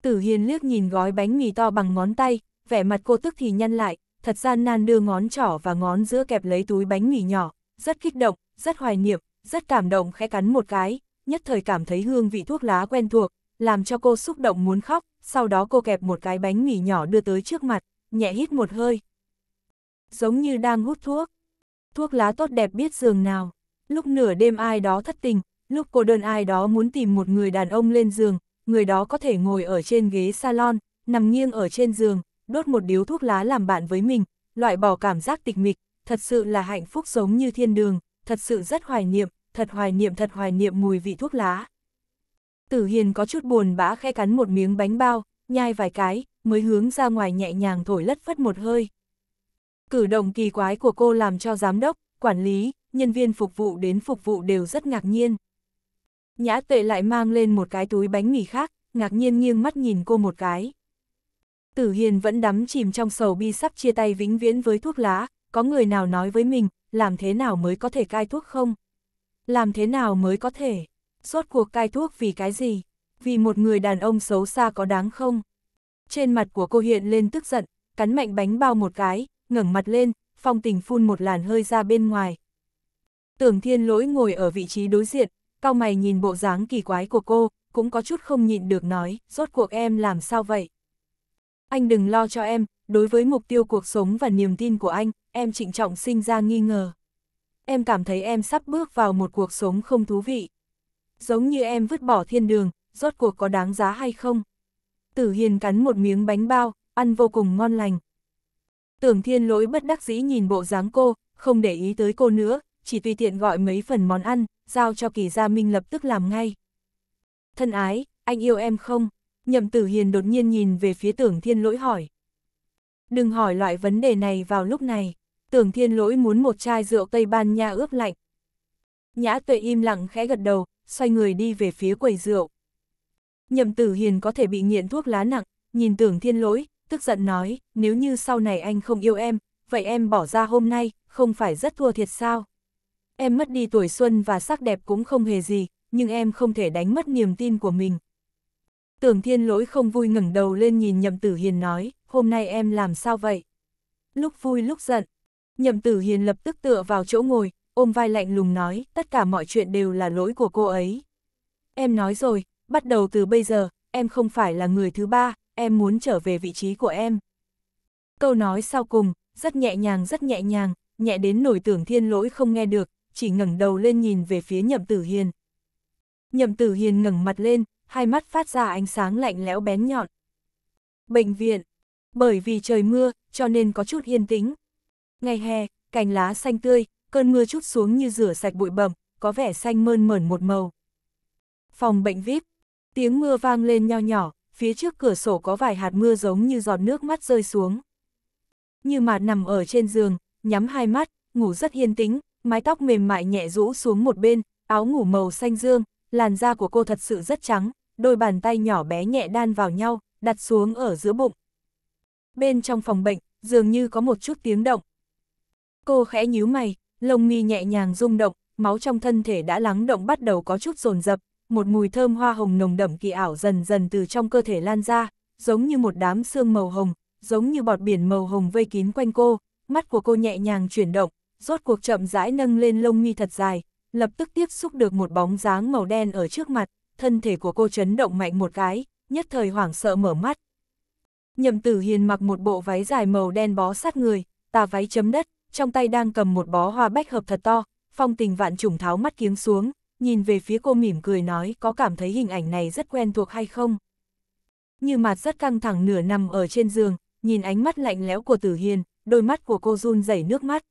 Tử Hiền liếc nhìn gói bánh mì to bằng ngón tay, vẻ mặt cô tức thì nhăn lại, thật gian nan đưa ngón trỏ và ngón giữa kẹp lấy túi bánh mì nhỏ, rất kích động, rất hoài niệm, rất cảm động khẽ cắn một cái, nhất thời cảm thấy hương vị thuốc lá quen thuộc, làm cho cô xúc động muốn khóc, sau đó cô kẹp một cái bánh mì nhỏ đưa tới trước mặt, nhẹ hít một hơi. Giống như đang hút thuốc. Thuốc lá tốt đẹp biết giường nào. Lúc nửa đêm ai đó thất tình, lúc cô đơn ai đó muốn tìm một người đàn ông lên giường, người đó có thể ngồi ở trên ghế salon, nằm nghiêng ở trên giường, đốt một điếu thuốc lá làm bạn với mình, loại bỏ cảm giác tịch mịch, thật sự là hạnh phúc giống như thiên đường, thật sự rất hoài niệm, thật hoài niệm thật hoài niệm mùi vị thuốc lá. Tử Hiền có chút buồn bã khe cắn một miếng bánh bao, nhai vài cái, mới hướng ra ngoài nhẹ nhàng thổi lất phất một hơi. Cử động kỳ quái của cô làm cho giám đốc, quản lý, nhân viên phục vụ đến phục vụ đều rất ngạc nhiên. Nhã tuệ lại mang lên một cái túi bánh mì khác, ngạc nhiên nghiêng mắt nhìn cô một cái. Tử Hiền vẫn đắm chìm trong sầu bi sắp chia tay vĩnh viễn với thuốc lá, có người nào nói với mình, làm thế nào mới có thể cai thuốc không? Làm thế nào mới có thể? Rốt cuộc cai thuốc vì cái gì? Vì một người đàn ông xấu xa có đáng không? Trên mặt của cô hiện lên tức giận, cắn mạnh bánh bao một cái, ngẩng mặt lên, phong tình phun một làn hơi ra bên ngoài. Tưởng thiên lỗi ngồi ở vị trí đối diện, cao mày nhìn bộ dáng kỳ quái của cô, cũng có chút không nhịn được nói, rốt cuộc em làm sao vậy? anh đừng lo cho em, đối với mục tiêu cuộc sống và niềm tin của anh, em trịnh trọng sinh ra nghi ngờ. Em cảm thấy em sắp bước vào một cuộc sống không thú vị. Giống như em vứt bỏ thiên đường, rốt cuộc có đáng giá hay không? Tử Hiền cắn một miếng bánh bao, ăn vô cùng ngon lành. Tưởng thiên lỗi bất đắc dĩ nhìn bộ dáng cô, không để ý tới cô nữa, chỉ tùy tiện gọi mấy phần món ăn, giao cho kỳ gia minh lập tức làm ngay. Thân ái, anh yêu em không? Nhậm Tử Hiền đột nhiên nhìn về phía tưởng thiên lỗi hỏi. Đừng hỏi loại vấn đề này vào lúc này, tưởng thiên lỗi muốn một chai rượu Tây Ban Nha ướp lạnh. Nhã tuệ im lặng khẽ gật đầu, xoay người đi về phía quầy rượu. Nhậm Tử Hiền có thể bị nghiện thuốc lá nặng, nhìn tưởng thiên lỗi, tức giận nói, nếu như sau này anh không yêu em, vậy em bỏ ra hôm nay, không phải rất thua thiệt sao? Em mất đi tuổi xuân và sắc đẹp cũng không hề gì, nhưng em không thể đánh mất niềm tin của mình, Tưởng thiên lỗi không vui ngẩng đầu lên nhìn nhậm tử hiền nói, hôm nay em làm sao vậy? Lúc vui lúc giận. Nhậm tử hiền lập tức tựa vào chỗ ngồi, ôm vai lạnh lùng nói, tất cả mọi chuyện đều là lỗi của cô ấy. Em nói rồi, bắt đầu từ bây giờ, em không phải là người thứ ba, em muốn trở về vị trí của em. Câu nói sau cùng, rất nhẹ nhàng rất nhẹ nhàng, nhẹ đến nổi tưởng thiên lỗi không nghe được, chỉ ngẩng đầu lên nhìn về phía nhậm tử hiền. Nhậm tử hiền ngẩng mặt lên, hai mắt phát ra ánh sáng lạnh lẽo bén nhọn. Bệnh viện. Bởi vì trời mưa, cho nên có chút yên tĩnh. Ngày hè, cành lá xanh tươi, cơn mưa chút xuống như rửa sạch bụi bẩm, có vẻ xanh mơn mởn một màu. Phòng bệnh VIP. Tiếng mưa vang lên nho nhỏ, phía trước cửa sổ có vài hạt mưa giống như giọt nước mắt rơi xuống. Như mạt nằm ở trên giường, nhắm hai mắt, ngủ rất yên tĩnh, mái tóc mềm mại nhẹ rũ xuống một bên, áo ngủ màu xanh dương, làn da của cô thật sự rất trắng, đôi bàn tay nhỏ bé nhẹ đan vào nhau, đặt xuống ở giữa bụng. Bên trong phòng bệnh, dường như có một chút tiếng động. Cô khẽ nhíu mày, lông mi nhẹ nhàng rung động, máu trong thân thể đã lắng động bắt đầu có chút rồn rập một mùi thơm hoa hồng nồng đậm kỳ ảo dần dần từ trong cơ thể lan ra, giống như một đám xương màu hồng, giống như bọt biển màu hồng vây kín quanh cô, mắt của cô nhẹ nhàng chuyển động, rốt cuộc chậm rãi nâng lên lông mi thật dài, lập tức tiếp xúc được một bóng dáng màu đen ở trước mặt, thân thể của cô chấn động mạnh một cái, nhất thời hoảng sợ mở mắt. Nhậm tử hiền mặc một bộ váy dài màu đen bó sát người, tà váy chấm đất, trong tay đang cầm một bó hoa bách hợp thật to, phong tình vạn trùng tháo mắt kiếng xuống, nhìn về phía cô mỉm cười nói có cảm thấy hình ảnh này rất quen thuộc hay không. Như mặt rất căng thẳng nửa nằm ở trên giường, nhìn ánh mắt lạnh lẽo của tử hiền, đôi mắt của cô run rẩy nước mắt.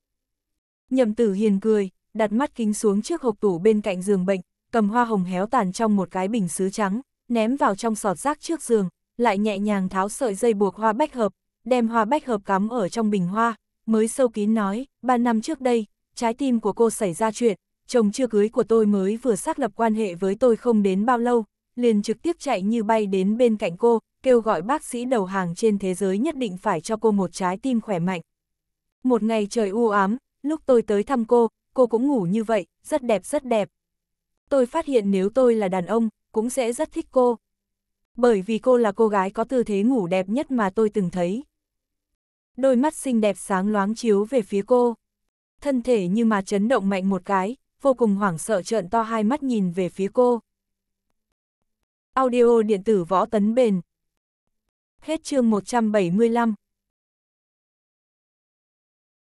Nhậm tử hiền cười, đặt mắt kính xuống trước hộp tủ bên cạnh giường bệnh, cầm hoa hồng héo tàn trong một cái bình sứ trắng, ném vào trong sọt rác trước giường, lại nhẹ nhàng tháo sợi dây buộc hoa bách hợp, đem hoa bách hợp cắm ở trong bình hoa, mới sâu kín nói, ba năm trước đây, trái tim của cô xảy ra chuyện, chồng chưa cưới của tôi mới vừa xác lập quan hệ với tôi không đến bao lâu, liền trực tiếp chạy như bay đến bên cạnh cô, kêu gọi bác sĩ đầu hàng trên thế giới nhất định phải cho cô một trái tim khỏe mạnh. Một ngày trời u ám, lúc tôi tới thăm cô, cô cũng ngủ như vậy, rất đẹp rất đẹp, tôi phát hiện nếu tôi là đàn ông, cũng sẽ rất thích cô. Bởi vì cô là cô gái có tư thế ngủ đẹp nhất mà tôi từng thấy. Đôi mắt xinh đẹp sáng loáng chiếu về phía cô. Thân thể như mà chấn động mạnh một cái, vô cùng hoảng sợ trợn to hai mắt nhìn về phía cô. Audio điện tử võ tấn bền. Hết chương 175.